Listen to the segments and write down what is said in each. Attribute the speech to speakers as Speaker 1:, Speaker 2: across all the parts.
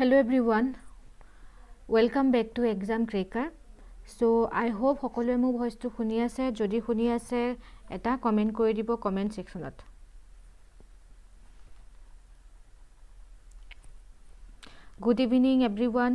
Speaker 1: Hello' everyone welcome back to exam cracker so' I hope সকলোৱে মোৰ ভইচটো শুনি আছে যদি শুনি আছে এটা কমেণ্ট কৰি দিব কমেণ্ট ছেকশ্যনত good evening everyone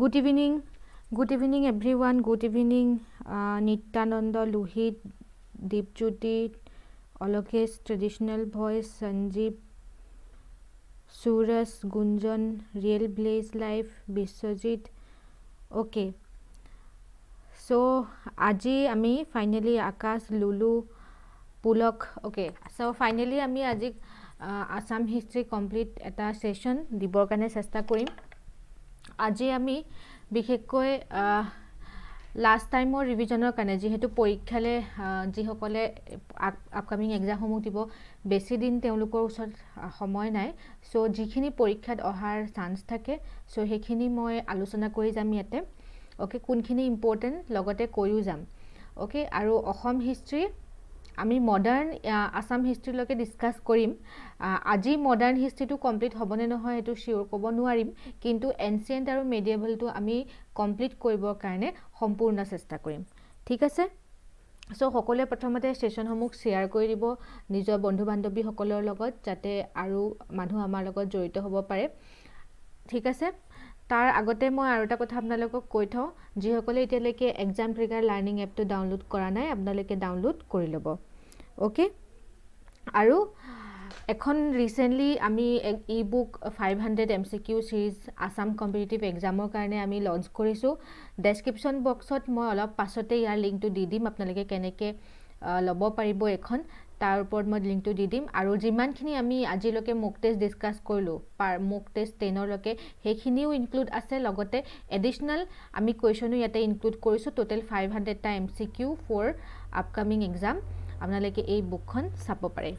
Speaker 1: good evening good evening everyone good evening Nityananda Lohit Dipjyoti Alokesh traditional voice Sanjeev Suraj Gunjan real blaze life Biswajit okay so' আজি আমি ফাইনেলি আকাশ লুলু পুলক অ'কে চ' ফাইনেলি আমি আজি আছাম হিষ্ট্ৰী কমপ্লিট এটা ছেশ্যন দিবৰ কাৰণে চেষ্টা কৰিম আজি আমি বিশেষকৈ লাষ্ট টাইমৰ ৰিভিজনৰ কাৰণে যিহেতু পৰীক্ষালৈ যিসকলে আপকামিং এক্সামসমূহ দিব বেছিদিন তেওঁলোকৰ ওচৰত সময় নাই চ' যিখিনি পৰীক্ষাত অহাৰ চান্স থাকে চ' সেইখিনি মই আলোচনা কৰি যাম ইয়াতে অ'কে কোনখিনি ইম্পৰ্টেণ্ট লগতে কৈও যাম অ'কে আৰু অসম হিষ্ট্ৰী আমি মডাৰ্ণ আছাম হিষ্ট্ৰীলৈকে ডিছকাছ কৰিম আজি মডাৰ্ণ হিষ্ট্ৰীটো কমপ্লিট হ'বনে নহয় সেইটো চিয়'ৰ ক'ব নোৱাৰিম কিন্তু এনচিয়েণ্ট আৰু মেডিয়েবলটো আমি কমপ্লিট কৰিবৰ কাৰণে সম্পূৰ্ণ চেষ্টা কৰিম ঠিক আছে চ' সকলোৱে প্ৰথমতে ষ্টেশ্যনসমূহ শ্বেয়াৰ কৰি দিব নিজৰ বন্ধু বান্ধৱীসকলৰ লগত যাতে আৰু মানুহ আমাৰ লগত জড়িত হ'ব পাৰে ঠিক আছে তাৰ আগতে মই আৰু এটা কথা আপোনালোকক কৈ থওঁ যিসকলে এতিয়ালৈকে এক্সাম ট্ৰিগাৰ লাৰ্ণিং এপটো ডাউনলোড কৰা নাই আপোনালোকে ডাউনলোড কৰি ল'ব অ'কে আৰু এখন ৰিচেণ্টলি আমি e book five hundred M C Q series Assam competitive এক্সামৰ কাৰণে আমি লঞ্চ কৰিছোঁ ডেছক্ৰিপশ্যন বক্সত মই অলপ পাছতে ইয়াৰ লিংকটো দি দিম আপোনালোকে কেনেকৈ ল'ব পাৰিব এখন তাৰ ওপৰত মই লিংকটো দি দিম আৰু যিমানখিনি আমি আজিলৈকে মোক টেষ্ট ডিছকাছ কৰিলোঁ পাৰ মোক টেষ্ট টেনৰলৈকে সেইখিনিও ইনক্লুড আছে লগতে এডিশ্যনেল আমি কুৱেশ্যনো ইয়াতে ইনক্লুড কৰিছোঁ ট'টেল ফাইভ হাণ্ড্ৰেডটা M C Q for upcoming exam আপোনালোকে এই বুকখন চাব পাৰে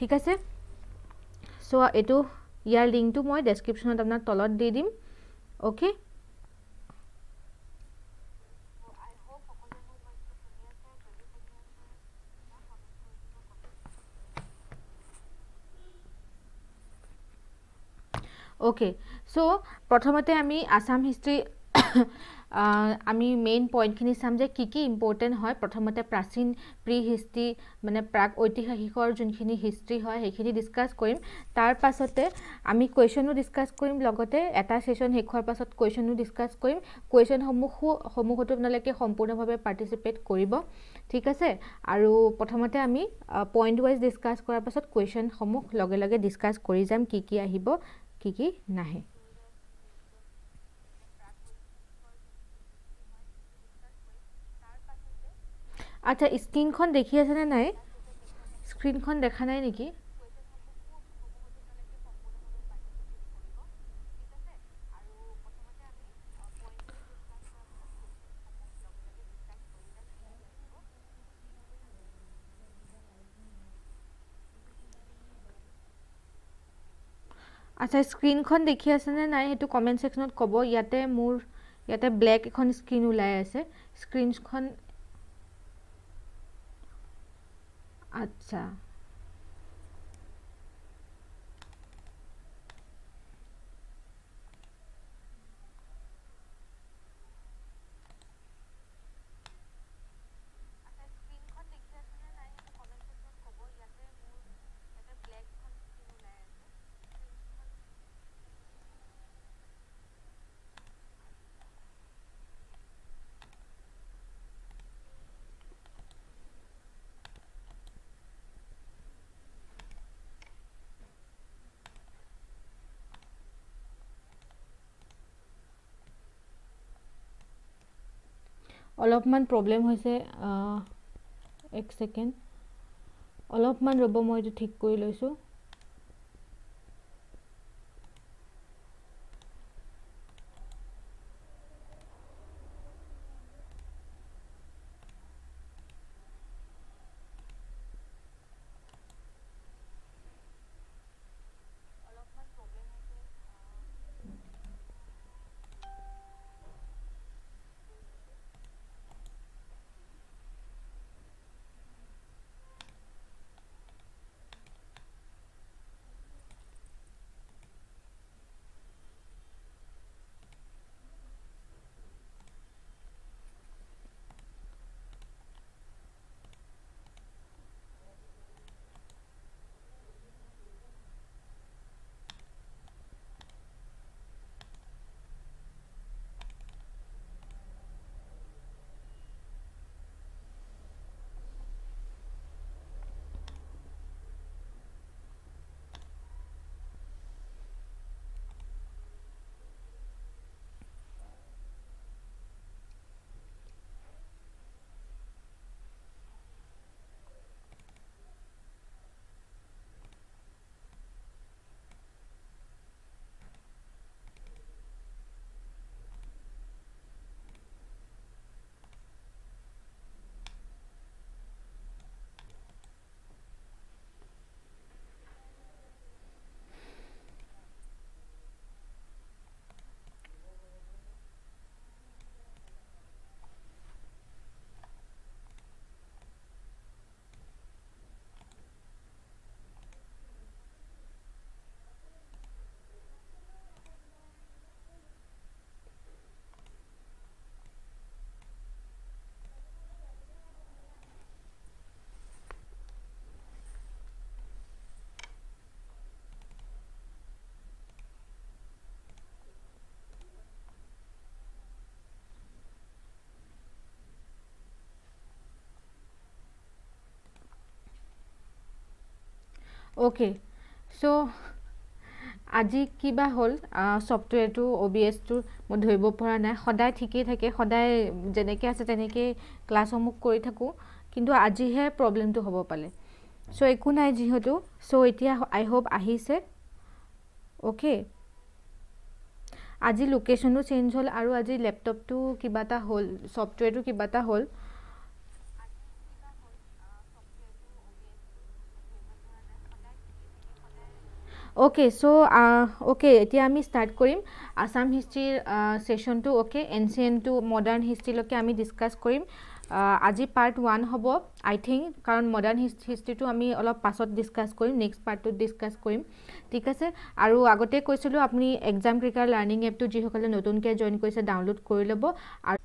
Speaker 1: ঠিক আছে চ' এইটো ইয়াৰ লিংকটো মই ডেছক্ৰিপশ্যনত আপোনাক তলত দি দিম অ'কে অ'কে চ' প্ৰথমতে আমি আছাম হিষ্ট্ৰী আমি মেইন পইণ্টখিনি চাম যে কি কি ইম্পৰ্টেণ্ট হয় প্ৰথমতে প্ৰাচীন প্ৰি হিষ্ট্ৰী মানে প্ৰাক ঐতিহাসিকৰ যোনখিনি হিষ্ট্ৰী হয় সেইখিনি ডিছকাছ কৰিম তাৰ পাছতে আমি কুৱেশ্যনো ডিছকাছ কৰিম লগতে এটা ছেশ্যন শেষ হোৱাৰ পাছত কুৱেশ্যনো ডিছকাছ কৰিম কুৱেশ্যনসমূহো সমূহতো আপোনালোকে সম্পূৰ্ণভাৱে পাৰ্টিচিপেট কৰিব ঠিক আছে আৰু প্ৰথমতে আমি পইণ্ট ৱাইজ ডিছকাছ কৰাৰ পাছত কুৱেশ্যনসমূহ লগে লগে ডিছকাছ কৰি যাম কি কি আহিব କି ନାହିଁ আচ্ছা স্ক্ৰীণখন দেখি আছেনে নাই স্ক্ৰীণখন দেখা নাই নেকি আচ্ছা স্ক্ৰীণখন দেখি আছেনে নাই সেইটো কমেণ্ট ছেকশ্যনত ক'ব ইয়াতে মোৰ ইয়াতে ব্লেক এখন স্ক্ৰীণ ওলাই আছে স্ক্ৰীণখন আচ্ছা অলপমান প্ৰব্লেম হৈছে এক ছেকেণ্ড অলপমান ৰ'ব মই এইটো ঠিক কৰি লৈছোঁ ओके सो আজি কিবা হ'ল ছফ্টৱেৰটো অ' বি এছটো মই ধৰিব পৰা নাই সদায় ঠিকেই থাকে সদায় যেনেকৈ আছে তেনেকৈ ক্লাছসমূহ কৰি থাকোঁ কিন্তু আজিহে প্ৰব্লেমটো হ'ব পালে চ' একো নাই যিহেতু চ' এতিয়া আই হোপ আহিছে অ'কে আজি লোকেশ্যনো চেঞ্জ হ'ল আৰু আজি লেপটপটো কিবা এটা হ'ল ছফ্টৱেৰটো কিবা এটা হ'ল অ'কে চ' অ'কে এতিয়া আমি ষ্টাৰ্ট কৰিম আছাম হিষ্ট্ৰীৰ ছেশ্যনটো অ'কে এনচিয়েণ্টটো মডাৰ্ণ হিষ্ট্ৰীলৈকে আমি ডিছকাছ কৰিম uh, আজি পাৰ্ট ওৱান হ'ব আই থিংক কাৰণ মডাৰ্ণ হিষ্ট হিষ্ট্ৰীটো আমি অলপ পাছত ডিছকাছ কৰিম নেক্সট পাৰ্টটোত ডিছকাছ কৰিম ঠিক আছে আৰু আগতে কৈছিলোঁ আপুনি এক্সাম ক্ৰিকাৰ লাৰ্ণিং এপটো যিসকলে নতুনকৈ জইন কৰিছে ডাউনলোড কৰি ল'ব আৰু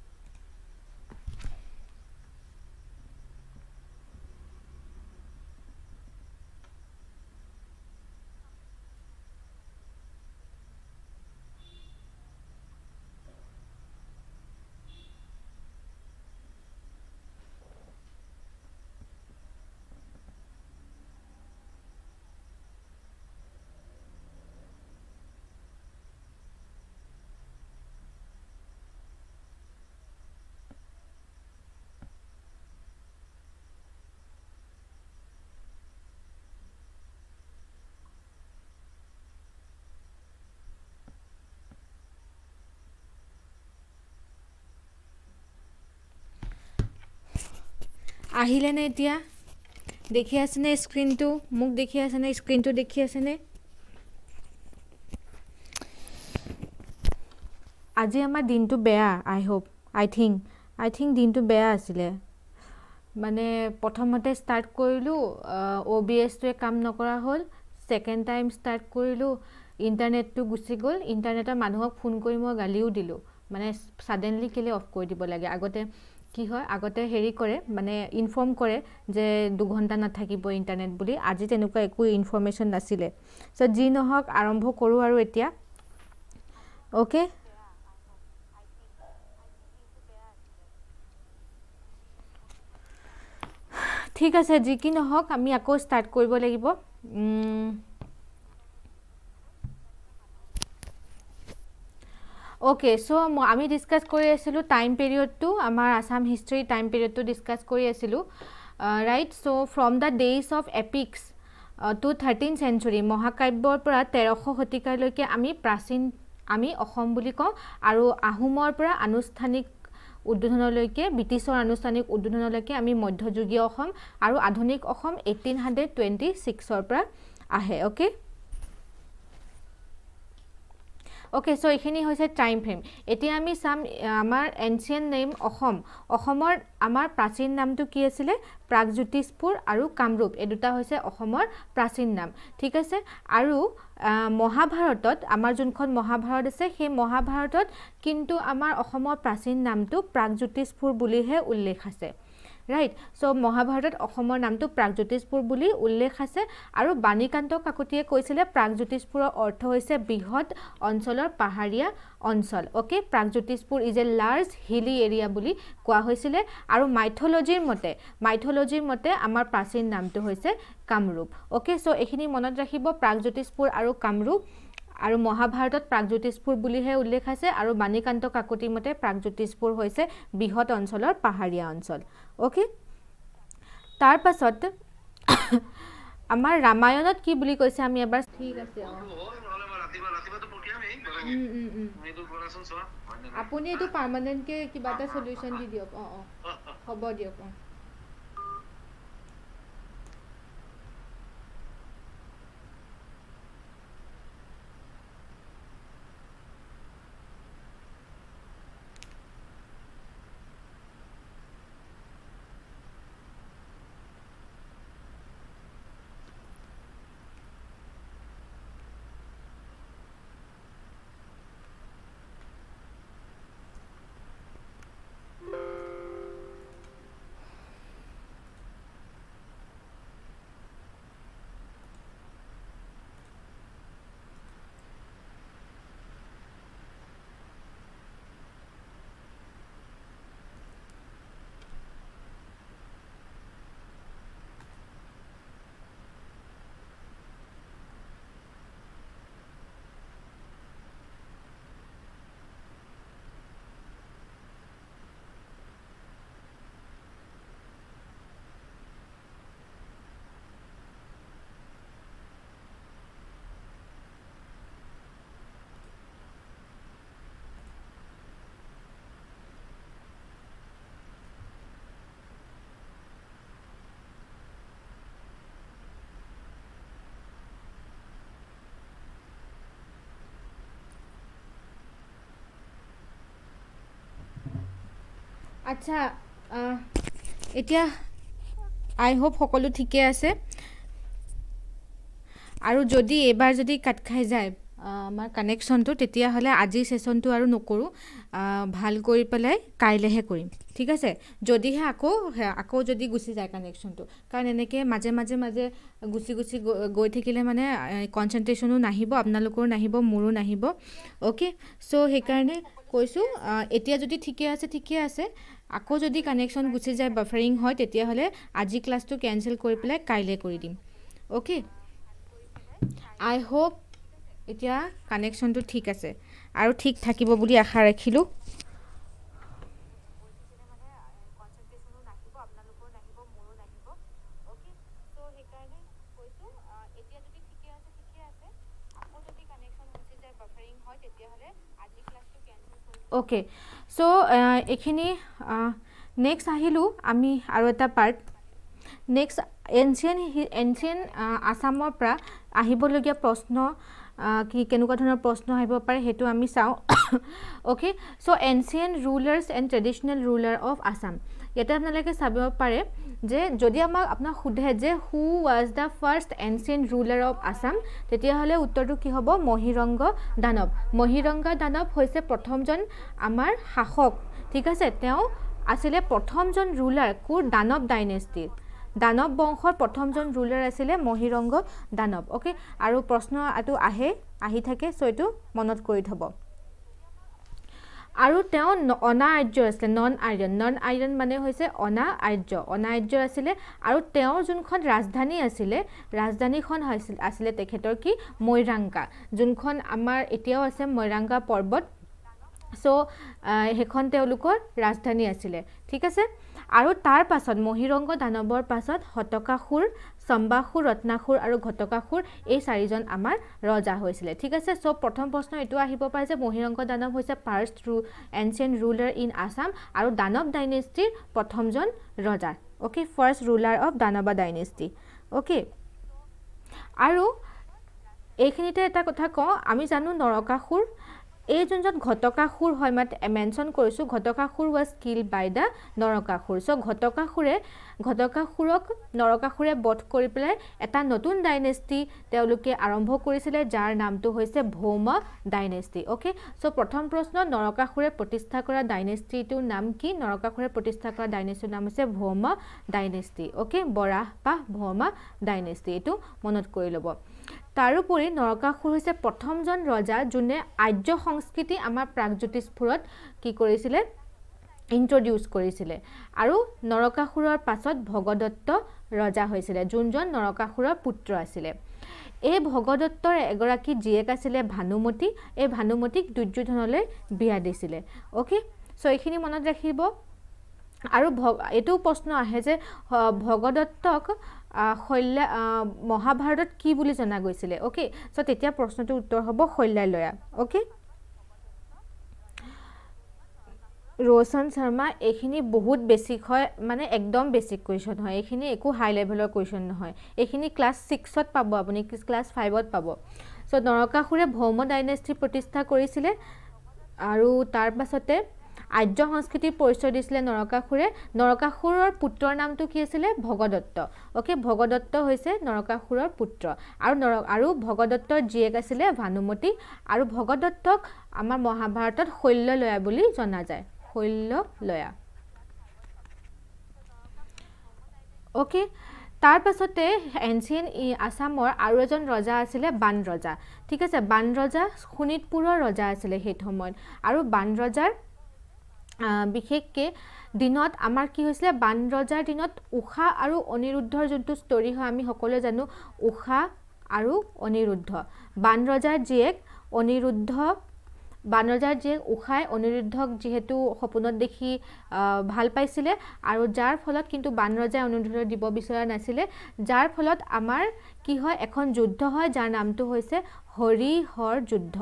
Speaker 1: আহিলেনে এতিয়া দেখি আছেনে স্ক্ৰীণটো মোক দেখি আছেনে স্ক্ৰীণটো দেখি আছেনে আজি আমাৰ দিনটো বেয়া I hope I think I think দিনটো বেয়া আছিলে মানে প্ৰথমতে ষ্টাৰ্ট কৰিলোঁ অ' বি এছটোৱে কাম নকৰা হ'ল ছেকেণ্ড টাইম ষ্টাৰ্ট কৰিলোঁ ইণ্টাৰনেটটো গুচি গ'ল ইণ্টাৰনেটৰ মানুহক ফোন কৰি মই গালিও দিলোঁ মানে ছাডেনলি কেলৈ অফ কৰি দিব লাগে আগতে কি হয় আগতে হেৰি কৰে মানে ইনফৰ্ম কৰে যে দুঘণ্টা নাথাকিব ইণ্টাৰনেট বুলি আজি তেনেকুৱা একো ইনফৰ্মেশ্যন নাছিলে চ' যি নহওক আৰম্ভ কৰোঁ আৰু এতিয়া অ'কে ঠিক আছে যি কি নহওক আমি আকৌ ষ্টাৰ্ট কৰিব লাগিব অ'কে চ' আমি ডিছকাছ কৰি আছিলোঁ টাইম পিৰিয়ডটো আমাৰ আছাম হিষ্ট্ৰী টাইম পিৰিয়ডটো ডিছকাছ কৰি আছিলোঁ right so' from the days of epics to thirteen century মহাকাব্যৰ পৰা তেৰশ শতিকালৈকে আমি প্ৰাচীন আমি অসম বুলি কওঁ আৰু আহোমৰ পৰা আনুষ্ঠানিক উদ্বোধনলৈকে ব্ৰিটিছৰ আনুষ্ঠানিক উদ্বোধনলৈকে আমি মধ্যযুগীয় অসম আৰু আধুনিক অসম এইটিন হাণ্ড্ৰেড টুৱেণ্টি ছিক্সৰ পৰা আহে অ'কে ওকে সো এখিনি হইছে টাইম ফ্রেম এতিয়া আমি সাম আমার এনসিয়েন নেম অসম অসমর আমার প্রাচীন নামটো কি আছিলে প্রাগজ্যোতিষপুর আর কামরূপ এ দুটা হয়েছে প্রাচীন নাম ঠিক আছে আর মহাভারত আমার যখন মহাভারত আছে সেই মহাভারত কিন্তু আমার প্রাচীন নামটো প্রাগজ্যোতিষপুর বলেহে উল্লেখ আছে ৰাইট চ' মহাভাৰতত অসমৰ নামটো প্ৰাগজ্যোতিষপুৰ বুলি উল্লেখ আছে আৰু বাণীকান্ত কাকতিয়ে কৈছিলে প্ৰাগজ্যোতিষপুৰৰ অৰ্থ হৈছে বৃহৎ অঞ্চলৰ পাহাৰীয়া অঞ্চল okay Pragjyotishpur is a large hilly area বুলি কোৱা হৈছিলে আৰু মাইথলজিৰ মতে মাইথলজিৰ মতে আমাৰ প্ৰাচীন নামটো হৈছে কামৰূপ অ'কে চ' এইখিনি মনত ৰাখিব প্ৰাগজ্যোতিষপুৰ আৰু কামৰূপ আৰু মহাভাৰতত প্ৰাগজ্যোতিষপুৰ বুলিহে উল্লেখ আছে আৰু বাণীকান্ত কাকতিৰ মতে প্ৰাগজ্যোতিষপুৰ হৈছে বৃহৎ অঞ্চলৰ পাহাৰীয়া অঞ্চল অ'কে তাৰপাছত আমাৰ ৰামায়ণত কি বুলি কৈছে আমি এবাৰ ঠিক আছে আপুনি এইটো পাৰ্মানেণ্টকে কিবা এটা চলিউশ্যন দি দিয়ক অঁ অঁ হ'ব দিয়ক অঁ আচ্ছা এতিয়া আই হোপ সকলো ঠিকে আছে আৰু যদি এইবাৰ যদি কাট খাই যায় আমাৰ কানেকশ্যনটো তেতিয়াহ'লে আজি ছেশ্যনটো আৰু নকৰোঁ ভাল কৰি পেলাই কাইলৈহে কৰিম ঠিক আছে যদিহে আকৌ আকৌ যদি গুচি যায় কানেকশ্যনটো কাৰণ এনেকৈ মাজে মাজে মাজে গুচি গুচি গৈ থাকিলে মানে কনচেনট্ৰেশ্যনো নাহিব আপোনালোকৰো নাহিব মোৰো নাহিব অ'কে চ' সেইকাৰণে কৈছোঁ এতিয়া যদি ঠিকে আছে ঠিকে আছে আকৌ যদি কানেকশ্যন গুচি যায় বাফাৰিং হয় তেতিয়াহ'লে আজি ক্লাছটো কেঞ্চেল কৰি পেলাই কাইলৈ কৰি দিম অ'কে আই হোপ এতিয়া কানেকশ্যনটো ঠিক আছে আৰু ঠিক থাকিব বুলি আশা ৰাখিলোঁ অ'কে সো এইখিনি নেক্সট আহিলোঁ আমি আৰু এটা পাৰ্ট নেক্সট এনচিয়েণ্ট এনচিয়েণ্ট আছামৰ পৰা আহিবলগীয়া প্ৰশ্ন কি কেনেকুৱা ধৰণৰ প্ৰশ্ন আহিব পাৰে সেইটো আমি চাওঁ okay so' ancient rulers and traditional ruler of Assam ইয়াতে আপোনালোকে চাব পাৰে যে যদি আমাক আপোনাক সোধে যে who was the first ancient ruler of Assam তেতিয়াহ'লে উত্তৰটো কি হ'ব মহিৰংগ দানৱ মহিৰংগ দানৱ হৈছে প্ৰথমজন আমাৰ শাসক ঠিক আছে তেওঁ আছিলে প্ৰথমজন ৰুলাৰ কোৰ দানৱ ডাইনেষ্টিৰ দানৱ বংশৰ প্ৰথমজন ৰুলাৰ আছিলে মহিৰংগ দানৱ অ'কে আৰু প্ৰশ্ন এইটো আহে আহি থাকে চ' এইটো মনত কৰি থ'ব আৰু তেওঁ অনা আৰ্য আছিলে নন আইৰন নন আইৰন মানে হৈছে অনা আৰ্য অনা আৰ্য আছিলে আৰু তেওঁৰ যোনখন ৰাজধানী আছিলে ৰাজধানীখন হৈছিল আছিলে তেখেতৰ কি মৈৰাংগা যোনখন আমাৰ এতিয়াও আছে মৈৰাংগা পৰ্বত চ' সেইখন তেওঁলোকৰ ৰাজধানী আছিলে ঠিক আছে আৰু তাৰ পাছত মহিৰংগ দানৱৰ পাছত হতকাসুৰ চম্বাসুৰ ৰত্নাসুৰ আৰু ঘটকাসুৰ এই চাৰিজন আমাৰ ৰজা হৈছিলে ঠিক আছে চ' প্ৰথম প্ৰশ্ন এইটো আহিব পাৰে যে মহিৰংগ দানৱ হৈছে ফাৰ্ষ্ট ৰু এনচিয়েণ্ট ৰুলাৰ ইন আছাম আৰু দানৱ ডাইনেষ্টিৰ প্ৰথমজন ৰজা okay first ruler of Danava dynasty okay আৰু এইখিনিতে এটা কথা কওঁ আমি জানো নৰকাসুৰ এই যোনজন ঘটকাসুৰ হয় মই মেনশ্যন কৰিছোঁ Ghatakasur was kill by the Narakasur so' ঘটকাসুৰে ঘটকাসুৰক নৰকাসুৰে বধ কৰি পেলাই এটা নতুন ডাইনেষ্টি তেওঁলোকে আৰম্ভ কৰিছিলে যাৰ নামটো হৈছে ভৌম ডাইনেষ্টি অ'কে চ' প্ৰথম প্ৰশ্ন নৰকাসুৰে প্ৰতিষ্ঠা কৰা ডাইনেষ্টিটোৰ নাম কি নৰকাসুৰে প্ৰতিষ্ঠা কৰা ডাইনেষ্টিটোৰ নাম হৈছে ভৌম ডাইনেষ্টি অ'কে বৰা বা ভৌম ডাইনেষ্টি এইটো মনত কৰি ল'ব তাৰোপৰি নৰকাসুৰ হৈছে প্ৰথমজন ৰজা যোনে আৰ্য সংস্কৃতি আমাৰ প্ৰাগজ্যোতিষপুৰত কি কৰিছিলে ইণ্ট্ৰডিউচ কৰিছিলে আৰু নৰকাসুৰৰ পাছত ভগদত্ত ৰজা হৈছিলে যোনজন নৰকাসুৰৰ পুত্ৰ আছিলে এই ভগদত্তৰ এগৰাকী জীয়েক আছিলে ভানুমতী এই ভানুমতীক দুৰ্যোধনলৈ বিয়া দিছিলে অ'কে চ' এইখিনি মনত ৰাখিব আৰু ভ এইটো প্ৰশ্ন আহে যে ভগদত্তক শৈলা মহাভাৰতত কি বুলি জনা গৈছিলে অ'কে চ' তেতিয়া প্ৰশ্নটোৰ উত্তৰ হ'ব লয়া অ'কে ৰোচন শৰ্মা এইখিনি বহুত বেছিক হয় মানে একদম বেছিক কুৱেশ্যন হয় এইখিনি একো হাই লেভেলৰ কুৱেশ্যন নহয় এইখিনি ক্লাছ ছিক্সত পাব আপুনি ক্লাছ ফাইভত পাব চ' নৰকাসুৰে ভৌম ডাইনেষ্টি প্ৰতিষ্ঠা কৰিছিলে আৰু তাৰপাছতে আৰ্য সংস্কৃতিৰ পৰিচয় দিছিলে নৰকাসুৰে নৰকাসুৰৰ পুত্ৰৰ নামটো কি আছিলে ভগদত্ত অ'কে ভগদত্ত হৈছে নৰকাসুৰৰ পুত্ৰ আৰু নৰ আৰু ভগদত্তৰ জীয়েক আছিলে ভানুমতী আৰু ভগদত্তক আমাৰ মহাভাৰতত শৈল্য লয়া বুলি জনা যায় শৈল্য লয়া অ'কে তাৰপাছতে এনচিয়েণ্ট আছামৰ আৰু এজন ৰজা আছিলে বান ৰজা ঠিক আছে বান ৰজা শোণিতপুৰৰ ৰজা আছিলে সেইটো সময়ত আৰু বান ৰজাৰ বিশেষকে দিনত আমাৰ কি হৈছিলে বান ৰজাৰ দিনত উষা আৰু অনিৰুদ্ধৰ যোনটো ষ্টৰি হয় আমি সকলোৱে জানো উষা আৰু অনিৰুদ্ধ বান ৰজাৰ জীয়েক অনিৰুদ্ধ বান ৰজাৰ জীয়েক উষাই অনিৰুদ্ধক যিহেতু সপোনত দেখি ভাল পাইছিলে আৰু যাৰ ফলত কিন্তু বান ৰজাই অনিৰুদ্ধ দিব বিচৰা নাছিলে যাৰ ফলত আমাৰ কি হয় এখন যুদ্ধ হয় যাৰ নামটো হৈছে হৰিহৰ যুদ্ধ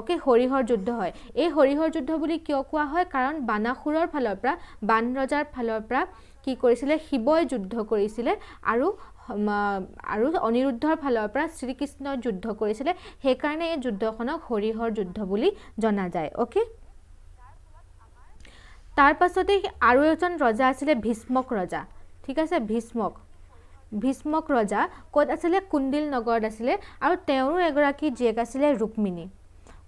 Speaker 1: অ'কে হৰিহৰ যুদ্ধ হয় এই হৰিহৰ যুদ্ধ বুলি কিয় কোৱা হয় কাৰণ বানাসুৰৰ ফালৰ পৰা বান ৰজাৰ ফালৰ পৰা কি কৰিছিলে শিৱই যুদ্ধ কৰিছিলে আৰু আৰু অনিৰুদ্ধৰ ফালৰ পৰা শ্ৰীকৃষ্ণই যুদ্ধ কৰিছিলে সেইকাৰণে এই যুদ্ধখনক হৰিহৰ যুদ্ধ বুলি জনা যায় অ'কে তাৰপাছতে আৰু এজন ৰজা আছিলে ভীষ্মক ৰজা ঠিক আছে ভীষ্মক ভীষ্মক ৰজা ক'ত আছিলে কুণ্ডিল নগৰত আছিলে আৰু তেওঁৰো এগৰাকী জীয়েক আছিলে ৰুক্মিণী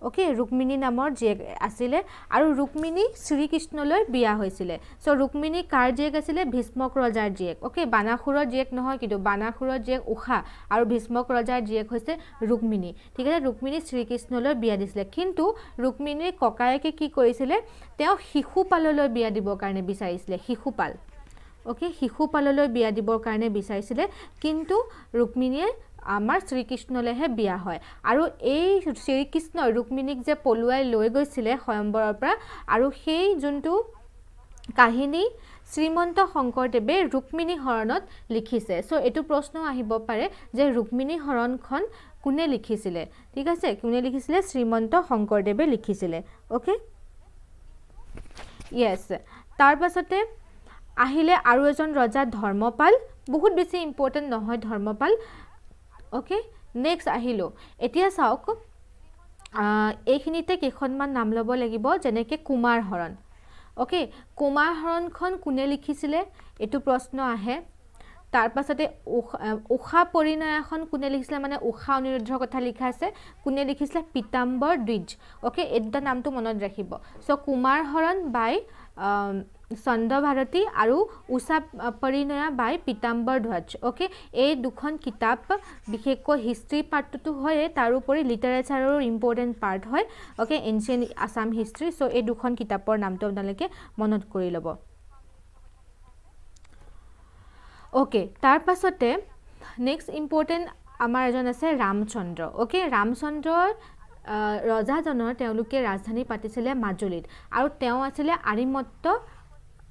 Speaker 1: অ'কে ৰুক্মিণী নামৰ জীয়েক আছিলে আৰু ৰুক্মিণী শ্ৰীকৃষ্ণলৈ বিয়া হৈছিলে চ' ৰুক্মিণী কাৰ জীয়েক আছিলে ভীষ্মক ৰজাৰ জীয়েক অ'কে বানাসুৰৰ জীয়েক নহয় কিন্তু বানাসুৰৰ জীয়েক উষা আৰু ভীষ্মক ৰজাৰ জীয়েক হৈছে ৰুক্মিণী ঠিক আছে ৰুক্মিণী শ্ৰীকৃষ্ণলৈ বিয়া দিছিলে কিন্তু ৰুক্মিণীৰ ককায়েকে কি কৰিছিলে তেওঁ শিশুপাললৈ বিয়া দিবৰ কাৰণে বিচাৰিছিলে শিশুপাল অ'কে শিশুপাললৈ বিয়া দিবৰ কাৰণে বিচাৰিছিলে কিন্তু ৰুক্মিণীয়ে আমাৰ শ্ৰীকৃষ্ণলৈহে বিয়া হয় আৰু এই শ্ৰীকৃষ্ণই ৰুক্মিণীক যে পলুৱাই লৈ গৈছিলে সয়ম্বৰৰ পৰা আৰু সেই যোনটো কাহিনী শ্ৰীমন্ত শংকৰদেৱে ৰুক্মিণী হৰণত লিখিছে চ' এইটো প্ৰশ্ন আহিব পাৰে যে ৰুক্মিণী হৰণখন কোনে লিখিছিলে ঠিক আছে কোনে লিখিছিলে শ্ৰীমন্ত শংকৰদেৱে লিখিছিলে অ'কে য়েছ তাৰ পাছতে আহিলে আৰু এজন ৰজা ধৰ্মপাল বহুত বেছি ইম্পৰ্টেণ্ট নহয় ধৰ্মপাল ওকে নেক্সট আহিলোঁ এতিয়া চাওক এইখিনিতে কেইখনমান নাম ল'ব লাগিব যেনেকৈ কুমাৰ হৰণ অ'কে কুমাৰ হৰণখন কোনে লিখিছিলে এইটো প্ৰশ্ন আহে তাৰপাছতে উষা উষা পৰিণয়াখন কোনে লিখিছিলে মানে উষা অনিৰুদ্ধৰ কথা লিখা আছে কোনে লিখিছিলে পীতাম্বৰ দ্বিজ অ'কে এই দুটা নামটো মনত ৰাখিব চ' কুমাৰ হৰণ বাই চন্দ্ৰভাৰতী আৰু উষা পৰিণয়া বাই পীতাম্বৰ ধ্বজ অ'কে এই দুখন কিতাপ বিশেষকৈ হিষ্ট্ৰী পাৰ্টটোতো হয়েই তাৰোপৰি লিটাৰেচাৰৰো ইম্পৰ্টেণ্ট পাৰ্ট হয় okay ancient Assam history so' এই দুখন কিতাপৰ নামটো আপোনালোকে মনত কৰি ল'ব অ'কে তাৰ পাছতে নেক্সট ইম্পৰ্টেণ্ট আমাৰ এজন আছে ৰামচন্দ্ৰ অ'কে ৰামচন্দ্ৰৰ ৰজাজনৰ তেওঁলোকে ৰাজধানী পাতিছিলে মাজুলীত আৰু তেওঁ আছিলে আৰিমত্ত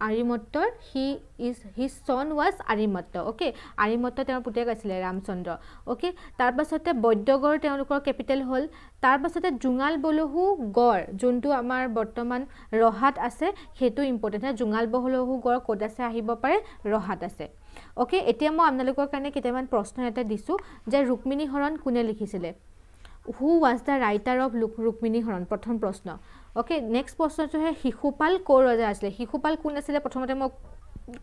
Speaker 1: আৰিমত্তৰ he is his son was Arimatta okay Arimatta তেওঁৰ পুতেক আছিলে ৰামচন্দ্ৰ অ'কে তাৰপাছতে বৈদ্যগড় তেওঁলোকৰ কেপিটেল হ'ল তাৰপাছতে জোঙাল বলহু গড় যোনটো আমাৰ বৰ্তমান ৰহাত আছে সেইটো ইম্পৰ্টেণ্ট হয় জোঙাল বলহু গড় ক'ত আছে আহিব পাৰে ৰহাত আছে অ'কে এতিয়া মই আপোনালোকৰ কাৰণে কেইটামান প্ৰশ্ন এটা দিছোঁ যে ৰুক্মিণী হৰণ কোনে লিখিছিলে who was the writer of look Rukmini Haran প্ৰথম প্ৰশ্ন অ'কে নেক্সট প্ৰশ্নটো হে শিশুপাল ক'ৰ ৰজা আছিলে শিশুপাল কোন আছিলে প্ৰথমতে মই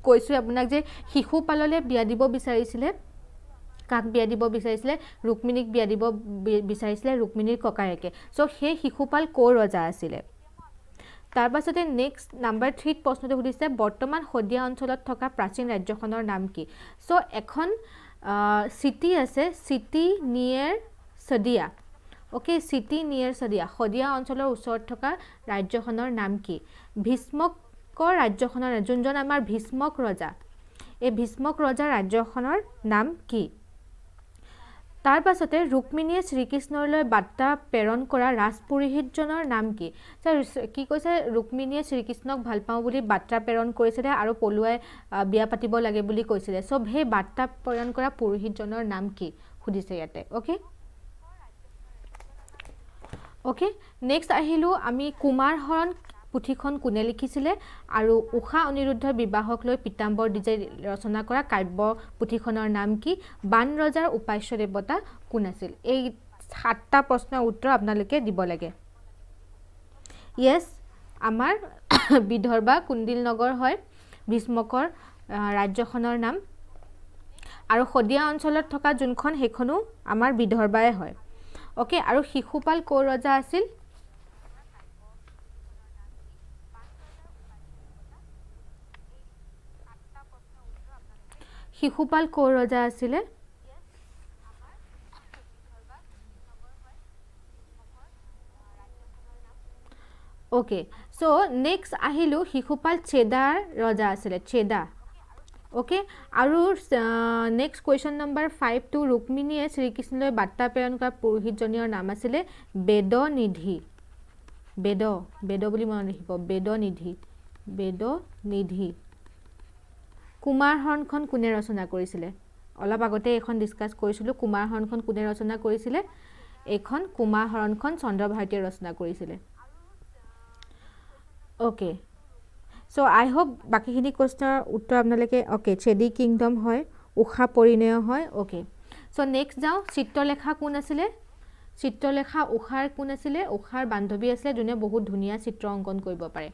Speaker 1: কৈছোঁ আপোনাক যে শিশুপাললে বিয়া দিব বিচাৰিছিলে কাক বিয়া দিব বিচাৰিছিলে ৰুক্মিণীক বিয়া দিব বিচাৰিছিলে ৰুক্মিণীৰ ককায়েকে চ' সেই শিশুপাল ক'ৰ ৰজা আছিলে তাৰপাছতে নেক্সট নাম্বাৰ থ্ৰীত প্ৰশ্নটো সুধিছে বৰ্তমান শদিয়া অঞ্চলত থকা প্ৰাচীন ৰাজ্যখনৰ নাম কি চ' এখন চিটি আছে city near Sadiya okay city near Sadiya Sadiya অঞ্চলৰ ওচৰত থকা ৰাজ্যখনৰ নাম কি ভীষ্মকৰ ৰাজ্যখনৰ যোনজন আমাৰ ভীষ্মক ৰজা এই ভীষ্মক ৰজা ৰাজ্যখনৰ নাম কি তাৰ পাছতে ৰুক্মিণীয়ে শ্ৰীকৃষ্ণলৈ বাৰ্তা প্ৰেৰণ কৰা ৰাজপুৰোহিতজনৰ নাম কি কি কৈছে ৰুক্মিণীয়ে শ্ৰীকৃষ্ণক ভাল পাওঁ বুলি বাৰ্তা প্ৰেৰণ কৰিছিলে আৰু পলুৱাই বিয়া পাতিব লাগে বুলি কৈছিলে চ' সেই বাৰ্তা প্ৰেৰণ কৰা পুৰোহিতজনৰ নাম কি সুধিছে ইয়াতে অ'কে অ'কে নেক্সট আহিলোঁ আমি কুমাৰ হৰণ পুথিখন কোনে লিখিছিলে আৰু উষা অনিৰুদ্ধৰ বিবাহক লৈ পীতাম্বৰ দিজাই ৰচনা কৰা কাব্য পুথিখনৰ নাম কি বান ৰজাৰ উপাস্য দেৱতা কোন আছিল এই সাতটা প্ৰশ্নৰ উত্তৰ আপোনালোকে দিব লাগে য়েছ আমাৰ বিদৰ্ভা কুণ্ডিল নগৰ হয় ভীষ্মকৰ ৰাজ্যখনৰ নাম আৰু শদিয়া অঞ্চলত থকা যোনখন সেইখনো আমাৰ বিদৰ্ভাই হয় ওকে আর শিশুপাল কৌ রজা আছিল শিশুপাল কৌ রজা আসলে ওকে সো নেক্সট আহিলো শিশুপাল চেদার রজা আসলে চেদা অ'কে আৰু নেক্সট কুৱেশ্যন নম্বৰ ফাইভটো ৰুক্মিণীয়ে শ্ৰীকৃষ্ণলৈ বাৰ্তা প্ৰেৰণ কৰা পুৰোহিতজনীৰ নাম আছিলে বেদনিধি বেদ বেদ বুলি মনত ৰাখিব বেদনিধি বেদনিধি কুমাৰ হৰণখন কোনে ৰচনা কৰিছিলে অলপ আগতে এইখন ডিছকাছ কৰিছিলোঁ কুমাৰ হৰণখন কোনে ৰচনা কৰিছিলে এইখন কুমাৰ হৰণখন চন্দ্ৰ ভাৰতীয়ে ৰচনা কৰিছিলে অ'কে চ' আই হোপ বাকীখিনি কোৱেশ্যনৰ উত্তৰ আপোনালোকে অ'কে থ্ৰেডি কিংডম হয় উষা পৰিণয় হয় অ'কে চ' নেক্সট যাওঁ চিত্ৰলেখা কোন আছিলে চিত্ৰলেখা উষাৰ কোন আছিলে উষাৰ বান্ধৱী আছিলে যোনে বহুত ধুনীয়া চিত্ৰ অংকন কৰিব পাৰে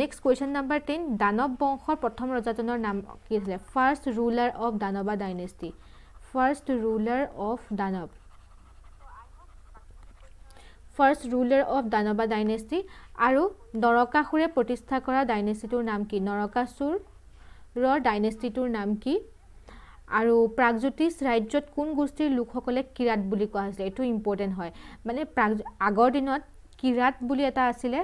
Speaker 1: নেক্সট কুৱেশ্যন নাম্বাৰ টেন দানৱ বংশৰ প্ৰথম ৰজাজনৰ নাম কি আছিলে first ruler of Danava dynasty first ruler of Danava first ruler of Danava dynasty আৰু নৰকাসুৰে প্ৰতিষ্ঠা কৰা ডাইনেষ্টিটোৰ নাম কি নৰকাসুৰৰ ডাইনেষ্টিটোৰ নাম কি আৰু প্ৰাগজ্যোতিষ ৰাজ্যত কোন গোষ্ঠীৰ লোকসকলে কিৰাট বুলি কোৱা হৈছিলে এইটো ইম্পৰ্টেণ্ট হয় মানে প্ৰাগ আগৰ দিনত কিৰাট বুলি এটা আছিলে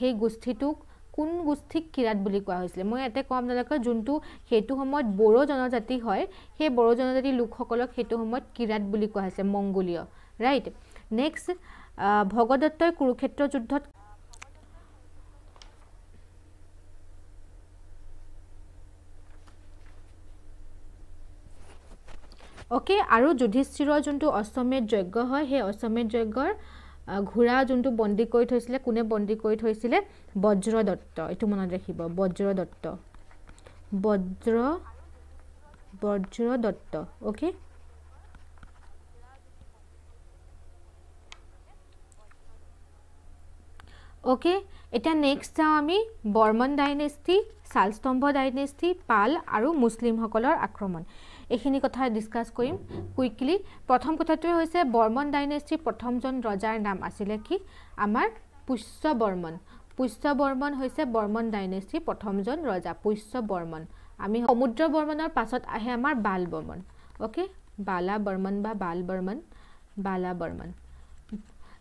Speaker 1: সেই গোষ্ঠীটোক কোন গোষ্ঠীক কিৰাট বুলি কোৱা হৈছিলে মই ইয়াতে ক'ম নালাগে যোনটো সেইটো সময়ত বড়ো জনজাতি হয় সেই বড়ো জনজাতিৰ লোকসকলক সেইটো সময়ত কিৰাট বুলি কোৱা হৈছে মংগোলীয় ৰাইট নেক্সট ভগদত্তই কুৰুক্ষেত্ৰ যুদ্ধত অ'কে আৰু যুধিষ্ঠিৰৰ যোনটো অশ্বমেধ যজ্ঞ হয় সেই অশ্বমেধ যজ্ঞৰ ঘোঁৰা যোনটো বন্দী কৰি থৈছিলে কোনে বন্দী কৰি থৈছিলে বজ্ৰদত্ত এইটো মনত ৰাখিব বজ্ৰদত্ত বজ্ৰ বজ্ৰদত্ত অ'কে ওকে এটা নেক্সট যাও আমি বৰ্মন ডাইনেষ্টি শালস্তম্ভ ডাইনেষ্টি পাল আৰু মুছলিমসকলৰ আক্ৰমণ এইখিনি কথা ডিছকাছ কৰিম কুইকলি প্ৰথম কথাটোৱে হৈছে বৰ্মন ডাইনেষ্টিৰ প্ৰথমজন ৰজাৰ নাম আছিলে কি আমাৰ পুষ্যবৰ্মন পুষ্যবৰ্মন হৈছে বৰ্মন ডাইনেষ্টিৰ প্ৰথমজন ৰজা পুষ্যবৰ্মন আমি সমুদ্ৰ বৰ্মনৰ পাছত আহে আমাৰ বাল বৰ্মন অ'কে বালা বৰ্মন বা বাল বৰ্মন বালা বৰ্মন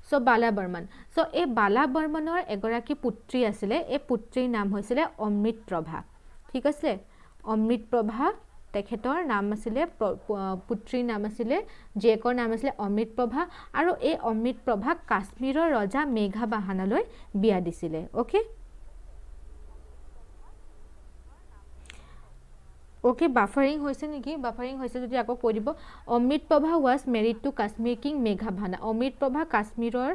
Speaker 1: চ' বালা বৰ্মন চ' এই বালা বৰ্মনৰ এগৰাকী পুত্ৰী আছিলে এই পুত্ৰীৰ নাম হৈছিলে অমৃত প্ৰভা ঠিক আছিলে অমৃত প্ৰভা তেখেতৰ নাম আছিলে পুত্ৰীৰ নাম আছিলে জীয়েকৰ নাম আছিলে অমৃত প্ৰভা আৰু এই অমৃত প্ৰভাক কাশ্মীৰৰ ৰজা মেঘা বাহানালৈ বিয়া দিছিলে অ'কে অ'কে বাফাৰিং হৈছে নেকি বাফাৰিং হৈছে যদি আকৌ কৈ দিব Amritaprabha was married to Kashmir king মেঘাভানা অমৃতপ্ৰভা কাশ্মীৰৰ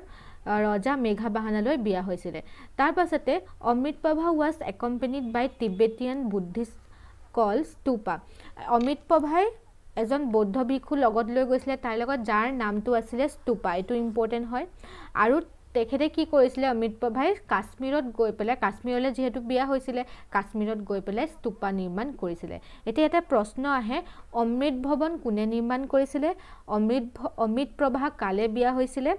Speaker 1: ৰজা মেঘাবাহানালৈ বিয়া হৈছিলে তাৰ পাছতে Amritaprabha was accompanied by Tibetan Buddhist কলছ টুপা অমৃতপ্ৰভাই এজন বৌদ্ধ ভিক্ষু লগত লৈ গৈছিলে তাৰ লগত যাৰ নামটো আছিলে ষ্টুপা এইটো ইম্পৰ্টেণ্ট হয় আৰু তেখেতে কি কৰিছিলে অমিত প্ৰভাই কাশ্মীৰত গৈ পেলাই কাশ্মীৰলৈ যিহেতু বিয়া হৈছিলে কাশ্মীৰত গৈ পেলাই স্তূপা নিৰ্মাণ কৰিছিলে এতিয়া এটা প্ৰশ্ন আহে অমৃত ভৱন কোনে নিৰ্মাণ কৰিছিলে অমৃত অমিত প্ৰভা কালে বিয়া হৈছিলে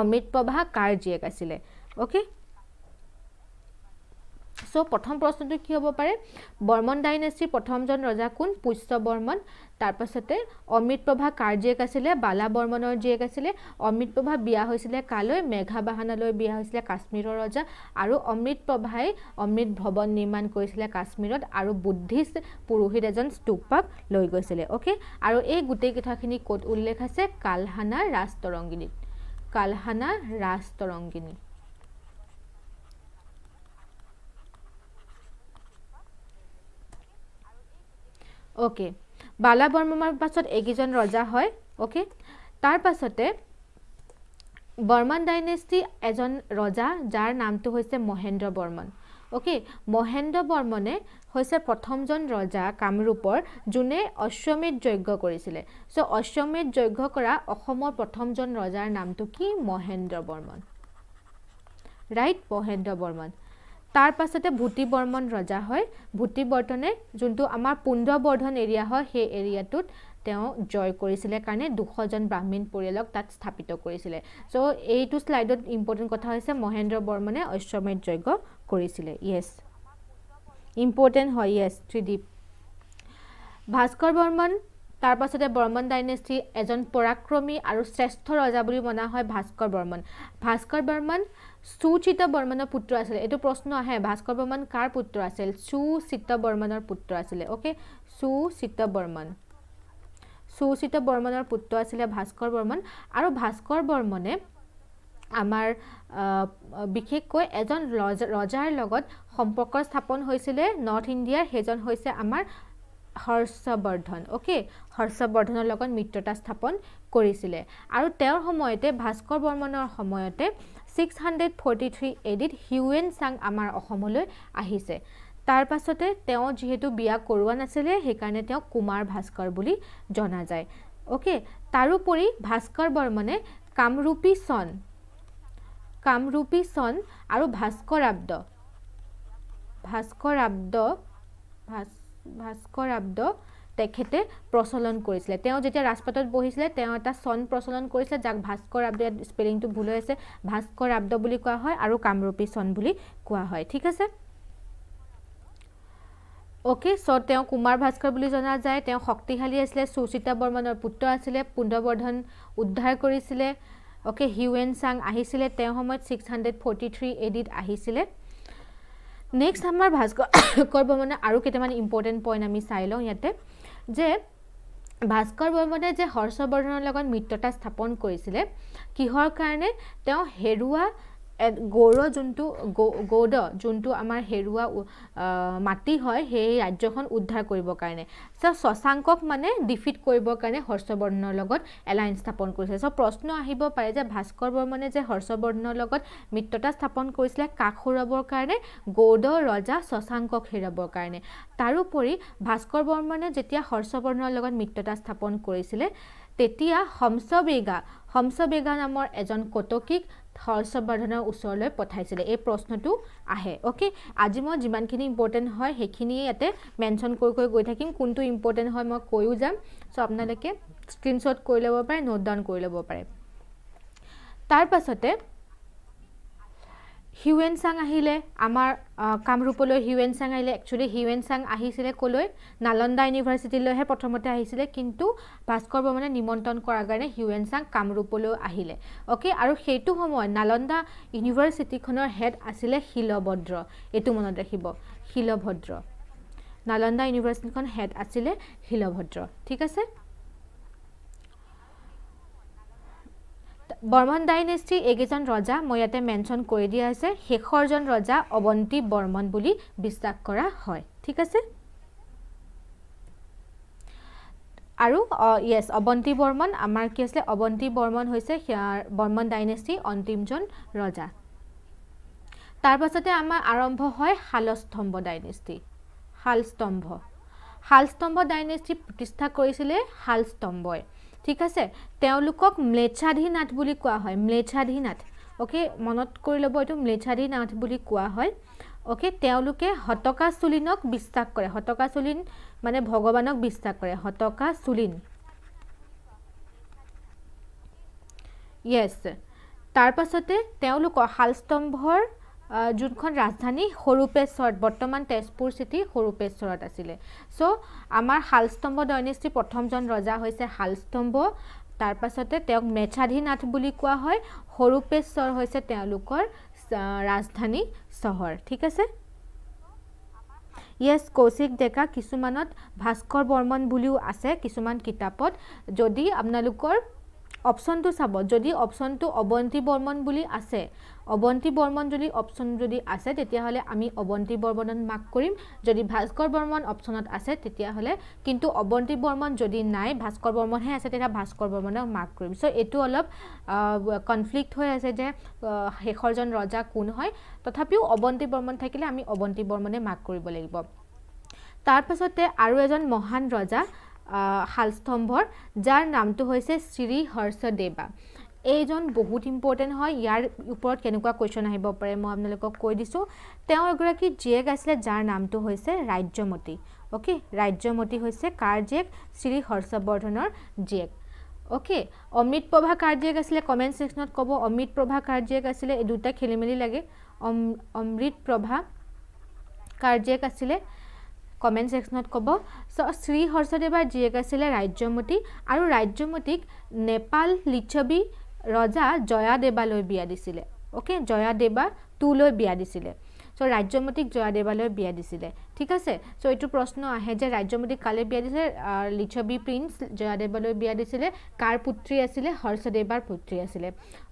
Speaker 1: অমৃত প্ৰভা কাৰ জীয়েক আছিলে অ'কে চ' প্ৰথম প্ৰশ্নটো কি হ'ব পাৰে বৰ্মন ডাইনেষ্টিৰ প্ৰথমজন ৰজা কোন পুষ্য বৰ্মন তাৰপাছতে অমৃতপ্ৰভা কাৰ জীয়েক আছিলে বালা বৰ্মনৰ জীয়েক আছিলে অমৃতপ্ৰভা বিয়া হৈছিলে কালৈ মেঘাবাহানালৈ বিয়া হৈছিলে কাশ্মীৰৰ ৰজা আৰু অমৃতপ্ৰভাই অমৃত ভৱন নিৰ্মাণ কৰিছিলে কাশ্মীৰত আৰু বুদ্ধিষ্ট পুৰোহিত এজন স্তূপাক লৈ গৈছিলে অ'কে আৰু এই গোটেই কথাখিনি ক'ত উল্লেখ আছে কালহানা ৰাজ তৰংগিনীত কালহানা ৰাজ তৰংগিনী ওকে বালা বর্মার পাছত একজন রজা হয় ওকে তার পাছতে বর্মন ডাইনেস্টি এজন রজা যার নামটো হয়েছে মহেন্দ্র বর্মন অ'কে মহেন্দ্ৰ বৰ্মনে হৈছে প্ৰথমজন ৰজা কামৰূপৰ যোনে অশ্বমেধ যজ্ঞ কৰিছিলে চ' অশ্বমেধ যজ্ঞ কৰা অসমৰ প্ৰথমজন ৰজাৰ নামটো কি মহেন্দ্ৰ বৰ্মন ৰাইট মহেন্দ্ৰ বৰ্মন তাৰ পাছতে বৰ্মন ৰজা হয় ভূতিবৰ্ধনে যোনটো আমাৰ পুণ্ডবৰ্ধন এৰিয়া হয় সেই এৰিয়াটোত তেওঁ জয় কৰিছিলে কাৰণে দুশজন ব্ৰাহ্মীণ পৰিয়ালক তাত স্থাপিত কৰিছিলে চ' এইটো শ্লাইডত ইম্পৰ্টেণ্ট কথা হৈছে মহেন্দ্ৰ বৰ্মনে অশ্বমেধ যজ্ঞ কৰিছিলে য়েছ ইম্পৰ্টেণ্ট হয় য়েছ ত্ৰিদীপ ভাস্কৰ বৰ্মন তাৰপাছতে বৰ্মন ডাইনেষ্টি এজন পৰাক্ৰমী আৰু শ্ৰেষ্ঠ ৰজা বুলি মনা হয় ভাস্কৰ বৰ্মন ভাস্কৰ বৰ্মন সুচিত বৰ্মনৰ পুত্ৰ আছিলে এইটো প্ৰশ্ন আহে ভাস্কৰ বৰ্মন কাৰ পুত্ৰ আছিল সুচিত বৰ্মনৰ পুত্ৰ আছিলে অ'কে সুচিত বৰ্মন সুচিত বৰ্মনৰ পুত্ৰ আছিলে ভাস্কৰ বৰ্মন আৰু ভাস্কৰ বৰ্মনে আমাৰ বিশেষকৈ এজন ৰজাৰ লগত সম্পৰ্ক স্থাপন হৈছিলে নৰ্থ ইণ্ডিয়াৰ সেইজন হৈছে আমাৰ হৰ্ষবৰ্ধন অ'কে হৰ্ষবৰ্ধনৰ লগত মিত্ৰতা স্থাপন কৰিছিলে আৰু তেওঁৰ সময়তে ভাস্কৰ বৰ্মনৰ সময়তে ছিক্স হাণ্ড্ৰেড ফৰ্টি থ্ৰী এডিত হিউৱেন চাং আমাৰ অসমলৈ আহিছে তাৰ পাছতে তেওঁ যিহেতু বিয়া কৰোৱা নাছিলে সেইকাৰণে তেওঁ কুমাৰ ভাস্কৰ বুলি জনা যায় অ'কে তাৰোপৰি ভাস্কৰ বৰ্মনে কামৰূপী চন কামৰূপী চন আৰু ভাস্কৰ ভাস্কৰ ভাস্কৰ তেখেতে প্ৰচলন কৰিছিলে তেওঁ যেতিয়া ৰাজপাতত বহিছিলে তেওঁ এটা চন প্ৰচলন কৰিছিলে যাক ভাস্কৰ আব্দ স্পেলিংটো ভুল হৈ আছে ভাস্কৰ আব্দ বুলি কোৱা হয় আৰু কামৰূপী চন বুলি কোৱা হয় ঠিক আছে অ'কে চ' তেওঁ কুমাৰ ভাস্কৰ বুলি জনা যায় তেওঁ শক্তিশালী আছিলে সুচিতা বৰ্মনৰ পুত্ৰ আছিলে পুণ্ডবৰ্ধন উদ্ধাৰ কৰিছিলে অ'কে হিউৱেন চাং আহিছিলে তেওঁ সময়ত ছিক্স হাণ্ড্ৰেড ফৰ্টি থ্ৰী এডিত আহিছিলে নেক্সট আমাৰ ভাস্কৰ বৰ্মনে আৰু কেইটামান ইম্পৰ্টেণ্ট পইণ্ট আমি চাই লওঁ ইয়াতে যে ভাস্কৰ বৰ্মনে যে হৰ্ষবৰ্ধনৰ লগত মিত্ৰতা স্থাপন কৰিছিলে কিহৰ কাৰণে তেওঁ হেৰুৱা এড গৌড় যোনটো গৌড যোনটো আমাৰ হেৰুৱা মাটি হয় সেই ৰাজ্যখন উদ্ধাৰ কৰিবৰ কাৰণে চ' শশাংকক মানে ডিফিট কৰিবৰ কাৰণে হৰ্ষবৰ্ণৰ লগত এলাইন স্থাপন কৰিছে চ' প্ৰশ্ন আহিব পাৰে যে ভাস্কৰ বৰ্মনে যে হৰ্ষবৰ্ণৰ লগত মিত্ৰতা স্থাপন কৰিছিলে কাষ হৰুৱাবৰ কাৰণে গৌড় ৰজা শশাংকক হেৰুৱাবৰ কাৰণে তাৰোপৰি ভাস্কৰ বৰ্মনে যেতিয়া হৰ্ষবৰ্ণৰ লগত মিত্ৰতা স্থাপন কৰিছিলে তেতিয়া হংসবেগা হংসবেগা নামৰ এজন কটকীক হৰ্ষবৰ্ধনৰ ওচৰলৈ পঠাইছিলে এই প্ৰশ্নটো আহে অ'কে আজি মই যিমানখিনি ইম্পৰ্টেণ্ট হয় সেইখিনিয়ে ইয়াতে মেনশ্যন কৰি কৰি গৈ থাকিম কোনটো ইম্পৰ্টেণ্ট হয় মই কৈও যাম চ' আপোনালোকে স্ক্ৰীনশ্বট কৰি ল'ব পাৰে নোট ডাউন কৰি ল'ব পাৰে তাৰপাছতে হিউৱেন চাং আহিলে আমাৰ কামৰূপলৈ হিউৱেন চাং আহিলে একচুৱেলি হিউৱেন চাং আহিছিলে ক'লৈ নালন্দা ইউনিভাৰ্চিটিলৈহে প্ৰথমতে আহিছিলে কিন্তু ভাস্কৰ বৰ্মনে নিমন্ত্ৰণ কৰাৰ কাৰণে হিউৱেন চাং কামৰূপলৈ আহিলে অ'কে আৰু সেইটো সময়ত নালন্দা ইউনিভাৰ্চিটিখনৰ হেড আছিলে শিলভদ্ৰ এইটো মনত ৰাখিব শিলভদ্ৰ নালন্দা ইউনিভাৰ্চিটিখন হেড আছিলে শিলভদ্ৰ ঠিক আছে বৰ্মন ডাইনেষ্টি এইকেইজন ৰজা মই ইয়াতে মেনশ্যন কৰি দিয়া আছে শেষৰজন ৰজা অৱন্তি বৰ্মন বুলি বিশ্বাস কৰা হয় ঠিক আছে আৰু য়েছ অৱন্তি বৰ্মন আমাৰ কি আছিলে অৱন্তি বৰ্মন হৈছে বৰ্মন ডাইনেষ্টিৰ অন্তিমজন ৰজা তাৰপাছতে আমাৰ আৰম্ভ হয় শালস্তম্ভ ডাইনেষ্টি শালস্তম্ভ শালস্তম্ভ ডাইনেষ্টি প্ৰতিষ্ঠা কৰিছিলে শালস্তম্ভই ঠিক আছে তেওঁলোকক ম্লেচ্ছাধী নাথ বুলি কোৱা হয় ম্লেচ্ছাধী নাথ অ'কে মনত কৰি ল'ব এইটো ম্লেচ্ছাধী নাথ বুলি কোৱা হয় অ'কে তেওঁলোকে হতকা চুলিনক বিশ্বাস কৰে হতকা চুলিন মানে ভগৱানক বিশ্বাস কৰে হতকা চুলিন য়েছ তাৰ পাছতে তেওঁলোকৰ শালস্তম্ভৰ যোনখন ৰাজধানী সৰুপেশ্বৰত বৰ্তমান তেজপুৰ চিটি সৰুপেশ্বৰত আছিলে চ' আমাৰ শালস্তম্ভ দৈনিষ্ঠী প্ৰথমজন ৰজা হৈছে শালস্তম্ভ তাৰপাছতে তেওঁক মেচাধীনাথ বুলি কোৱা হয় সৰুপেশ্বৰ হৈছে তেওঁলোকৰ ৰাজধানী চহৰ ঠিক আছে য়েছ কৌশিক ডেকা কিছুমানত ভাস্কৰ বৰ্মন বুলিও আছে কিছুমান কিতাপত যদি আপোনালোকৰ অপশ্যনটো চাব যদি অপশ্যনটো অৱন্তী বৰ্মন বুলি আছে অৱন্তী বৰ্মন যদি অপশ্যন যদি আছে তেতিয়াহ'লে আমি অৱন্তি বৰ্মনত মাক কৰিম যদি ভাস্কৰ বৰ্মন অপচনত আছে তেতিয়াহ'লে কিন্তু অৱন্তি বৰ্মন যদি নাই ভাস্কৰ বৰ্মনহে আছে তেতিয়া ভাস্কৰ বৰ্মনক মাক কৰিম চ' এইটো অলপ কনফ্লিক্ট হৈ আছে যে শেষৰজন ৰজা কোন হয় তথাপিও অৱন্তি বৰ্মন থাকিলে আমি অৱন্তি বৰ্মনে মাক কৰিব লাগিব তাৰপাছতে আৰু এজন মহান ৰজা শালস্তম্ভৰ যাৰ নামটো হৈছে শ্ৰী দেৱা এইজন বহুত ইম্পৰ্টেণ্ট হয় ইয়াৰ ওপৰত কেনেকুৱা কুৱেশ্যন আহিব পাৰে মই আপোনালোকক কৈ দিছোঁ তেওঁ এগৰাকী জীয়েক আছিলে যাৰ নামটো হৈছে ৰাজ্যমতী অ'কে ৰাজ্যমতী হৈছে কাৰ জীয়েক শ্ৰী হৰ্ষবৰ্ধনৰ জীয়েক অ'কে অমৃতপ্ৰভা কাৰ জীয়েক আছিলে কমেণ্ট ছেকশ্যনত ক'ব অমৃত প্ৰভা কাৰ জীয়েক আছিলে এই দুটা খেলিমেলি লাগে অম অমৃতপ্ৰভা কাৰ জীয়েক আছিলে কমেণ্ট ছেকশ্যনত ক'ব শ্ৰী হৰ্ষদেৱাৰ জীয়েক আছিলে ৰাজ্যমতী আৰু ৰাজ্যমতীক নেপাল লিচবি ৰজা জয়াদেৱালৈ বিয়া দিছিলে অ'কে জয়াদেৱা টুলৈ বিয়া দিছিলে চ' ৰাজ্যমতীক জয়াদেৱালৈ বিয়া দিছিলে ঠিক আছে চ' এইটো প্ৰশ্ন আহে যে ৰাজ্যমতীক কালৈ বিয়া দিছিলে লিচবি প্ৰিন্স জয়াদেৱালৈ বিয়া দিছিলে কাৰ পুত্ৰী আছিলে হৰ্ষদেৱাৰ পুত্ৰী আছিলে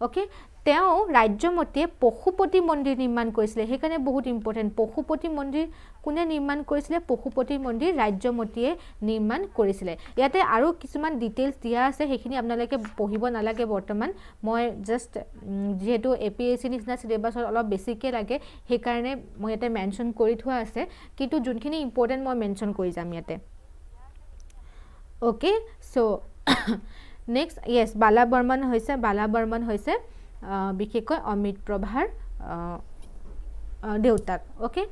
Speaker 1: অ'কে তেওঁ ৰাজ্যমতীয়ে পশুপতি মন্দিৰ নিৰ্মাণ কৰিছিলে সেইকাৰণে বহুত ইম্পৰ্টেণ্ট পশুপতি মন্দিৰ কোনে নিৰ্মাণ কৰিছিলে পশুপতি মন্দিৰ ৰাজ্যমতীয়ে নিৰ্মাণ কৰিছিলে ইয়াতে আৰু কিছুমান ডিটেইলছ দিয়া আছে সেইখিনি আপোনালোকে পঢ়িব নালাগে বৰ্তমান মই জাষ্ট যিহেতু এ পি এছ চি নিচিনা চিলেবাছত অলপ বেছিকৈ লাগে সেইকাৰণে মই ইয়াতে মেনশ্যন কৰি থোৱা আছে কিন্তু যোনখিনি ইম্পৰ্টেণ্ট মই মেনশ্যন কৰি যাম ইয়াতে okay so' next yes Bala Barman হৈছে বালা বৰ্মন হৈছে বিশেষকৈ অমিত প্ৰভাৰ দেউতাক অ'কে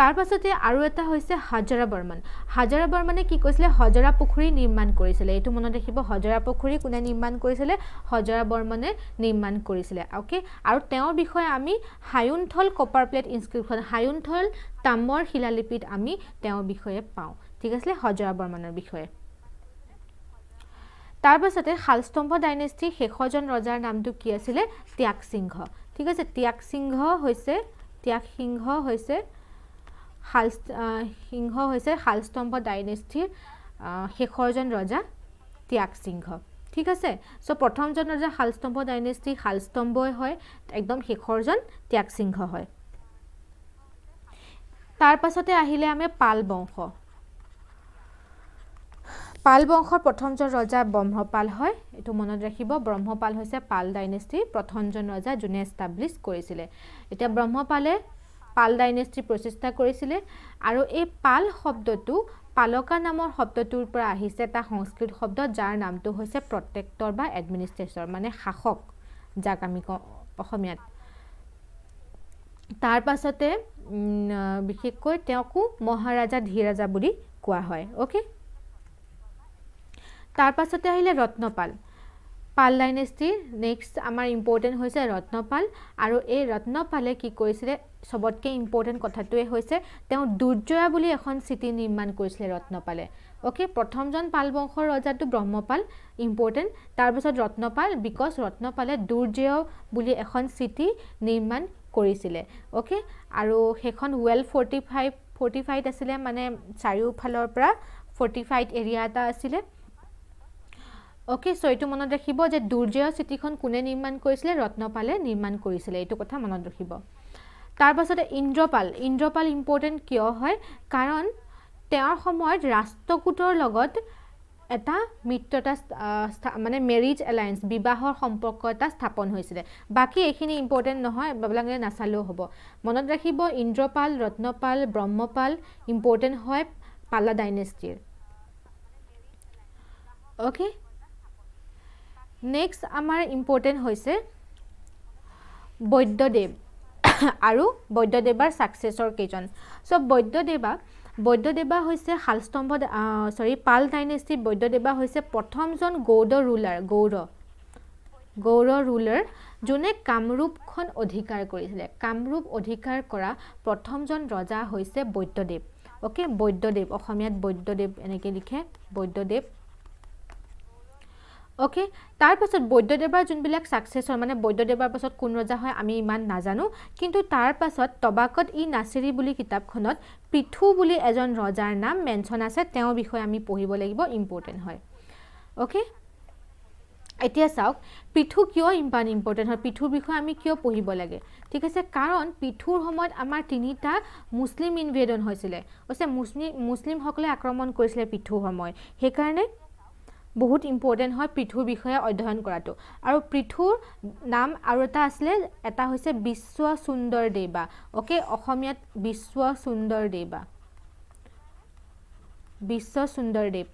Speaker 1: তাৰপাছতে আৰু এটা হৈছে হাজাৰা বৰ্মন হাজাৰা বৰ্মনে কি কৈছিলে হজৰা পুখুৰী নিৰ্মাণ কৰিছিলে এইটো মনত ৰাখিব হজৰা পুখুৰী কোনে নিৰ্মাণ কৰিছিলে হজৰা বৰ্মনে নিৰ্মাণ কৰিছিলে অ'কে আৰু তেওঁৰ বিষয়ে আমি Hayunthal copper plate inscription Hayunthal তামৰ শিলালিপিত আমি তেওঁৰ বিষয়ে পাওঁ ঠিক আছিলে হজৰা বৰ্মনৰ বিষয়ে তাৰপাছতে শালস্তম্ভ ডাইনেষ্টিৰ শেষৰজন ৰজাৰ নামটো কি আছিলে ত্যাগসিংহ ঠিক আছে ত্যাগসিংহ হৈছে ত্যাগসিংহ হৈছে শাল সিংহ হৈছে শালস্তম্ভ ডাইনেষ্টিৰ শেষৰজন ৰজা ত্যাগসিংহ ঠিক আছে চ' প্ৰথমজন ৰজা শালস্তম্ভ ডাইনেষ্টি শালস্তম্ভই হয় একদম শেষৰজন ত্যাগসিংহ হয় তাৰপাছতে আহিলে আমি পাল বংশ পাল বংশৰ প্ৰথমজন ৰজা ব্ৰহ্মপাল হয় এইটো মনত ৰাখিব ব্ৰহ্মপাল হৈছে পাল ডাইনেষ্টিৰ প্ৰথমজন ৰজা যোনে এষ্টাব্লিছ কৰিছিলে এতিয়া ব্ৰহ্মপালে পাল ডাইনেষ্টি প্ৰচেষ্টা কৰিছিলে আৰু এই পাল শব্দটো পালকা নামৰ শব্দটোৰ পৰা আহিছে এটা সংস্কৃত শব্দ যাৰ নামটো হৈছে প্ৰটেক্টৰ বা এডমিনিষ্ট্ৰেচৰ মানে শাসক যাক আমি কওঁ অসমীয়াত তাৰ পাছতে বিশেষকৈ তেওঁকো মহাৰাজা ধীৰাজা বুলি কোৱা হয় অ'কে তাৰপাছতে আহিলে ৰত্নপাল পাল ডাইনেষ্টিৰ নেক্সট আমাৰ ইম্পৰ্টেণ্ট হৈছে ৰত্নপাল আৰু এই ৰত্নপালে কি কৰিছিলে চবতকৈ ইম্পৰ্টেণ্ট কথাটোৱে হৈছে তেওঁ দুৰ্জয়া বুলি এখন চিটি নিৰ্মাণ কৰিছিলে ৰত্নপালে অ'কে প্ৰথমজন পাল বংশৰ ৰজাটো ব্ৰহ্মপাল ইম্পৰ্টেণ্ট তাৰপিছত ৰত্নপাল বিকজ ৰত্নপালে দুৰ্জয় বুলি এখন চিটি নিৰ্মাণ কৰিছিলে অ'কে আৰু সেইখন well forty five forty five আছিলে মানে চাৰিওফালৰ পৰা ফৰ্টি ফাইভ এৰিয়া এটা আছিলে অ'কে চ' এইটো মনত ৰাখিব যে দুৰ্জয় চিটিখন কোনে নিৰ্মাণ কৰিছিলে ৰত্নপালে নিৰ্মাণ কৰিছিলে এইটো কথা মনত ৰাখিব তাৰপাছতে ইন্দ্ৰপাল ইন্দ্ৰপাল ইম্পৰ্টেণ্ট কিয় হয় কাৰণ তেওঁৰ সময়ত ৰাষ্ট্ৰকূটৰ লগত এটা মিত্ৰতা মানে মেৰিজ এলায়েন্স বিবাহৰ সম্পৰ্ক এটা স্থাপন হৈছিলে বাকী এইখিনি ইম্পৰ্টেণ্ট নহয় এইবিলাকে নাচালেও হ'ব মনত ৰাখিব ইন্দ্ৰপাল ৰত্নপাল ব্ৰহ্মপাল ইম্পৰ্টেণ্ট হয় পালা ডাইনেষ্টিৰ অ'কে নেক্সট আমাৰ ইম্পৰ্টেণ্ট হৈছে বৈদ্যদেৱ আৰু বৈদ্যদেৱাৰ ছাকচেছৰ কেইজন চ' বৈদ্যদেৱা বৈদ্যদেৱা হৈছে শালস্তম্ভ চৰি পাল ডাইনেষ্টিৰ বৈদ্যদেৱা হৈছে প্ৰথমজন গৌড় ৰুলাৰ গৌড় গৌড় ৰুলাৰ যোনে কামৰূপখন অধিকাৰ কৰিছিলে কামৰূপ অধিকাৰ কৰা প্ৰথমজন ৰজা হৈছে বৈদ্যদেৱ অ'কে বৈদ্যদেৱ অসমীয়াত বৈদ্যদেৱ এনেকৈ লিখে বৈদ্যদেৱ অ'কে তাৰপাছত বৈদ্যদেৱৰ যোনবিলাক ছাকচেছ হয় মানে বৈদ্যদেৱৰ পাছত কোন ৰজা হয় আমি ইমান নাজানো কিন্তু তাৰপাছত তবাকত ই নাচিৰি বুলি কিতাপখনত পৃথু বুলি এজন ৰজাৰ নাম মেনশ্যন আছে তেওঁৰ বিষয়ে আমি পঢ়িব লাগিব ইম্পৰ্টেণ্ট হয় অ'কে এতিয়া চাওক পৃথু কিয় ইমান ইম্পৰ্টেণ্ট হয় পৃথুৰ বিষয়ে আমি কিয় পঢ়িব লাগে ঠিক আছে কাৰণ পৃথুৰ সময়ত আমাৰ তিনিটা মুছলিম ইনভেদন হৈছিলে অৱশ্যে মুছলিম মুছলিমসকলে আক্ৰমণ কৰিছিলে পৃথুৰ সময় সেইকাৰণে বহুত ইম্পৰ্টেণ্ট হয় পৃথুৰ বিষয়ে অধ্যয়ন কৰাটো আৰু পৃথুৰ নাম আৰু এটা আছিলে এটা হৈছে বিশ্ব সুন্দৰ দেৱা অ'কে অসমীয়াত বিশ্ব সুন্দৰ দেৱা বিশ্ব সুন্দৰদেৱ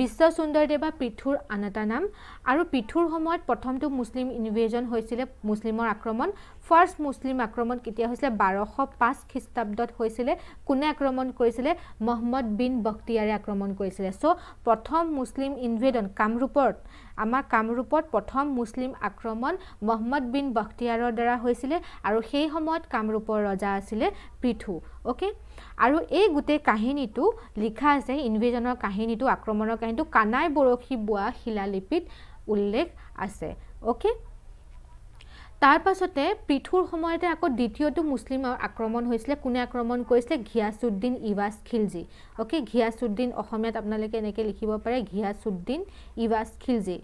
Speaker 1: বিশ্ব বিশ্বসুন্দৰদেৱা পিথুৰ আন এটা নাম আৰু পিথুৰ সময়ত প্ৰথমটো মুছলিম ইনভেজন হৈছিলে মুছলিমৰ আক্ৰমণ ফাৰ্ষ্ট মুছলিম আক্ৰমণ কেতিয়া হৈছিলে বাৰশ পাঁচ খ্ৰীষ্টাব্দত হৈছিলে কোনে আক্ৰমণ কৰিছিলে মহম্মদ বিন বখতিয়াৰে আক্ৰমণ কৰিছিলে চ' প্ৰথম মুছলিম ইনভেদন কামৰূপত আমাৰ কামৰূপত প্ৰথম মুছলিম আক্ৰমণ মহম্মদ বিন বখতিয়াৰৰ দ্বাৰা হৈছিলে আৰু সেই সময়ত কামৰূপৰ ৰজা আছিলে পিঠু অ'কে আৰু এই গোটেই কাহিনীটো লিখা আছে ইনভেজনৰ কাহিনীটো আক্ৰমণৰ কাহিনীটো কানাই বৰশী বোৱা শিলালিপিত উল্লেখ আছে অ'কে তাৰপাছতে পৃথুৰ সময়তে আকৌ দ্বিতীয়টো মুছলিম আক্ৰমণ হৈছিলে কোনে আক্ৰমণ কৰিছিলে ঘিয়াছুদ্দিন ইৱাছ খিলজি অ'কে ঘিয়াছুদ্দিন অসমীয়াত আপোনালোকে এনেকৈ লিখিব পাৰে ঘিয়াছুদ্দিন ইৱাছ খিলজি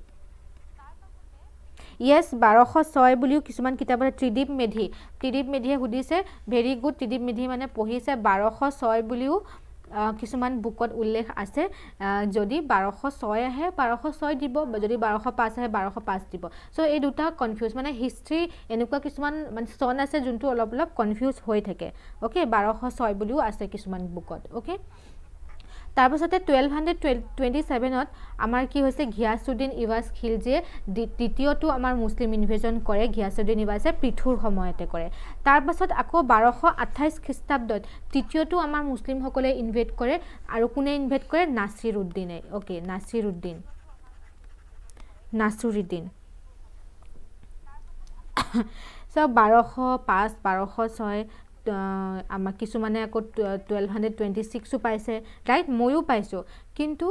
Speaker 1: য়েছ বাৰশ ছয় বুলিও কিছুমান কিতাপ আছে ত্ৰিদীপ মেধি ত্ৰিদীপ মেধিয়ে সুধিছে ভেৰি গুড ত্ৰিদীপ মেধি মানে পঢ়িছে বাৰশ ছয় বুলিও কিছুমান বুকত উল্লেখ আছে যদি বাৰশ ছয় আহে বাৰশ ছয় দিব যদি বাৰশ পাঁচ আহে বাৰশ পাঁচ দিব চ' এই দুটা কনফিউজ মানে হিষ্ট্ৰী এনেকুৱা কিছুমান মানে চন আছে যোনটো অলপ অলপ কনফিউজ হৈ থাকে অ'কে বাৰশ ছয় বুলিও আছে কিছুমান বুকত অ'কে তাৰপিছতে টুৱেল্ভ হাণ্ড্ৰেড টুৱেল টুৱেণ্টি ছেভেনত আমাৰ কি হৈছে ঘিয়াছুদ্দিন ইৱাজ খিলজীয়ে তৃতীয়টো আমাৰ মুছলিম ইনভেজন কৰে ঘিয়াছুদ্দিন ইৱাজে পৃথুৰ সময়তে কৰে তাৰপাছত আকৌ বাৰশ আঠাইছ খ্ৰীষ্টাব্দত তৃতীয়টো আমাৰ মুছলিমসকলে ইনভেট কৰে আৰু কোনে ইনভেট কৰে নাছিৰুদ্দিনে অ'কে নাছিৰুদ্দিন নাচুৰুদ্দিন চ' বাৰশ পাঁচ বাৰশ ছয় আমাক কিছুমানে আকৌ টুৱেল্ভ হাণ্ড্ৰেড টুৱেণ্টি ছিক্সো পাইছে ৰাইট ময়ো পাইছোঁ কিন্তু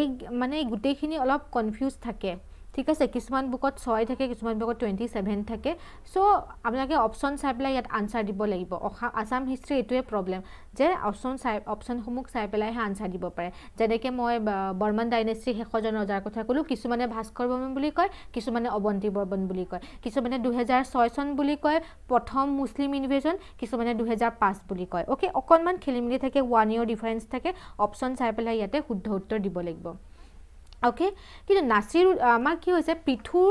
Speaker 1: এই মানে গোটেইখিনি অলপ কনফিউজ থাকে ঠিক আছে কিছুমান বুকত ছয় থাকে কিছুমান বুকত টুৱেণ্টি ছেভেন থাকে চ' আপোনালোকে অপশ্যন চাই পেলাই ইয়াত আনচাৰ দিব লাগিব অসা আছাম হিষ্ট্ৰী এইটোৱে প্ৰব্লেম যে অপশ্যন চাই অপশ্যনসমূহ চাই পেলাইহে আনচাৰ দিব পাৰে যেনেকৈ মই বৰ্মন ডাইনেষ্ট্ৰীৰ শেষজন ৰজাৰ কথা ক'লোঁ কিছুমানে ভাস্কৰ বৰ্মন বুলি কয় কিছুমানে অৱন্তি বৰ্মন বুলি কয় কিছুমানে দুহেজাৰ ছয় চন বুলি কয় প্ৰথম মুছলিম ইনভেশ্যন কিছুমানে দুহেজাৰ পাঁচ বুলি কয় অ'কে অকণমান খেলি মেলি থাকে ওৱান ইয়েৰ ডিফাৰেঞ্চ থাকে অপশ্যন চাই পেলাই ইয়াতে শুদ্ধ উত্তৰ দিব লাগিব অ'কে কিন্তু নাচিৰ আমাৰ কি হৈছে পিঠুৰ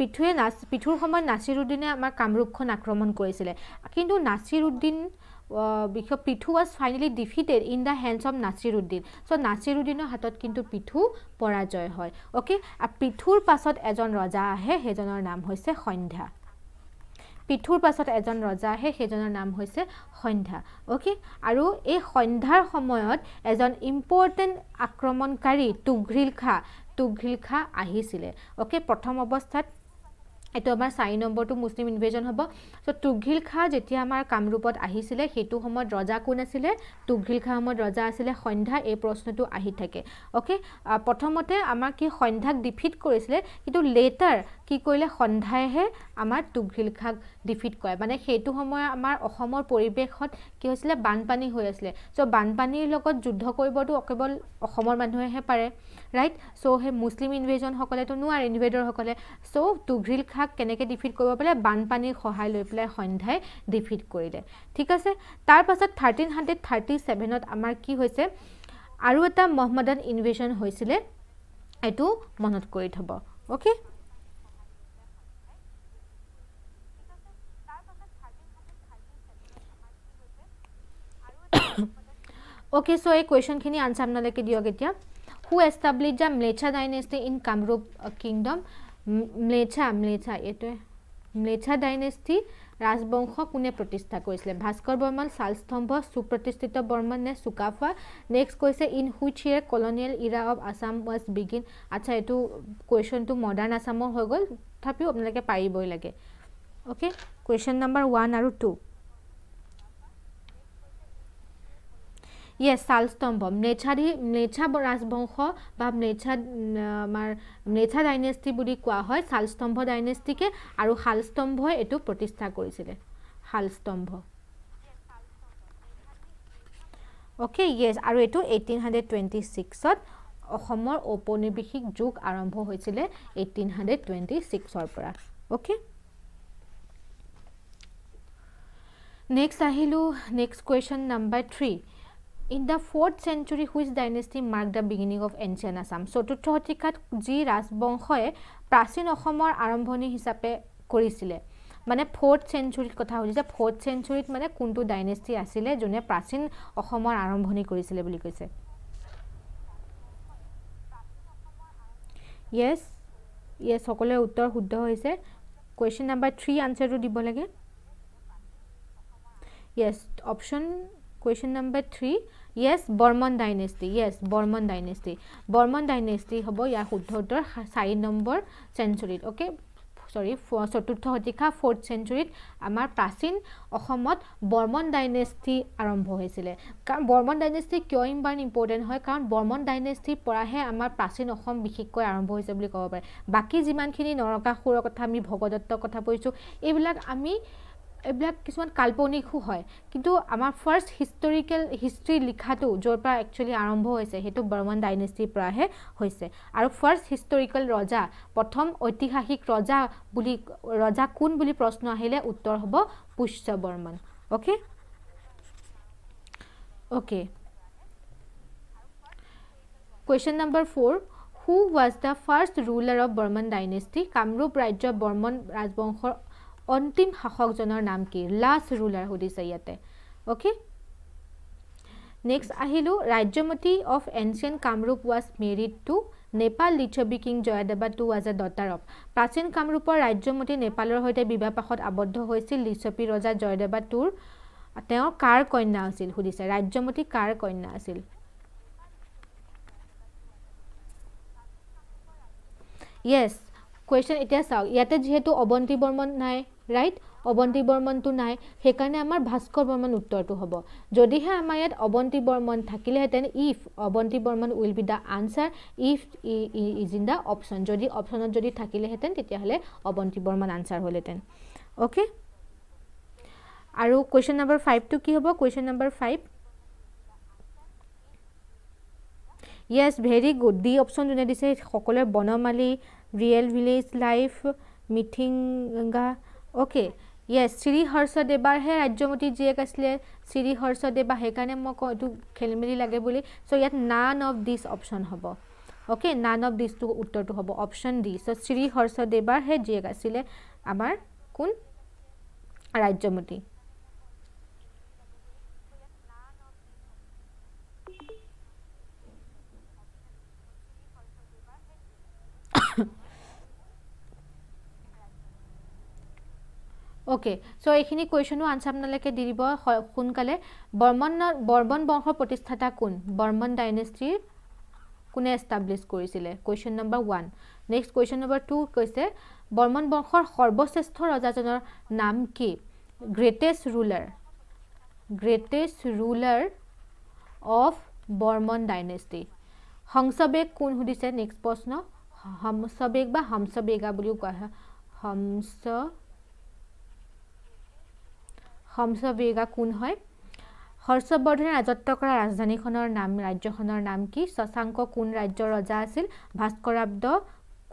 Speaker 1: পিঠুৱে নাচ পিঠুৰ সময়ত নাচিৰুদ্দিনে আমাৰ কামৰূপখন আক্ৰমণ কৰিছিলে কিন্তু নাচিৰুদ্দিন বিষ Prithu was finally defeated in the hands of Nasiruddin so' নাচিৰুদ্দিনৰ হাতত কিন্তু পিঠু পৰাজয় হয় অ'কে পিঠুৰ পাছত এজন ৰজা আহে সেইজনৰ নাম হৈছে সন্ধ্যা পিঠুৰ পাছত এজন ৰজা আহে সেইজনৰ নাম হৈছে সন্ধ্যা অ'কে আৰু এই সন্ধ্যাৰ সময়ত এজন ইম্পৰ্টেণ্ট আক্ৰমণকাৰী টুঘ্ৰিলখা টুঘ্ৰিলখা আহিছিলে অ'কে প্ৰথম অৱস্থাত এইটো আমাৰ চাৰি নম্বৰটো মুছলিম ইনভেজন হ'ব চ' তুঘিল খা যেতিয়া আমাৰ কামৰূপত আহিছিলে সেইটো সময়ত ৰজা কোন আছিলে তুঘিল খা সময়ত ৰজা আছিলে সন্ধ্যা এই প্ৰশ্নটো আহি থাকে অ'কে প্ৰথমতে আমাক কি সন্ধ্যাক ডিফিট কৰিছিলে কিন্তু লেটাৰ কি কৰিলে সন্ধ্যাইহে আমাৰ তুঘিল খাক ডিফিট কৰে মানে সেইটো সময়ত আমাৰ অসমৰ পৰিৱেশত কি হৈছিলে বানপানী হৈ আছিলে চ' বানপানীৰ লগত যুদ্ধ কৰিবতো কেৱল অসমৰ মানুহেহে পাৰে ৰাইট চ' সেই মুছলিম ইনভেজনসকলেতো নোৱাৰে ইনভেডৰসকলে চ' তুঘ্ৰিল খাক কেনেকৈ ডিফিট কৰিব পাৰিলে বানপানীৰ সহায় লৈ পেলাই সন্ধ্যাই ডিফিট কৰিলে ঠিক আছে তাৰপাছত থাৰ্টিন হাণ্ড্ৰেড থাৰ্টি ছেভেনত আমাৰ কি হৈছে আৰু এটা মহম্মদান ইনভেশ্যন হৈছিলে এইটো মনত কৰি থ'ব অ'কে অ'কে চ' এই কুৱেশ্যনখিনি আনচাৰ আপোনালোকে দিয়ক এতিয়া who established the Mlecha dynasty in Kamrup kingdom? Mlecha, Mlecha, ito Mlecha dynasty, Rasbongho kune protista koisle. Bhaskar Barman, Salstombo, Suprotistito Barman ne Sukafa. Next koise, in which year colonial era of Assam was begin? Acha ito question to modern Assam ho gol, thapi apnake pai boi lage. Okay, question number one or two. ইয়ে শালস্তম্ভ ম্লেচাধী ম্লেচা ৰাজবংশ বা ম্লেচা আমাৰ ম্লেচা dynasty বুলি কোৱা হয় শালস্তম্ভ ডাইনেষ্টিকে আৰু শালস্তম্ভই এইটো প্ৰতিষ্ঠা কৰিছিলে শালস্তম্ভ অ'কে য়েছ আৰু এইটো এইটিন হাণ্ড্ৰেড টুৱেণ্টি ছিক্সত অসমৰ ঔপনিৱেশিক যুগ আৰম্ভ হৈছিলে এইটিন হাণ্ড্ৰেড টুৱেণ্টি ছিক্সৰ পৰা অ'কে নেক্সট আহিলোঁ next question number three in the fourth century which dynasty mark the beginning of ancient Assam চতুৰ্থ শতিকাত যি ৰাজবংশয়ে প্ৰাচীন অসমৰ আৰম্ভণি হিচাপে কৰিছিলে মানে ফ'ৰ্থ চেঞ্চুৰিত কথা সুধিছে ফ'ৰ্থ চেঞ্চুৰিত মানে কোনটো ডাইনেষ্টি আছিলে যোনে প্ৰাচীন অসমৰ আৰম্ভণি কৰিছিলে বুলি কৈছে য়েছ য়েছ সকলোৱে উত্তৰ শুদ্ধ হৈছে কুৱেশ্যন নাম্বাৰ থ্ৰী আনচাৰটো দিব লাগে yes option question number 3 yes borman dynasty yes borman dynasty borman dynasty hobo ya huddhotor sai number century okay sorry chaturtha hatika fourth century amar prachin ahomot borman dynasty arambho hoisile karon borman dynasty kyo imban important hoy karon borman dynasty porahe amar prachin ahom bikhikoi arambho hoise boli kobo pare baki jiman khini noraka khura kotha ami bhagadatta kotha poisu eibilak ami এইবিলাক কিছুমান কাল্পনিকো হয় কিন্তু আমাৰ first historical history লিখাটো য'ৰ পৰা actually আৰম্ভ হৈছে সেইটো বৰ্মন ডাইনেষ্টিৰ পৰাহে হৈছে আৰু ফাৰ্ষ্ট হিষ্টৰিকেল ৰজা প্ৰথম ঐতিহাসিক ৰজা বুলি ৰজা কোন বুলি প্ৰশ্ন আহিলে উত্তৰ হ'ব Pushya Barman okay okay question number four who was the first ruler of Barman dynasty Kamrup ৰাজ্য বৰ্মন ৰাজবংশৰ অন্তিম শাসকজনৰ নাম কি লাষ্ট ৰুলাৰ সুধিছে ইয়াতে অ'কে নেক্সট আহিলোঁ Rajyamati of ancient Kamrup was married to Nepal লিথবি king Jayadeva to was a daughter of প্ৰাচীন কামৰূপৰ ৰাজ্যমতী নেপালৰ সৈতে বিবাহ পাশত আবদ্ধ হৈছিল লিথবি ৰজা জয়দেৱা টুৰ তেওঁ কাৰ কন্যা আছিল সুধিছে ৰাজ্যমতী কাৰ কন্যা আছিল য়েছ কুৱেশ্যন এতিয়া চাওক ইয়াতে যিহেতু অৱন্তি বৰ্মন নাই ৰাইট অৱন্তী বৰ্মনটো নাই সেইকাৰণে আমাৰ ভাস্কৰ বৰ্মন উত্তৰটো হ'ব যদিহে আমাৰ ইয়াত অৱন্তী বৰ্মন থাকিলেহেঁতেন if Avanti Barman will be the answer if is in the option যদি অপশ্যনত যদি থাকিলেহেঁতেন তেতিয়াহ'লে অৱন্তী বৰ্মন আনচাৰ হ'লহেঁতেন অ'কে আৰু কুৱেশ্যন নম্বৰ ফাইভটো কি হ'ব question number five yes very good D option যোনে দিছে সকলোৱে Banamali real village life Mithinga okay yes Shri হৰ্ষদেৱাৰহে ৰাজ্যমতী জীয়েক আছিলে শ্ৰী হৰ্ষদেৱা সেইকাৰণে মই কওঁ এইটো খেলিমেলি লাগে বুলি চ' ইয়াত নান অফ দিছ অপশ্যন হ'ব অ'কে নান অফ দিছটো উত্তৰটো হ'ব অপশ্যন ডি চ' শ্ৰী হৰ্ষদেৱাৰহে জীয়েক আছিলে আমাৰ কোন ৰাজ্যমতী অ'কে চ' এইখিনি কুৱেশ্যনো আনচাৰ আপোনালোকে দি দিব সোনকালে বৰ্মন বৰ্মন বংশৰ প্ৰতিষ্ঠাতা কোন বৰ্মন ডাইনেষ্টিৰ কোনে এষ্টাব্লিছ কৰিছিলে question number one next question number two কৈছে বৰ্মন বংশৰ সৰ্বশ্ৰেষ্ঠ ৰজাজনৰ নাম কি greatest ruler greatest ruler of Barman dynasty Hamsavega কোন সুধিছে নেক্সট প্ৰশ্ন হংসবেগ বা হংসবেগা বুলিও কোৱা হয় হংস হংসবিৰ্গা কোন হয় হৰ্ষবৰ্ধনে ৰাজত্ব কৰা ৰাজধানীখনৰ নাম ৰাজ্যখনৰ নাম কি শশাংক কোন ৰাজ্যৰ ৰজা আছিল ভাস্কৰাব্দ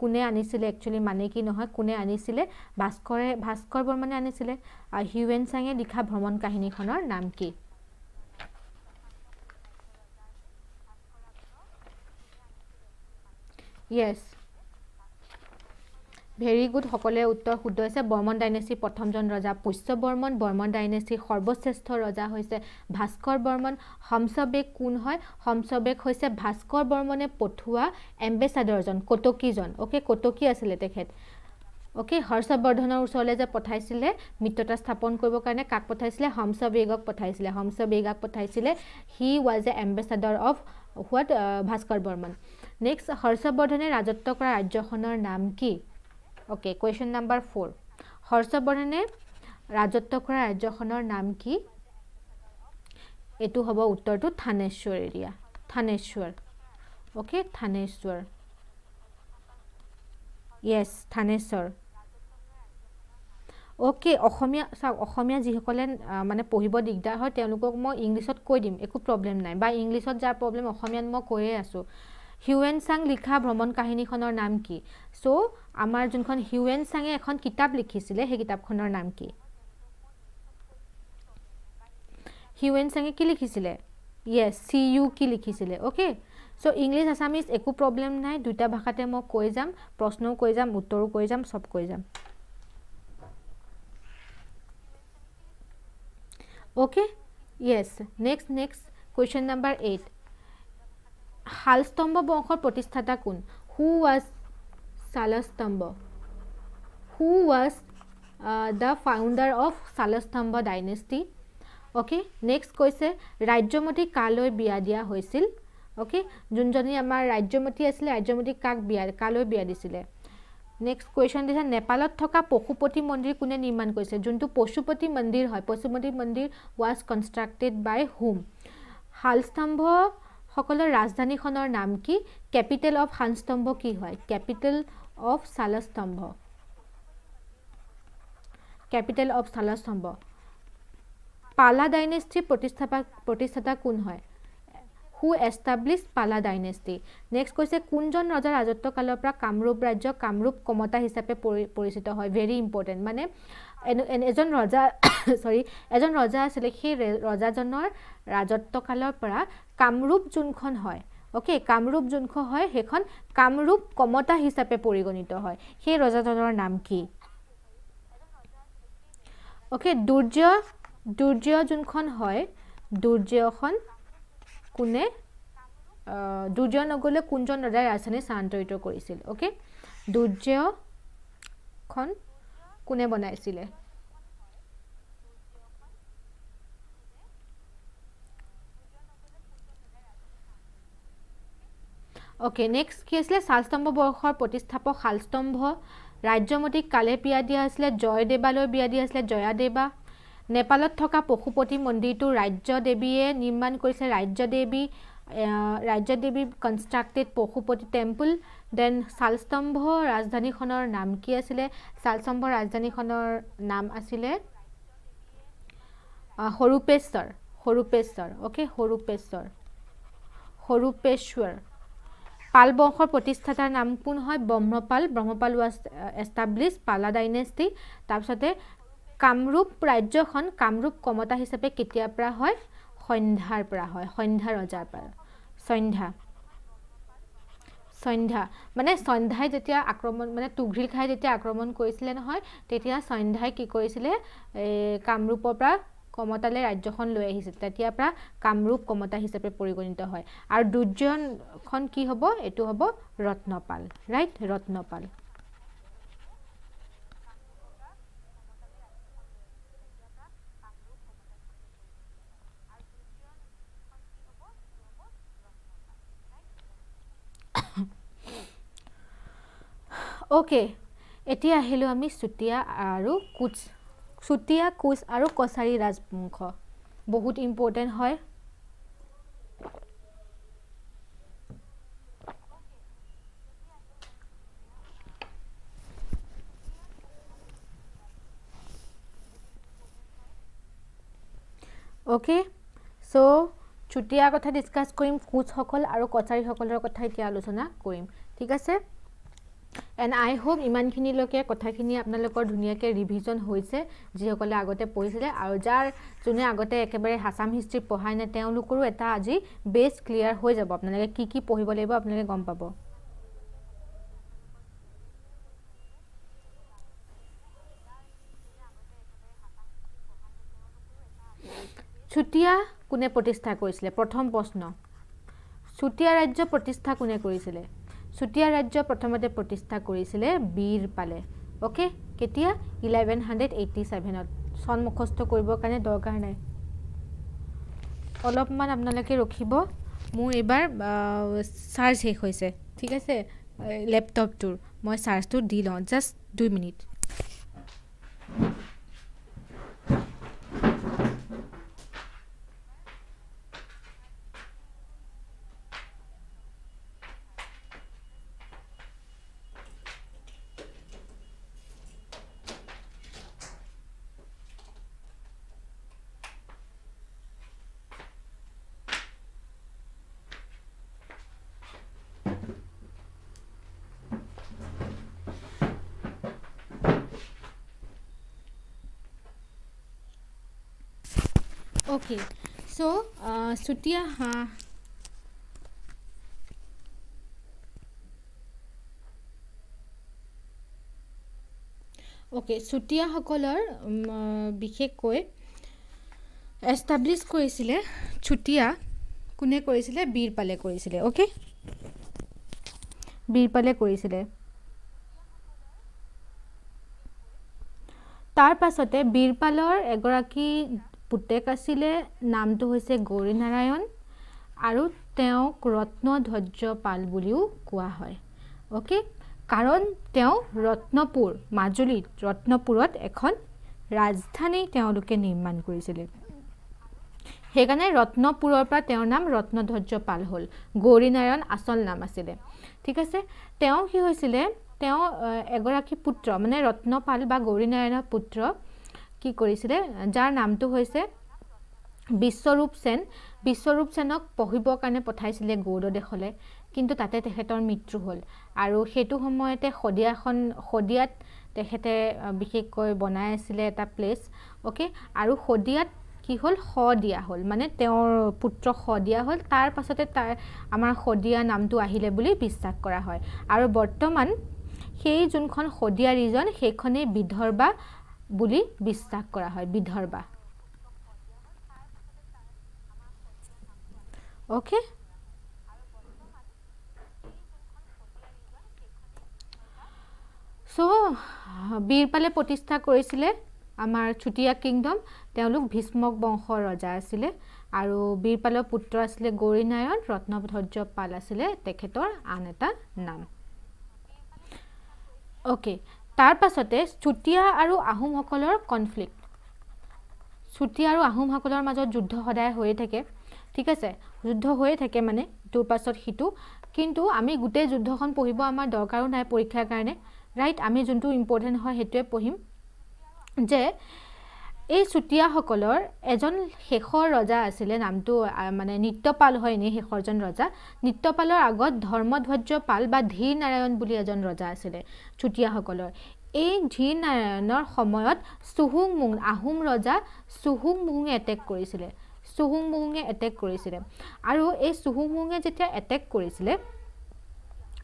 Speaker 1: কোনে আনিছিলে একচুৱেলি মানে কি নহয় কোনে আনিছিলে ভাস্কৰে ভাস্কৰ বৰ্মনে আনিছিলে আৰু হিউৱেন চাঙে লিখা ভ্ৰমণ কাহিনীখনৰ নাম কি য়েছ ভেৰি গুড সকলোৱে উত্তৰ শুদ্ধ হৈছে বৰ্মন ডাইনেষ্টিৰ প্ৰথমজন ৰজা পুষ্যবৰ্মন বৰ্মন ডাইনেষ্টিৰ সৰ্বশ্ৰেষ্ঠ ৰজা হৈছে ভাস্কৰ বৰ্মন হমছবেগ কোন হয় হমছবেগ হৈছে ভাস্কৰ বৰ্মনে পঠোৱা এম্বেচাদৰজন কটকীজন অ'কে কটকী আছিলে তেখেত অ'কে হৰ্ষবৰ্ধনৰ ওচৰলৈ যে পঠাইছিলে মিত্ৰতা স্থাপন কৰিবৰ কাৰণে কাক পঠাইছিলে হমছবেগক পঠাইছিলে হমসবেগাক পঠাইছিলে he was a ambassador of what Bhaskar Barman next হৰ্ষবৰ্ধনে ৰাজত্ব কৰা ৰাজ্যখনৰ নাম কি অ'কে কুৱেশ্যন নাম্বাৰ ফ'ৰ হৰ্ষবৰ্ধনে ৰাজত্ব কৰা ৰাজ্যখনৰ নাম কি এইটো হ'ব উত্তৰটো Thaneshwar area Thaneshwar okay Thaneshwar yes Thaneshwar okay Asomiya চাওক অসমীয়া যিসকলে মানে পঢ়িব দিগদাৰ হয় তেওঁলোকক মই ইংলিছত কৈ দিম একো প্ৰব্লেম নাই বা ইংলিছত যাৰ প্ৰব্লেম অসমীয়াত মই কৈয়ে আছোঁ হিউৱেন চাং লিখা ভ্ৰমণ কাহিনীখনৰ নাম কি চ' আমাৰ যোনখন হিউৱেন চাঙে এখন কিতাপ লিখিছিলে সেই কিতাপখনৰ নাম কি হিউৱেন চাঙে কি লিখিছিলে য়েছ চি ইউ কি লিখিছিলে অ'কে চ' ইংলিছ আছামিজ একো প্ৰব্লেম নাই দুইটা ভাষাতে মই কৈ যাম প্ৰশ্নও কৈ যাম উত্তৰো কৈ যাম চব কৈ যাম okay yes next next question number eight Salastambha বংশৰ প্ৰতিষ্ঠাতা কোন who was Salastambha who was the founder of Salastambha dynasty okay next কৈছে ৰাজ্যমতী কালৈ বিয়া দিয়া হৈছিল অ'কে যোনজনী আমাৰ ৰাজ্যমতী আছিলে ৰাজ্যমতী কাক বিয়া কালৈ বিয়া দিছিলে নেক্সট কুৱেশ্যন দিছে নেপালত থকা পশুপতি মন্দিৰ কোনে নিৰ্মাণ কৰিছে যোনটো পশুপতি মন্দিৰ হয় পশুপতি মন্দিৰ ৱাজ কনষ্ট্ৰাক্টেড বাই হোম শালস্তম্ভ সকলৰ ৰাজধানীখনৰ নাম কি কেপিটেল অফ শালস্তম্ভ কি হয় capital of Salastambha capital of Salastambha Pala dynasty প্ৰতিষ্ঠাপক প্ৰতিষ্ঠাতা কোন হয় who establish Pala dynasty next কৈছে কোনজন ৰজাৰ কালৰ পৰা কামৰূপ ৰাজ্য কামৰূপ কমতা হিচাপে পৰি পৰিচিত হয় ভেৰি ইম্পৰ্টেণ্ট মানে এজন ৰজা চৰি এজন ৰজা আছিলে সেই ৰজাজনৰ ৰাজত্ব কালৰ পৰা কামৰূপ যোনখন হয় অ'কে কামৰূপ যোনখন হয় সেইখন কামৰূপ কমতা হিচাপে পৰিগণিত হয় সেই ৰজাজনৰ নাম কি অ'কে দুৰ্য দুৰ্য যোনখন হয় দুৰ্যখন কোনে দুৰ্য নগৰলৈ কোনজন ৰজাই ৰাজধানী স্থানান্তৰিত কৰিছিল অ'কে দুৰ্যখন কোনে বনাইছিলে অ'কে নেক্সট কি আছিলে শালস্তম্ভ বৰ্ষৰ প্ৰতিষ্ঠাপক শালস্তম্ভ ৰাজ্যমতীক কালে বিয়া দিয়া আছিলে জয়দেৱালৈ বিয়া দিয়া আছিলে জয়াদেৱা নেপালত থকা পশুপতি মন্দিৰটো ৰাজ্যদেৱীয়ে নিৰ্মাণ কৰিছিলে Rajyadevi Rajyadevi constructed Pashupati temple then Salastambha ৰাজধানীখনৰ নাম কি আছিলে শালস্তম্ভ ৰাজধানীখনৰ নাম আছিলে সৰুপেশ্বৰ সৰুপেশ্বৰ অ'কে সৰুপেশ্বৰ সৰুপেশ্বৰ পাল বংশৰ প্ৰতিষ্ঠাতাৰ নাম কোন হয় Brahmapala Brahmapala was establish Pala dynasty তাৰপিছতে কামৰূপ ৰাজ্যখন কামৰূপ কমতা হিচাপে কেতিয়াৰ পৰা হয় সন্ধ্যাৰ পৰা হয় সন্ধ্যা ৰজাৰ পৰা সন্ধ্যা সন্ধ্যা মানে সন্ধ্যাই যেতিয়া আক্ৰমণ মানে তুঘ্ৰিল খাই যেতিয়া আক্ৰমণ কৰিছিলে নহয় তেতিয়া সন্ধ্যাই কি কৰিছিলে এই কামৰূপৰ পৰা কমতালৈ ৰাজ্যখন লৈ আহিছে তেতিয়াৰ পৰা কামৰূপ কমতা হিচাপে পৰিগণিত হয় আৰু দুৰ্যনখন কি হ'ব এইটো হ'ব ৰত্নপাল ৰাইট ৰত্নপাল অ'কে এতিয়া আহিলোঁ আমি চুতীয়া আৰু কোচ চুতীয়া কোচ আৰু কছাৰী ৰাজবংশ বহুত ইম্পৰ্টেণ্ট হয় অ'কে চ' চুতীয়াৰ কথা ডিছকাছ কৰিম কোচসকল আৰু কছাৰীসকলৰ কথা এতিয়া আলোচনা কৰিম ঠিক আছে এণ্ড আই হোপ ইমানখিনিলৈকে কথাখিনি আপোনালোকৰ ধুনীয়াকৈ ৰিভিজন হৈছে যিসকলে আগতে পঢ়িছিলে আৰু যাৰ যোনে আগতে একেবাৰে হাছাম হিষ্ট্ৰী পঢ়াই নাই তেওঁলোকৰো এটা আজি বেছ ক্লিয়াৰ হৈ যাব আপোনালোকে কি কি পঢ়িব লাগিব আপোনালোকে গম পাব চুতীয়া কোনে প্ৰতিষ্ঠা কৰিছিলে প্ৰথম প্ৰশ্ন চুতীয়া ৰাজ্য প্ৰতিষ্ঠা কোনে কৰিছিলে চুতীয়া ৰাজ্য প্ৰথমতে প্ৰতিষ্ঠা কৰিছিলে বীৰ পালে অ'কে কেতিয়া ইলেভেন হাণ্ড্ৰেড এইটি ছেভেনত চন মুখস্থ কৰিবৰ কাৰণে দৰকাৰ নাই অলপমান আপোনালোকে ৰখিব মোৰ এইবাৰ চাৰ্জ শেষ হৈছে ঠিক আছে লেপটপটোৰ মই চাৰ্জটো দি লওঁ জাষ্ট দুই minute okay so uh, sutia ha okay চুতীয়াসকলৰ বিশেষকৈ এষ্টাব্লিছ কৰিছিলে চুতীয়া কোনে কৰিছিলে বীৰপালে কৰিছিলে অ'কে বীৰপালে কৰিছিলে তাৰ পাছতে বীৰপালৰ এগৰাকী পুতেক আছিলে নামটো হৈছে গৌৰী নাৰায়ণ আৰু তেওঁক ৰত্ন ধৈৰ্য পাল বুলিও কোৱা হয় অ'কে কাৰণ তেওঁ ৰত্নপুৰ মাজুলীত ৰত্নপুৰত এখন ৰাজধানী তেওঁলোকে নিৰ্মাণ কৰিছিলে সেইকাৰণে ৰত্নপুৰৰ পৰা তেওঁৰ নাম ৰত্নধৰ্য পাল হ'ল গৌৰী নাৰায়ণ আচল নাম আছিলে ঠিক আছে তেওঁ কি হৈছিলে তেওঁ এগৰাকী পুত্ৰ মানে ৰত্নপাল বা গৌৰী নাৰায়ণৰ পুত্ৰ কি কৰিছিলে যাৰ নামটো হৈছে বিশ্বৰূপ সেন বিশ্বৰূপ সেনক পঢ়িবৰ কাৰণে পঠাইছিলে গৌৰদেশলৈ কিন্তু তাতে তেখেতৰ মৃত্যু হ'ল আৰু সেইটো সময়তে শদিয়াখন শদিয়াত তেখেতে বিশেষকৈ বনাই আছিলে এটা প্লেচ অ'কে আৰু শদিয়াত কি হ'ল শ দিয়া হ'ল মানে তেওঁৰ পুত্ৰ শ দিয়া হ'ল তাৰ পাছতে তাৰ আমাৰ শদিয়া নামটো আহিলে বুলি বিশ্বাস কৰা হয় আৰু বৰ্তমান সেই যোনখন শদিয়া ৰিজন সেইখনেই বিধৰ বা বুলি বিশ্বাস কৰা হয় বিধৰ্বা অ'কে চ' পালে প্ৰতিষ্ঠা কৰিছিলে আমাৰ চুতীয়া কিংডম তেওঁলোক ভীষ্মক বংশৰ ৰজা আছিলে আৰু বীৰপালৰ পুত্ৰ আছিলে গৌৰীনাৰায়ণ ৰত্নধৰ্য পাল আছিলে তেখেতৰ আন এটা নাম অ'কে তাৰ পাছতে চুতীয়া আৰু আহোমসকলৰ কনফ্লিক্ট চুতীয়া আৰু আহোমসকলৰ মাজত যুদ্ধ সদায় হৈয়ে থাকে ঠিক আছে যুদ্ধ হৈয়ে থাকে মানে ইটোৰ পাছত সিটো কিন্তু আমি গোটেই যুদ্ধখন পঢ়িব আমাৰ দৰকাৰো নাই পৰীক্ষাৰ কাৰণে ৰাইট আমি যোনটো ইম্পৰ্টেণ্ট হয় সেইটোৱে পঢ়িম যে এই চুতীয়াসকলৰ এজন শেষৰ ৰজা আছিলে নামটো মানে নৃত্যপাল হয় এনেই শেষৰজন ৰজা নৃত্যপালৰ আগত ধৰ্মধ্বজ্য পাল বা ধীৰ নাৰায়ণ বুলি এজন ৰজা আছিলে চুতীয়াসকলৰ এই ধীৰ নাৰায়ণৰ সময়ত চুহুং মুং আহোম ৰজা চুহুং মুহুঙে এটেক কৰিছিলে চুহুং মুহুঙে এটেক কৰিছিলে আৰু এই চুহুং মুহুঙে যেতিয়া এটেক কৰিছিলে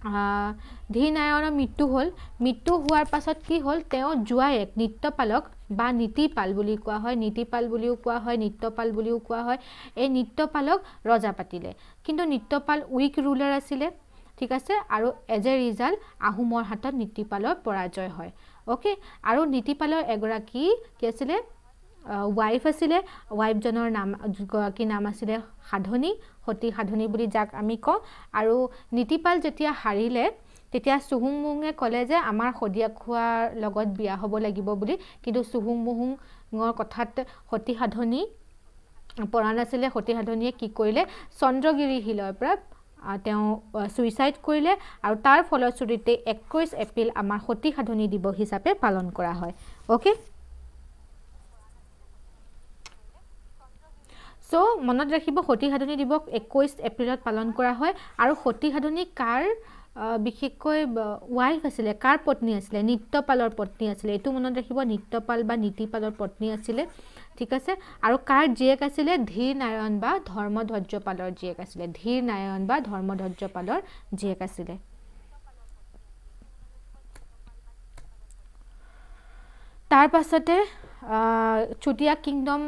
Speaker 1: ধীৰ নায়ৰৰ মৃত্যু হ'ল মৃত্যু হোৱাৰ পাছত কি হ'ল তেওঁ এক নৃত্যপালক বা নীতিপাল বুলি কোৱা হয় নীতিপাল বুলিও কোৱা হয় নৃত্যপাল বুলিও কোৱা হয় এই নৃত্যপালক ৰজা পাতিলে কিন্তু নৃত্যপাল উইক ৰুলাৰ আছিলে ঠিক আছে আৰু এজ এ ৰিজাল্ট আহোমৰ হাতত নীতিপালৰ পৰাজয় হয় অ'কে আৰু নীতিপালৰ এগৰাকী কি আছিলে ৱাইফ আছিলে ৱাইফজনৰ নাম গৰাকী নাম আছিলে সাধনী সতী সাধনী বুলি যাক আমি কওঁ আৰু নীতিপাল যেতিয়া হাৰিলে তেতিয়া চুহুং মুহুঙে ক'লে যে আমাৰ শদিয়াখোৱাৰ লগত বিয়া হ'ব লাগিব বুলি কিন্তু চুহুং মুহুঙৰ কথাত সতী সাধনী পৰা নাছিলে সতী সাধনীয়ে কি কৰিলে চন্দ্ৰগিৰি শিলৰ পৰা তেওঁ ছুইচাইড কৰিলে আৰু তাৰ ফলশ্ৰুতিতে একৈছ এপ্ৰিল আমাৰ সতী সাধনী দিৱস হিচাপে পালন কৰা হয় অ'কে চ' মনত ৰাখিব সতী সাধনী দিৱস একৈছ এপ্ৰিলত পালন কৰা হয় আৰু সতী সাধনী কাৰ বিশেষকৈ ৱাইফ আছিলে কাৰ পত্নী আছিলে নৃত্যপালৰ পত্নী আছিলে এইটো মনত ৰাখিব নৃত্যপাল বা নীতিপালৰ পত্নী আছিলে ঠিক আছে আৰু কাৰ জীয়েক আছিলে ধীৰ নাৰায়ণ বা ধৰ্মধ্বজ্যপালৰ জীয়েক আছিলে ধীৰ নাৰায়ণ বা ধৰ্মধ্বজ্যপালৰ জীয়েক আছিলে তাৰপাছতে চুটিয়া কিংডম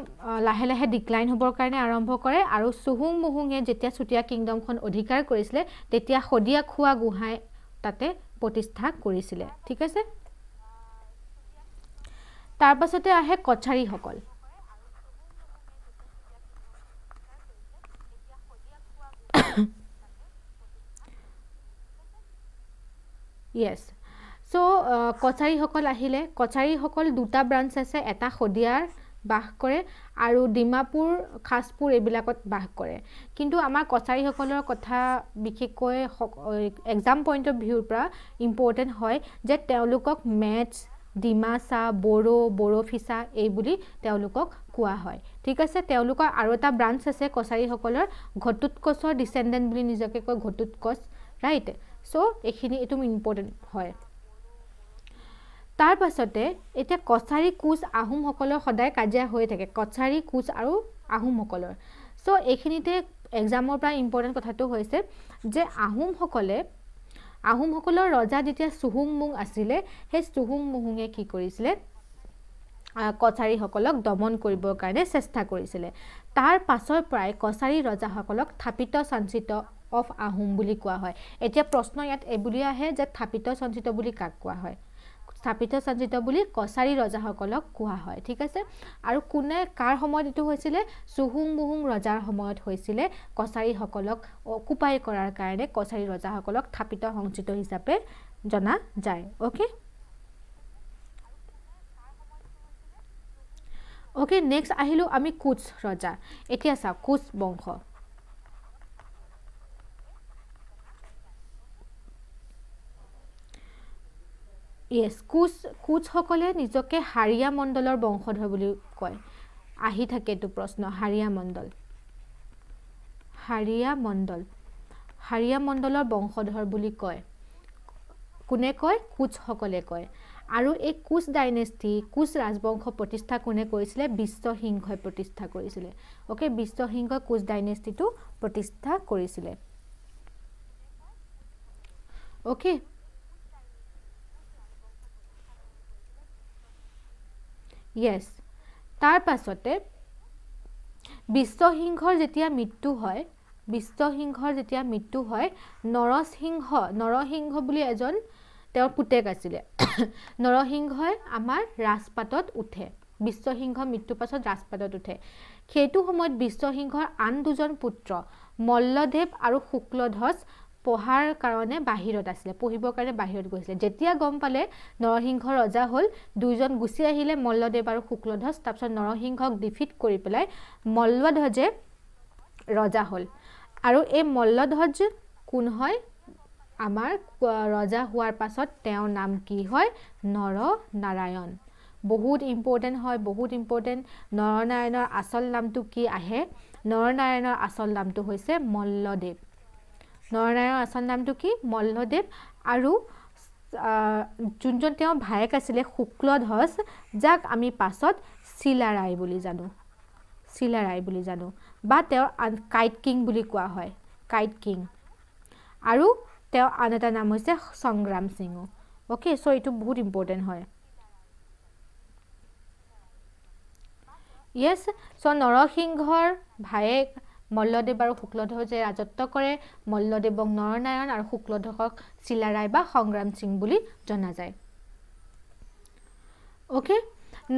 Speaker 1: লাহে লাহে ডিক্লাইন হ'বৰ কাৰণে আৰম্ভ কৰে আৰু চুহুং মুহুঙে যেতিয়া চুটিয়া কিংডমখন অধিকাৰ কৰিছিলে তেতিয়া শদিয়া খোৱা গোহাঁই তাতে প্ৰতিষ্ঠা কৰিছিলে ঠিক আছে তাৰপাছতে আহে কছাৰীসকল চ' কছাৰীসকল আহিলে কছাৰীসকল দুটা ব্ৰাঞ্চ আছে এটা শদিয়াৰ বাস কৰে আৰু ডিমাপুৰ সাজপুৰ এইবিলাকত বাস কৰে কিন্তু আমাৰ কছাৰীসকলৰ কথা বিশেষকৈ এক্সাম পইণ্ট অফ ভিউৰ পৰা ইম্পৰ্টেণ্ট হয় যে তেওঁলোকক মেথছ ডিমাচা বড়ো বড়োফিচা এইবুলি তেওঁলোকক কোৱা হয় ঠিক আছে তেওঁলোকৰ আৰু এটা ব্ৰাঞ্চ আছে কছাৰীসকলৰ ঘটোৎকচৰ ডিচেণ্ডেণ্ট বুলি নিজকে কয় ঘটোৎকচ ৰাইট চ' এইখিনি এইটো ইম্পৰ্টেণ্ট হয় তাৰ পাছতে এতিয়া কছাৰী কোচ আহোমসকলৰ সদায় কাজিয়া হৈ থাকে কছাৰী কোচ আৰু আহোমসকলৰ চ' এইখিনিতে এক্সামৰ পৰা ইম্পৰ্টেণ্ট কথাটো হৈছে যে আহোমসকলে আহোমসকলৰ ৰজা যেতিয়া চুহুংমুং আছিলে সেই চুহুংমুহুঙে কি কৰিছিলে কছাৰীসকলক দমন কৰিবৰ কাৰণে চেষ্টা কৰিছিলে তাৰ পাছৰ পৰাই কছাৰী ৰজাসকলক থাপিত চঞ্চিত অফ আহোম বুলি কোৱা হয় এতিয়া প্ৰশ্ন ইয়াত এইবুলি আহে যে থাপিত চঞ্চিত বুলি কাক কোৱা হয় স্থাপিত সঞ্জিত বুলি কছাৰী ৰজাসকলক কোৱা হয় ঠিক আছে আৰু কোনে কাৰ সময়ত এইটো হৈছিলে চুহুং মুহুং ৰজাৰ সময়ত হৈছিলে কছাৰীসকলক অকুপাই কৰাৰ কাৰণে কছাৰী ৰজাসকলক স্থাপিত সংযিত হিচাপে জনা যায় অ'কে অ'কে নেক্সট আহিলো আমি কোচ ৰজা এতিয়া চাওঁ কোচ বংশ য়েছ কোচ কোচসকলে নিজকে হাৰিয়া মণ্ডলৰ বংশধৰ বুলি কয় আহি থাকে এইটো প্ৰশ্ন হাৰিয়া মণ্ডল হাৰিয়া মণ্ডল হাৰিয়া মণ্ডলৰ বংশধৰ বুলি কয় কোনে কয় কোচসকলে কয় আৰু এই কোচ ডাইনেষ্টি কোচ ৰাজবংশ প্ৰতিষ্ঠা কোনে কৰিছিলে বিশ্ব সিংহই প্ৰতিষ্ঠা কৰিছিলে অ'কে বিশ্ব সিংহই কোচ ডাইনেষ্টিটো প্ৰতিষ্ঠা কৰিছিলে অ'কে য়েছ তাৰ পাছতে বিশ্বসিংহৰ যেতিয়া মৃত্যু হয় বিশ্বসিংহৰ যেতিয়া মৃত্যু হয় নৰসিংহ নৰসিংহ বুলি এজন তেওঁৰ পুতেক আছিলে নৰসিংহই আমাৰ ৰাজপাতত উঠে বিশ্বসিংহ মৃত্যুৰ পাছত ৰাজপাতত উঠে সেইটো সময়ত বিশ্বসিংহৰ আন দুজন পুত্ৰ মল্লদেৱ আৰু শুক্লধ্বজ পঢ়াৰ কাৰণে বাহিৰত আছিলে পঢ়িবৰ কাৰণে বাহিৰত গৈছিলে যেতিয়া গম পালে নৰসিংহ ৰজা হ'ল দুজন গুচি আহিলে মল্লদেৱ আৰু শুক্লধ্বজ তাৰপিছত নৰসিংহক ডিফিট কৰি পেলাই মল্লধ্বজে ৰজা হ'ল আৰু এই মল্লধ্বজ কোন হয় আমাৰ ৰজা হোৱাৰ পাছত তেওঁৰ নাম কি হয় নৰনাৰায়ণ বহুত ইম্পৰ্টেণ্ট হয় বহুত ইম্পৰ্টেণ্ট নৰনাৰায়ণৰ আচল নামটো কি আহে নৰনাৰায়ণৰ আচল নামটো হৈছে মল্লদেৱ নৰনাৰায়ণ আচল নামটো কি মল্লদেৱ আৰু যোনজন তেওঁৰ ভায়েক আছিলে শুক্লধ্বজ যাক আমি পাছত চিলাৰায় বুলি জানো চিলাৰায় বুলি জানো বা তেওঁৰ আন কাইট কিং বুলি কোৱা হয় কাইট কিং আৰু তেওঁ আন এটা নাম হৈছে সংগ্ৰাম সিঙো অ'কে চ' এইটো বহুত ইম্পৰ্টেণ্ট হয় য়েছ চ' নৰসিংহৰ ভায়েক মল্লদেৱ আৰু শুক্লধ্বজে ৰাজত্ব কৰে মল্লদেৱক নৰনাৰায়ণ আৰু শুক্লধ্বজক চিলাৰায় বা সংগ্ৰাম সিং বুলি জনা যায় অ'কে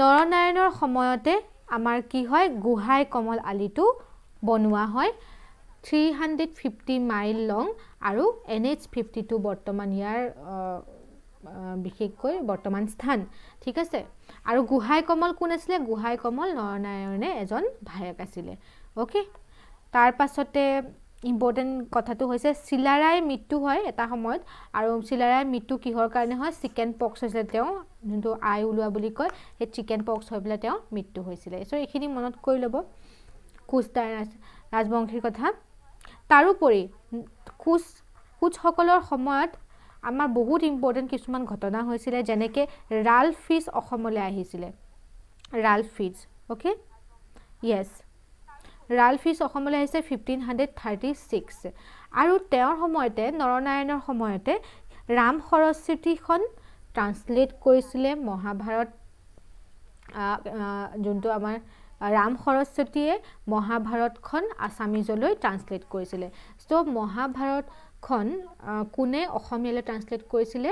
Speaker 1: নৰনাৰায়ণৰ সময়তে আমাৰ কি হয় গোহাই কমল আলিটো বনোৱা হয় three hundred fifty mile long আৰু এন এইচ ফিফটি টু বৰ্তমান ইয়াৰ বিশেষকৈ বৰ্তমান স্থান ঠিক আছে আৰু গোহাই কমল কোন আছিলে গোহাই কমল নৰনাৰায়ণে এজন ভায়েক আছিলে অ'কে তাৰ পাছতে ইম্পৰ্টেণ্ট কথাটো হৈছে চিলাৰাই মৃত্যু হয় এটা সময়ত আৰু চিলাৰাই মৃত্যু কিহৰ কাৰণে হয় চিকেন পক্স হৈছিলে তেওঁ যোনটো আই ওলোৱা বুলি কয় সেই চিকেন পক্স হৈ পেলাই তেওঁ মৃত্যু হৈছিলে চ' এইখিনি মনত কৰি ল'ব কোচ ডাই ৰাজবংশীৰ কথা তাৰোপৰি কোচ কোচসকলৰ সময়ত আমাৰ বহুত ইম্পৰ্টেণ্ট কিছুমান ঘটনা হৈছিলে যেনেকৈ ৰাল ফিজ অসমলৈ আহিছিলে Ralph Fitch okay yes Fitch অসমলৈ আহিছে ফিফটিন হাণ্ড্ৰেড থাৰ্টি ছিক্স আৰু তেওঁৰ সময়তে নৰনাৰায়ণৰ সময়তে ৰাম সৰস্বতীখন ট্ৰান্সলেট কৰিছিলে মহাভাৰত যোনটো আমাৰ ৰাম সৰস্বতীয়ে মহাভাৰতখন আছামিজলৈ ট্ৰান্সলেট কৰিছিলে চ' মহাভাৰত কিতাপখন কোনে অসমীয়ালৈ ট্ৰান্সলেট কৰিছিলে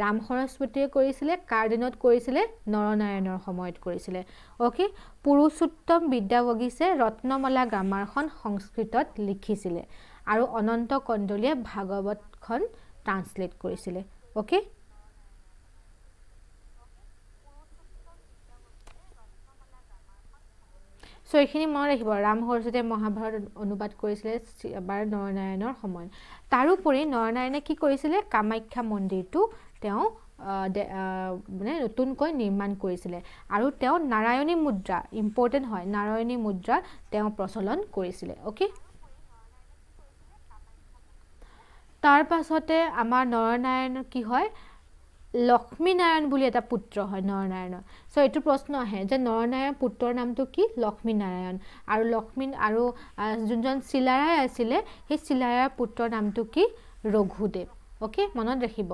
Speaker 1: ৰাম সৰস্বতীয়ে কৰিছিলে কাৰ দিনত কৰিছিলে নৰনাৰায়ণৰ সময়ত কৰিছিলে অ'কে পুৰুষোত্তম বিদ্যাবগিছে ৰত্নমলা গ্ৰামাৰখন সংস্কৃতত লিখিছিলে আৰু অনন্ত কন্দলীয়ে ভাগৱতখন ট্ৰান্সলেট কৰিছিলে অ'কে চ' এইখিনি মনত ৰাখিব ৰাম সৰস্বতীয়ে মহাভাৰত অনুবাদ কৰিছিলে এবাৰ নৰনাৰায়ণৰ সময়ত তাৰোপৰি নৰনাৰায়ণে কি কৰিছিলে কামাখ্যা মন্দিৰটো তেওঁ মানে নতুনকৈ নিৰ্মাণ কৰিছিলে আৰু তেওঁ নাৰায়ণী মুদ্ৰা ইম্পৰ্টেণ্ট হয় নাৰায়ণী মুদ্ৰা তেওঁ প্ৰচলন কৰিছিলে অ'কে তাৰ পাছতে আমাৰ নৰনাৰায়ণৰ কি হয় লক্ষ্মীনাৰায়ণ বুলি এটা পুত্ৰ হয় নৰনাৰায়ণৰ চ' এইটো প্ৰশ্ন আহে যে নৰনাৰায়ণ পুত্ৰৰ নামটো কি লক্ষ্মীনাৰায়ণ আৰু লক্ষ্মী আৰু যোনজন চিলাৰায় আছিলে সেই চিলাৰায়ৰ পুত্ৰৰ নামটো কি ৰঘুদেৱ অ'কে মনত ৰাখিব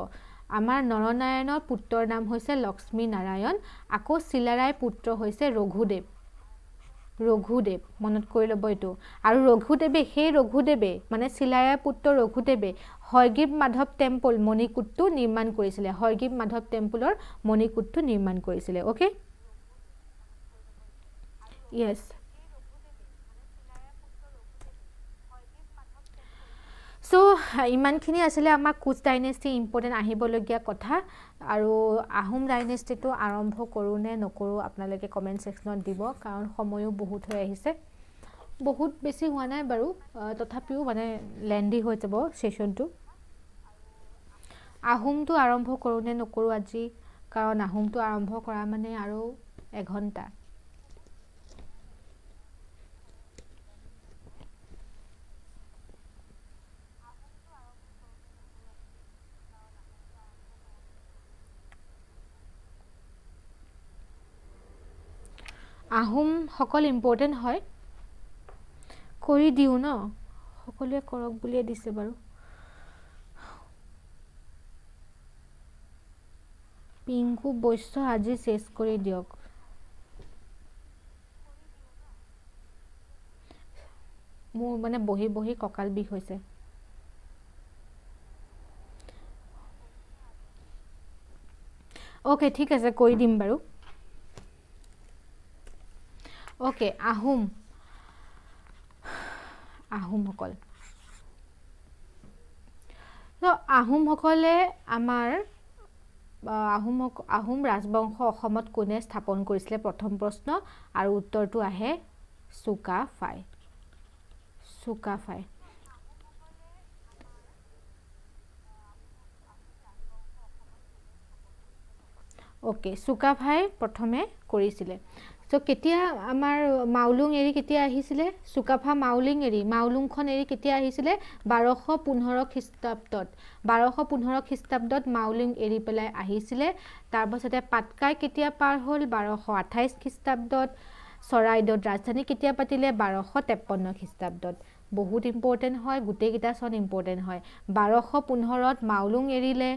Speaker 1: আমাৰ নৰনাৰায়ণৰ পুত্ৰৰ নাম হৈছে লক্ষ্মীনাৰায়ণ আকৌ চিলাৰায় পুত্ৰ হৈছে ৰঘুদেৱ ৰঘুদেৱ মনত কৰি ল'ব এইটো আৰু ৰঘুদেৱে সেই ৰঘুদেৱে মানে চিলায়াৰ পুত্ৰ ৰঘুদেৱে হয়গীৱ মাধৱ টেম্পল মণিকূটটো নিৰ্মাণ কৰিছিলে হয়গীৱ মাধৱ টেম্পলৰ মণিকূটটো নিৰ্মাণ কৰিছিলে অ'কে য়েছ চ' ইমানখিনি আছিলে আমাক কোচ ডাইনেষ্টি ইম্পৰ্টেণ্ট আহিবলগীয়া কথা আৰু আহোম ডাইনেষ্টিটো আৰম্ভ কৰোঁ নে নকৰোঁ আপোনালোকে কমেণ্ট ছেকশ্যনত দিব কাৰণ সময়ো বহুত হৈ আহিছে বহুত বেছি হোৱা নাই বাৰু তথাপিও মানে লেণ্ডি হৈ যাব ছেশ্যনটো আহোমটো আৰম্ভ কৰোঁ নে নকৰোঁ আজি কাৰণ আহোমটো আৰম্ভ কৰা মানে আৰু এঘণ্টা আহোম আহোমসকল ইম্পৰ্টেণ্ট হয় কৰি দিওঁ ন সকলোৱে কৰক বুলিয়ে দিছে বাৰু পিংকু বৈশ্য আজি চেছ কৰি দিয়ক মোৰ মানে বহি বহি কঁকাল বিষ হৈছে অ'কে ঠিক আছে কৰি দিম বাৰু অ'কে আহোম আহোমসকল ত' আহোমসকলে আমাৰ আহোম আহোম ৰাজবংশ অসমত কোনে স্থাপন কৰিছিলে প্ৰথম প্ৰশ্ন আৰু উত্তৰটো আহে চুকাফাই চুকাফাই অ'কে চুকাফাই প্ৰথমে কৰিছিলে চ' কেতিয়া আমাৰ মাউলুং এৰি কেতিয়া আহিছিলে চুকাফা মাউলিং এৰি মাউলুংখন এৰি কেতিয়া আহিছিলে বাৰশ পোন্ধৰ খ্ৰীষ্টাব্দত বাৰশ পোন্ধৰ খ্ৰীষ্টাব্দত মাউলিং এৰি পেলাই আহিছিলে তাৰপাছতে পাটকাই কেতিয়া পাৰ হ'ল বাৰশ আঠাইছ খ্ৰীষ্টাব্দত চৰাইদেউত ৰাজধানী কেতিয়া পাতিলে বাৰশ তেপন্ন খ্ৰীষ্টাব্দত বহুত ইম্পৰ্টেণ্ট হয় গোটেইকেইটা চন ইম্পৰ্টেণ্ট হয় বাৰশ পোন্ধৰত মাউলুং এৰিলে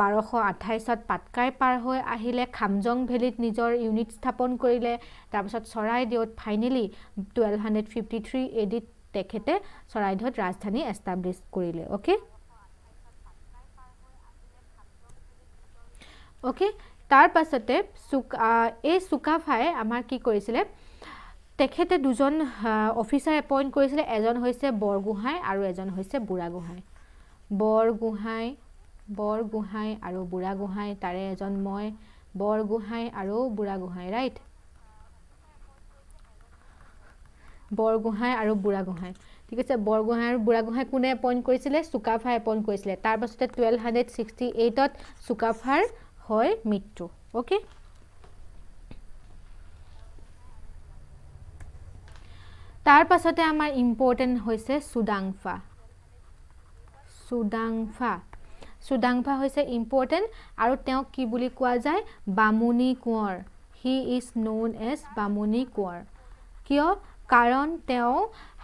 Speaker 1: বাৰশ আঠাইছত পাটকাই পাৰ হৈ আহিলে খামজং ভেলীত নিজৰ ইউনিট স্থাপন কৰিলে তাৰপিছত চৰাইদেউত finally twelve hundred fifty three এডিত তেখেতে চৰাইদেউত ৰাজধানী এষ্টাব্লিছ কৰিলে অ'কে অ'কে তাৰপাছতে চুকা এই চুকাফাই আমাৰ কি কৰিছিলে তেখেতে দুজন অফিচাৰ এপইণ্ট কৰিছিলে এজন হৈছে বৰগোহাঁই আৰু এজন হৈছে বুঢ়াগোহাঁই বৰগোহাঁই বৰগোহাঁই আৰু বুঢ়াগোহাঁই তাৰে এজন মই বৰগোহাঁই আৰু বুঢ়াগোহাঁই ৰাইট বৰগোহাঁই আৰু বুঢ়াগোহাঁই ঠিক আছে বৰগোহাঁই আৰু বুঢ়াগোহাঁই কোনে এপইণ্ট কৰিছিলে চুকাফাই এপইণ্ট কৰিছিলে তাৰপাছতে টুৱেল্ভ হাণ্ড্ৰেড ছিক্সটি এইটত চুকাফাৰ হয় মৃত্যু অ'কে তাৰপাছতে আমাৰ ইম্পৰ্টেণ্ট হৈছে চুডাংফা চুডাংফা চুডাংফা হৈছে ইম্পৰ্টেণ্ট আৰু তেওঁক কি বুলি কোৱা যায় Bamuni Konwar he is known as Bamuni Konwar কিয় কাৰণ তেওঁ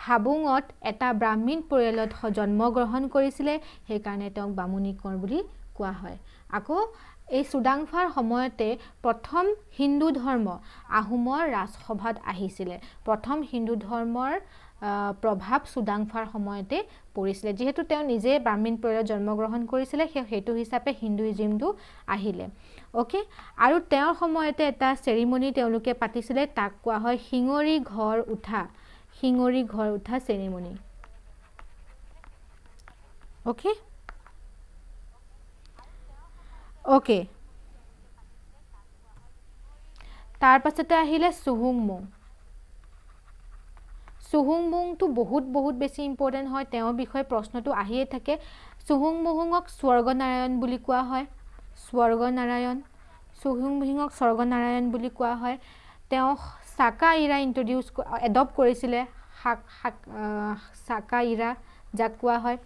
Speaker 1: হাবুঙত এটা ব্ৰাহ্মীণ পৰিয়ালত জন্মগ্ৰহণ কৰিছিলে সেইকাৰণে তেওঁক বামুনি কোঁৱৰ বুলি কোৱা হয় আকৌ এই চুডাংফাৰ সময়তে প্ৰথম হিন্দু ধৰ্ম আহোমৰ ৰাজসভাত আহিছিলে প্ৰথম হিন্দু ধৰ্মৰ প্ৰভাৱ চুডাংফাৰ সময়তে পৰিছিলে যিহেতু তেওঁ নিজে ব্ৰাহ্মীণ পৰিয়ালত জন্মগ্ৰহণ কৰিছিলে সেই সেইটো হিচাপে হিন্দুইজিমটো আহিলে অ'কে আৰু তেওঁৰ সময়তে এটা চেৰিমনি তেওঁলোকে পাতিছিলে তাক কোৱা হয় শিঙৰি ঘৰ উঠা শিঙৰি ঘৰ উঠা চেৰিমনি অ'কে অ'কে তাৰপাছতে আহিলে চুহুংমুং চুহুং মুংটো বহুত বহুত বেছি ইম্পৰ্টেণ্ট হয় তেওঁৰ বিষয়ে প্ৰশ্নটো আহিয়ে থাকে চুহুং মুহুঙক স্বৰ্গনাৰায়ণ বুলি কোৱা হয় স্বৰ্গনাৰায়ণ চুহুং মুহিঙক স্বৰ্গনাৰায়ণ বুলি কোৱা হয় তেওঁ চাকা ইৰা ইণ্ট্ৰডিউচ এডপ্ট কৰিছিলে শাক শাক চাকা ইৰা যাক কোৱা হয়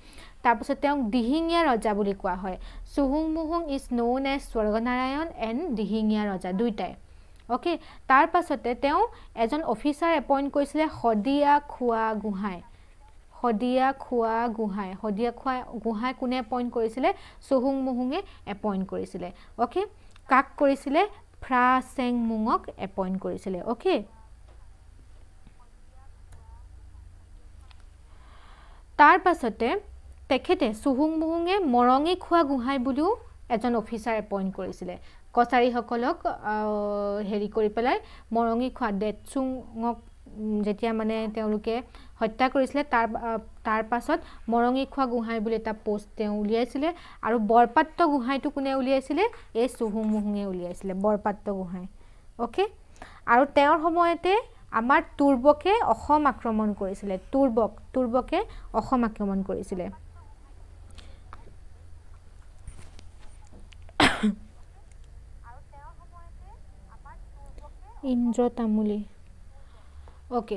Speaker 1: তাৰপিছত তেওঁক দিহিঙীয়া ৰজা বুলি কোৱা হয় চুহুং মুহুং is known as Swarganarayan and Dihingia ৰজা দুয়োটাই অ'কে তাৰপাছতে তেওঁ এজন অফিচাৰ এপইণ্ট কৰিছিলে শদিয়া খোৱা গোহাঁই শদিয়া খোৱা গোহাঁই শদিয়া খোৱা গোহাঁই কোনে এপইণ্ট কৰিছিলে চহুং মুহুঙে এপইণ্ট কৰিছিলে অ'কে কাক কৰিছিলে ফ্ৰা চেং মুঙক এপইণ্ট কৰিছিলে অ'কে তাৰপাছতে তেখেতে চুহুং মুহুঙে মৰঙি খোৱা গোহাঁই বুলিও এজন অফিচাৰ এপইণ্ট কৰিছিলে কছাৰীসকলক হেৰি কৰি পেলাই মৰঙি খোৱা ডেটচুঙক যেতিয়া মানে তেওঁলোকে হত্যা কৰিছিলে তাৰ তাৰ পাছত মৰঙি খোৱা গোহাঁই বুলি এটা পোষ্ট তেওঁ উলিয়াইছিলে আৰু বৰপাত্ৰ গোহাঁইটো কোনে উলিয়াইছিলে এই চুহুং মুহুঙে উলিয়াইছিলে বৰপাত্ৰ গোহাঁই অ'কে আৰু তেওঁৰ সময়তে আমাৰ তুৰ্বকে অসম আক্ৰমণ কৰিছিলে তুৰ্বক তুৰ্বকে অসম আক্ৰমণ কৰিছিলে ইন্দ্ৰ তামুলী অ'কে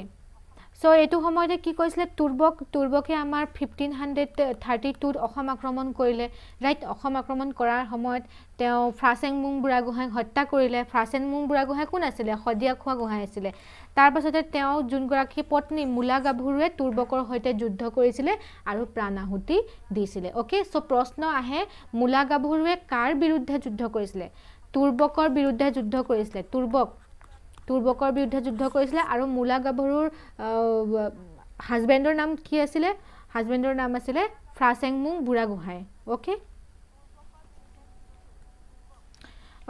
Speaker 1: চ' এইটো সময়তে কি কৈছিলে তুৰ্বক তুৰ্বকে আমাৰ ফিফটিন হাণ্ড্ৰেড থাৰ্টি টুত অসম আক্ৰমণ কৰিলে ৰাইট অসম আক্ৰমণ কৰাৰ সময়ত তেওঁ ফ্ৰাছেং মুং বুঢ়াগোহাঁইক হত্যা কৰিলে ফ্ৰাচেংমুং বুঢ়াগোহাঁই কোন আছিলে শদিয়া খোৱা গোহাঁই আছিলে তাৰপাছতে তেওঁ যোনগৰাকী পত্নী মূলা গাভৰুৱে তুৰ্বকৰ সৈতে যুদ্ধ কৰিছিলে আৰু প্ৰাণ আহুতি দিছিলে অ'কে চ' প্ৰশ্ন আহে মূলা গাভৰুৱে কাৰ বিৰুদ্ধে যুদ্ধ কৰিছিলে তুৰ্বকৰ বিৰুদ্ধে যুদ্ধ কৰিছিলে তুৰ্বক তুৰ্বকৰ বিৰুদ্ধে যুদ্ধ কৰিছিলে আৰু মূলা গাভৰুৰ হাজবেণ্ডৰ নাম কি আছিলে হাজবেণ্ডৰ নাম আছিলে Phraseng Phrasengmung Burhagohain okay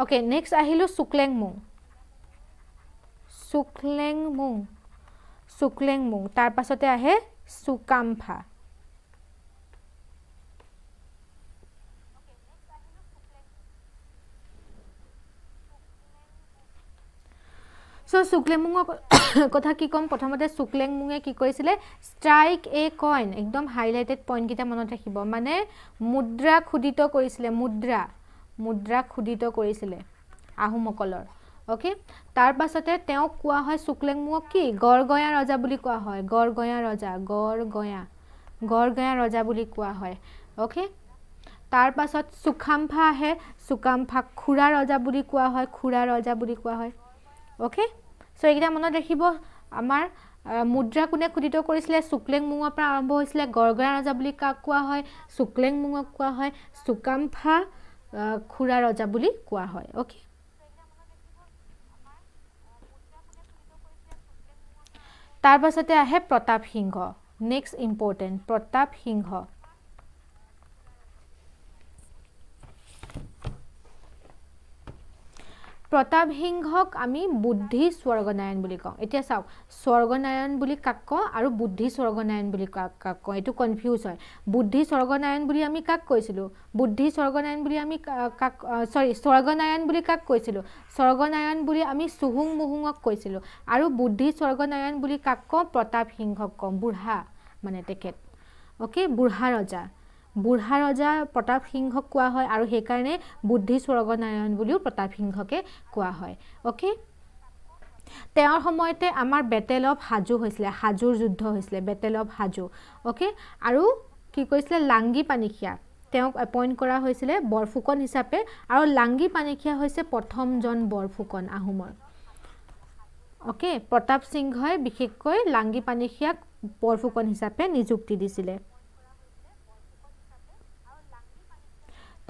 Speaker 1: okay next আহিলোঁ চুকলেংমুং চুকলেংমুং চুকলেংমুং তাৰপাছতে আহে চুকামফা চ' চুকলেংমুঙৰ কথা কি ক'ম প্ৰথমতে চুকলেংমুঙে কি কৰিছিলে ষ্ট্ৰাইক এ কইন একদম হাইলাইটেড পইণ্টকেইটা মনত ৰাখিব মানে মুদ্ৰা খোদিত কৰিছিলে মুদ্ৰা মুদ্ৰা খোদিত কৰিছিলে আহোমসকলৰ অ'কে তাৰপাছতে তেওঁক কোৱা হয় চুকলেংমুঙক কি গড়গঞা ৰজা বুলি কোৱা হয় গড়গঞা ৰজা গড়গঞা গড়গঞা ৰজা বুলি কোৱা হয় অ'কে তাৰপাছত চুকাম্ফা আহে চুকাম্ফাক খুৰা ৰজা বুলি কোৱা হয় খুৰা ৰজা বুলি কোৱা হয় অ'কে চ' এইকেইটা মনত ৰাখিব আমাৰ মুদ্ৰা কোনে খোদিত কৰিছিলে চুকলেং মুঙৰ পৰা আৰম্ভ হৈছিলে গৰগৰা ৰজা বুলি কাক কোৱা হয় চুকলেং মুঙক কোৱা হয় চুকামফা খুৰা ৰজা বুলি কোৱা হয় অ'কে তাৰপাছতে আহে প্ৰতাপ সিংহ নেক্সট ইম্পৰ্টেণ্ট প্ৰতাপ সিংহ প্ৰতাপ সিংহক আমি বুদ্ধি স্বৰ্গনাৰায়ণ বুলি কওঁ এতিয়া চাওক স্বৰ্গনাৰায়ণ বুলি কাক কওঁ আৰু বুদ্ধি স্বৰ্গনাৰায়ণ বুলি কাক কওঁ এইটো কনফিউজ হয় বুদ্ধি স্বৰ্গনাৰায়ণ বুলি আমি কাক কৈছিলোঁ বুদ্ধি স্বৰ্গনাৰায়ণ বুলি আমি কাক চৰি স্বৰ্গনাৰায়ণ বুলি কাক কৈছিলোঁ স্বৰ্গনাৰায়ণ বুলি আমি চুহুং মুহুঙক কৈছিলোঁ আৰু বুদ্ধি স্বৰ্গনাৰায়ণ বুলি কাক কওঁ প্ৰতাপ সিংহক কওঁ বুঢ়া মানে তেখেত অ'কে বুঢ়া ৰজা বুঢ়া ৰজা প্ৰতাপ সিংহক কোৱা হয় আৰু সেইকাৰণে বুদ্ধি স্বৰ্গনাৰায়ণ বুলিও প্ৰতাপ সিংহকে কোৱা হয় অ'কে তেওঁৰ সময়তে আমাৰ বেটেল অফ হাজো হৈছিলে হাজোৰ যুদ্ধ হৈছিলে বেটেল অফ হাজো অ'কে আৰু কি কৈছিলে লাংগী পানীখিয়া তেওঁক এপইণ্ট কৰা হৈছিলে বৰফুকন হিচাপে আৰু লাংগী পানীখিয়া হৈছে প্ৰথমজন বৰফুকন আহোমৰ অ'কে প্ৰতাপ সিংহই বিশেষকৈ লাংগী পানীখিয়াক বৰফুকন হিচাপে নিযুক্তি দিছিলে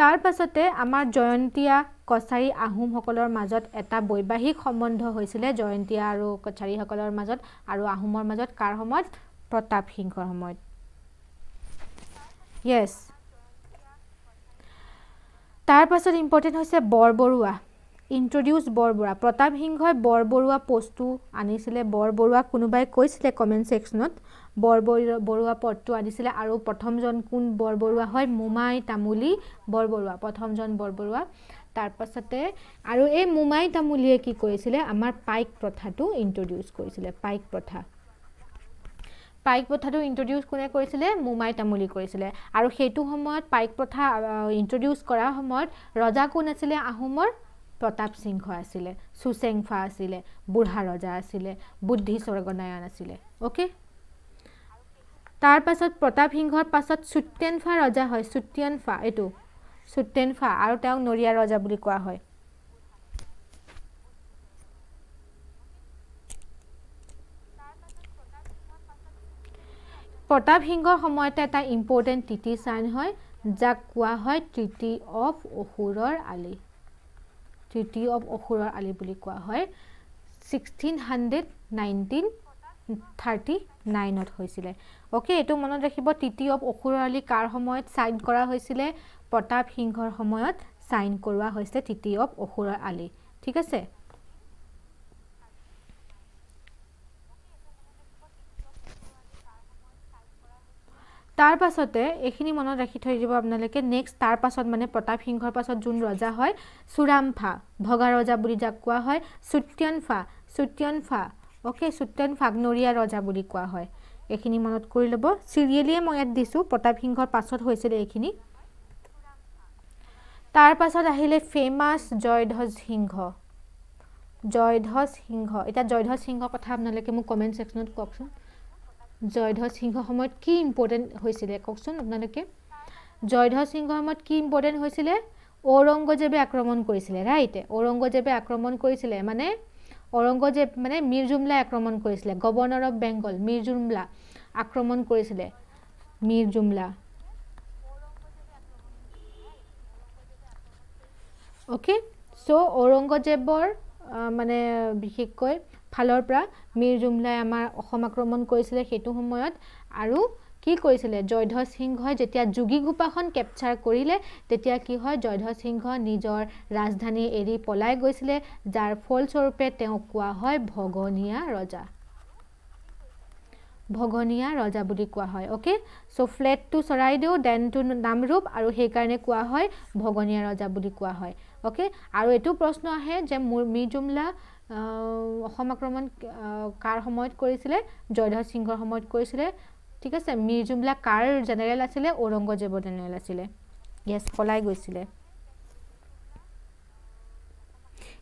Speaker 1: তাৰ পাছতে আমাৰ জয়ন্তীয়া কছাৰী আহোমসকলৰ মাজত এটা বৈবাহিক সম্বন্ধ হৈছিলে জয়ন্তীয়া আৰু কছাৰীসকলৰ মাজত আৰু আহোমৰ মাজত কাৰ সময়ত প্ৰতাপ সিংহৰ সময়ত য়েছ তাৰপাছত ইম্পৰ্টেণ্ট হৈছে বৰবৰুৱা ইণ্ট্ৰডিউচ বৰবৰুৱা প্ৰতাপ সিংহই বৰবৰুৱা প'ষ্টটো আনিছিলে বৰবৰুৱা কোনোবাই কৈছিলে কমেণ্ট ছেকশ্যনত বৰবৰুৱা বৰুৱা পদটো আনিছিলে আৰু প্ৰথমজন কোন বৰবৰুৱা হয় মোমাই তামুলী বৰবৰুৱা প্ৰথমজন বৰবৰুৱা তাৰপাছতে আৰু এই মোমাই তামুলীয়ে কি কৰিছিলে আমাৰ পাইক প্ৰথাটো ইণ্ট্ৰডিউচ কৰিছিলে পাইক প্ৰথা পাইক প্ৰথাটো ইণ্ট্ৰডিউচ কোনে কৰিছিলে মোমাই তামুলী কৰিছিলে আৰু সেইটো সময়ত পাইক প্ৰথা ইণ্ট্ৰডিউচ কৰাৰ সময়ত ৰজা কোন আছিলে আহোমৰ প্ৰতাপ সিংহ আছিলে চুচেংফা আছিলে বুঢ়া ৰজা আছিলে বুদ্ধি স্বৰ্গনায়ন আছিলে অ'কে তাৰ পাছত প্ৰতাপ সিংহৰ পাছত চুট্টেনফা ৰজা হয় চুট্টেনফা এইটো চুট্টেনফা আৰু তেওঁক নৰিয়া ৰজা বুলি কোৱা হয় প্ৰতাপ সিংহৰ সময়তে এটা ইম্পৰ্টেণ্ট তিথি চাইন হয় যাক কোৱা হয় তৃতি অফ অসুৰৰ আলি তৃতি অফ অসুৰৰ আলি বুলি কোৱা হয় ছিক্সটিন হাণ্ড্ৰেড নাইনটিন থাৰ্টি নাইনত হৈছিলে অ'কে এইটো মনত ৰাখিব টি টি তৃতীয় আলি কাৰ সময়ত চাইন কৰা হৈছিলে প্ৰতাপ সিংহৰ সময়ত চাইন কৰোৱা হৈছে টি টি অফ অসুৰৰ আলি ঠিক আছে তাৰ পাছতে এইখিনি মনত ৰাখি থৈ দিব আপোনালোকে নেক্সট তাৰ পাছত মানে প্ৰতাপ সিংহৰ পাছত যোন ৰজা হয় চুৰাম্ফা ভগা ৰজা বুলি যাক কোৱা হয় চুত্যনফা চুত্যনফা অ'কে চুত্তেন ফাগনৰীয়া ৰজা বুলি কোৱা হয় এইখিনি মনত কৰি ল'ব চিৰিয়েলিয়ে মই ইয়াত দিছোঁ প্ৰতাপসিংহৰ পাছত হৈছিলে এইখিনি তাৰ পাছত আহিলে ফেমাছ জয়ধ্বজ সিংহ জয়ধ্বজ সিংহ এতিয়া জয়ধ্বজ সিংহৰ কথা আপোনালোকে মোক কমেণ্ট ছেকশ্যনত কওকচোন জয়ধ্বজ সিংহ সময়ত কি ইম্পৰ্টেণ্ট হৈছিলে কওকচোন আপোনালোকে জয়ধ্বজ সিংহ সময়ত কি ইম্পৰ্টেণ্ট হৈছিলে ঔৰংগজেবে আক্ৰমণ কৰিছিলে ৰাইট ঔৰংগজেবে আক্ৰমণ কৰিছিলে মানে ঔৰঙ্গজেব মানে মিৰজুমলা আক্ৰমণ কৰেছিল গভৰ্নৰ অফ বেঙ্গল মিৰজুমলা কৰিছিলে কৰেছিল জুমলা অ'কে চ' ঔৰংগজেবৰ মানে বিশেষকৈ ফালৰ পৰা মিৰ জুমলাই আমাৰ অসম আক্ৰমণ কৰিছিলে সেইটো সময়ত আৰু কি কৰিছিলে জয়ধ সিংহই যেতিয়া যোগী গোপাখন কেপচাৰ কৰিলে তেতিয়া কি হয় জয়ধ সিংহ নিজৰ ৰাজধানী এৰি পলাই গৈছিলে যাৰ ফলস্বৰূপে তেওঁক কোৱা হয় ভগনীয়া ৰজা ভগনীয়া ৰজা বুলি কোৱা হয় অ'কে চ' ফ্লেটটো চৰাইদেউ ডেনটো নামৰূপ আৰু সেইকাৰণে কোৱা হয় ভগনীয়া ৰজা বুলি কোৱা হয় অ'কে আৰু এইটো প্ৰশ্ন আহে যে মোৰ মিৰ্জুমলা অসম আক্ৰমণ কাৰ সময়ত কৰিছিলে জয়ধ সিংহৰ সময়ত কৰিছিলে ঠিক আছে মিৰ জুমলা কাৰ জেনেৰেল আছিলে ঔৰংগজেবৰ জেনেৰেল আছিলে য়েছ পলাই গৈছিলে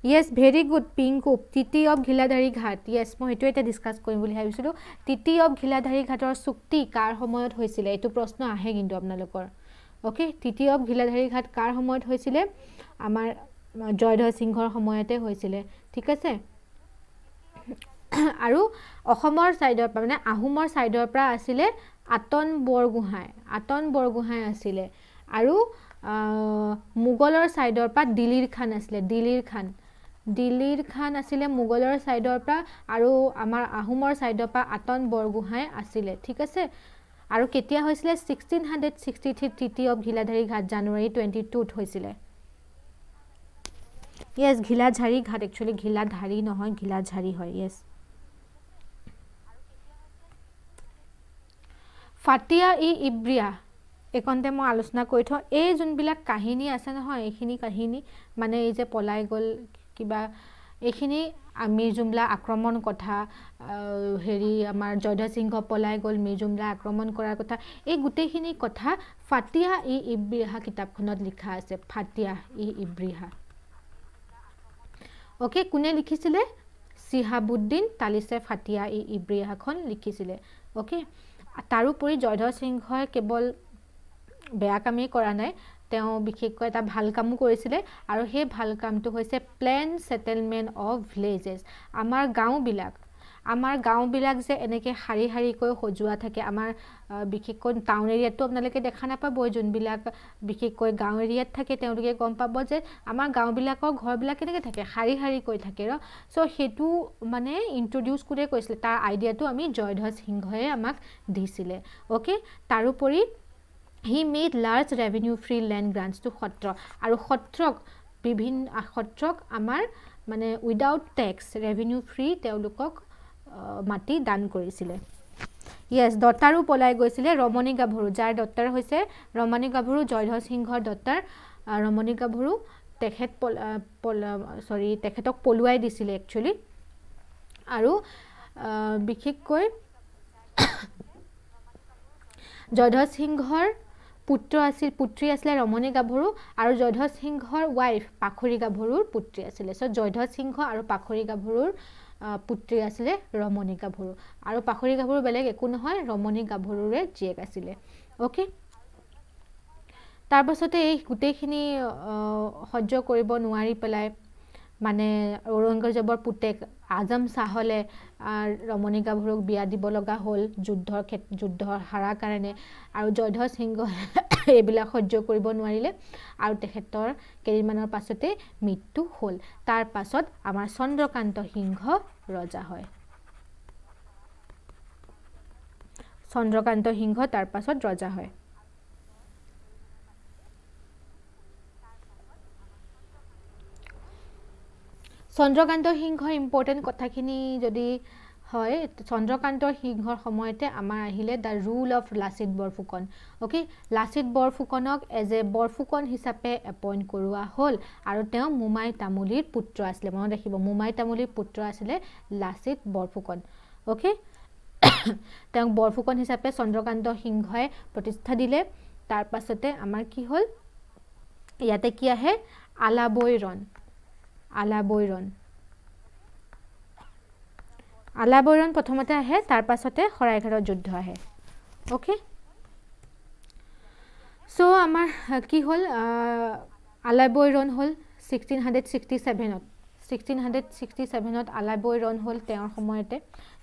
Speaker 1: য়েছ ভেৰি গুড পিংকু তিতি অফ ঘিলাধাৰী ঘাট য়েছ মই সেইটোৱে এতিয়া ডিছকাছ কৰিম বুলি ভাবিছিলোঁ তিতি অৱ ঘিলাধাৰী ঘাটৰ চুক্তি কাৰ সময়ত হৈছিলে এইটো প্ৰশ্ন আহে কিন্তু আপোনালোকৰ অ'কে তিতি অফ ঘিলাধাৰী ঘাট কাৰ সময়ত হৈছিলে আমাৰ জয়ধৰ সিংহৰ সময়তে হৈছিলে ঠিক আছে আৰু অসমৰ ছাইডৰ পৰা মানে আহোমৰ ছাইডৰ পৰা আছিলে আতন বৰগোহাঁই আতন বৰগোহাঁই আছিলে আৰু মোগলৰ ছাইডৰ পৰা দিলীৰ খান আছিলে দিলীৰ খান দিলীৰ খান আছিলে মোগলৰ ছাইডৰ পৰা আৰু আমাৰ আহোমৰ ছাইডৰ পৰা আতন বৰগোহাঁই আছিলে ঠিক আছে আৰু কেতিয়া হৈছিলে ছিক্সটিন হাণ্ড্ৰেড ছিক্সটি থ্ৰী তৃতীয় ঘিলাধাৰী ঘাট জানুৱাৰী টুৱেণ্টি টুত হৈছিলে য়েছ ঘিলাঝাৰী ঘাট একচুৱেলি ঘিলাধাৰী নহয় ঘিলাঝাৰী হয় য়েছ ফাটিয়া ই ইব্ৰিয়া এইখনতে মই আলোচনা কৰি থওঁ এই যোনবিলাক কাহিনী আছে নহয় এইখিনি কাহিনী মানে এই যে পলাই গ'ল কিবা এইখিনি মিৰ জুমলা আক্ৰমণ কথা হেৰি আমাৰ জয়ধ সিংহ পলাই গ'ল মিৰ জুমলা আক্ৰমণ কৰাৰ কথা এই গোটেইখিনি কথা ফাটিয়া ই ইব্ৰিহা কিতাপখনত লিখা আছে ফাটিয়া ই ইব্ৰিহা অ'কে কোনে লিখিছিলে চিহাবুদ্দিন তালিছে ফাটিয়া ই ইব্ৰিহাখন লিখিছিলে অ'কে তাৰোপৰি জয়ধৰ সিংহই কেৱল বেয়া কামেই কৰা নাই তেওঁ বিশেষকৈ এটা ভাল কামো কৰিছিলে আৰু সেই ভাল কামটো হৈছে প্লেন ছেটেলমেণ্ট অফ ভিলেজেছ আমাৰ গাঁওবিলাক আমাৰ গাঁওবিলাক যে এনেকৈ শাৰী শাৰীকৈ সজোৱা থাকে আমাৰ বিশেষকৈ টাউন এৰিয়াতো আপোনালোকে দেখা নাপাবই যোনবিলাক বিশেষকৈ গাঁও এৰিয়াত থাকে তেওঁলোকে গম পাব যে আমাৰ গাঁওবিলাকৰ ঘৰবিলাক কেনেকৈ থাকে শাৰী শাৰীকৈ থাকে ৰ' চ' সেইটো মানে ইণ্ট্ৰডিউচ কোনে কৈছিলে তাৰ আইডিয়াটো আমি জয়ধ্বজ সিংহই আমাক দিছিলে অ'কে তাৰোপৰি he made large revenue free land গ্ৰাণ্টছটো সত্ৰ আৰু সত্ৰক বিভিন্ন সত্ৰক আমাৰ মানে উইদাউট টেক্স ৰেভিনিউ ফ্ৰী তেওঁলোকক মাটি দান কৰিছিলে য়েছ দত্তাৰো পলাই গৈছিলে ৰমণী গাভৰু যাৰ দত্তাৰ হৈছে ৰমণী গাভৰু জয়ধৰ সিংহৰ দত্তাৰ ৰমণী গাভৰু তেখেত পল পল চৰি তেখেতক পলুৱাই দিছিলে একচুৱেলি আৰু বিশেষকৈ জয়ধৰ সিংহৰ পুত্ৰ আছিল পুত্ৰী আছিলে ৰমণী গাভৰু আৰু জয়ধৰ সিংহৰ ৱাইফ পাখৰী গাভৰুৰ পুত্ৰী আছিলে চ' জয়ধৰ সিংহ আৰু পাখৰী গাভৰুৰ পুত্ৰী আছিলে ৰমণী গাভৰু আৰু পাখৰি গাভৰু বেলেগ একো নহয় ৰমণী গাভৰুৰে জীয়েক আছিলে অ'কে তাৰ পাছতে এই গোটেইখিনি সহ্য কৰিব নোৱাৰি পেলাই মানে ঔৰংগজেৱৰ পুতেক আজম চাহলে ৰমণী গাভৰুক বিয়া দিব লগা হ'ল যুদ্ধৰ ক্ষেত যুদ্ধৰ হাৰাৰ কাৰণে আৰু জয়ধৰ সিংহ এইবিলাক সহ্য কৰিব নোৱাৰিলে আৰু তেখেতৰ কেইদিনমানৰ পাছতে মৃত্যু হ'ল তাৰ পাছত আমাৰ চন্দ্ৰকান্ত সিংহ ৰজা হয় চন্দ্ৰকান্ত সিংহ তাৰ পাছত ৰজা হয় চন্দ্ৰকান্ত সিংহ ইম্পৰ্টেণ্ট কথাখিনি যদি হয় চন্দ্ৰকান্ত সিংহৰ সময়তে আমাৰ আহিলে the rule of Lachit Borphukan okay Lachit বৰফুকনক এজ এ বৰফুকন হিচাপে এপইণ্ট কৰোৱা হ'ল আৰু তেওঁ মোমাই তামুলীৰ পুত্ৰ আছিলে মনত ৰাখিব মোমাই তামুলীৰ পুত্ৰ আছিলে লাচিত বৰফুকন অ'কে তেওঁক বৰফুকন হিচাপে চন্দ্ৰকান্ত সিংহই প্ৰতিষ্ঠা দিলে তাৰপাছতে আমাৰ কি হ'ল ইয়াতে কি আহে আলাবৈৰণ আলাবৈৰণ আলাবৰণ প্ৰথমতে আহে তাৰ পাছতে শৰাইঘাটৰ যুদ্ধ আহে অ'কে চ' আমাৰ কি হ'ল আলাবৈৰণ হ'ল ছিক্সটিন হাণ্ড্ৰেড ছিক্সটি ছেভেনত ছিক্সটিন হাণ্ড্ৰেড ছিক্সটি ছেভেনত আলাবৈৰণ হ'ল তেওঁৰ সময়তে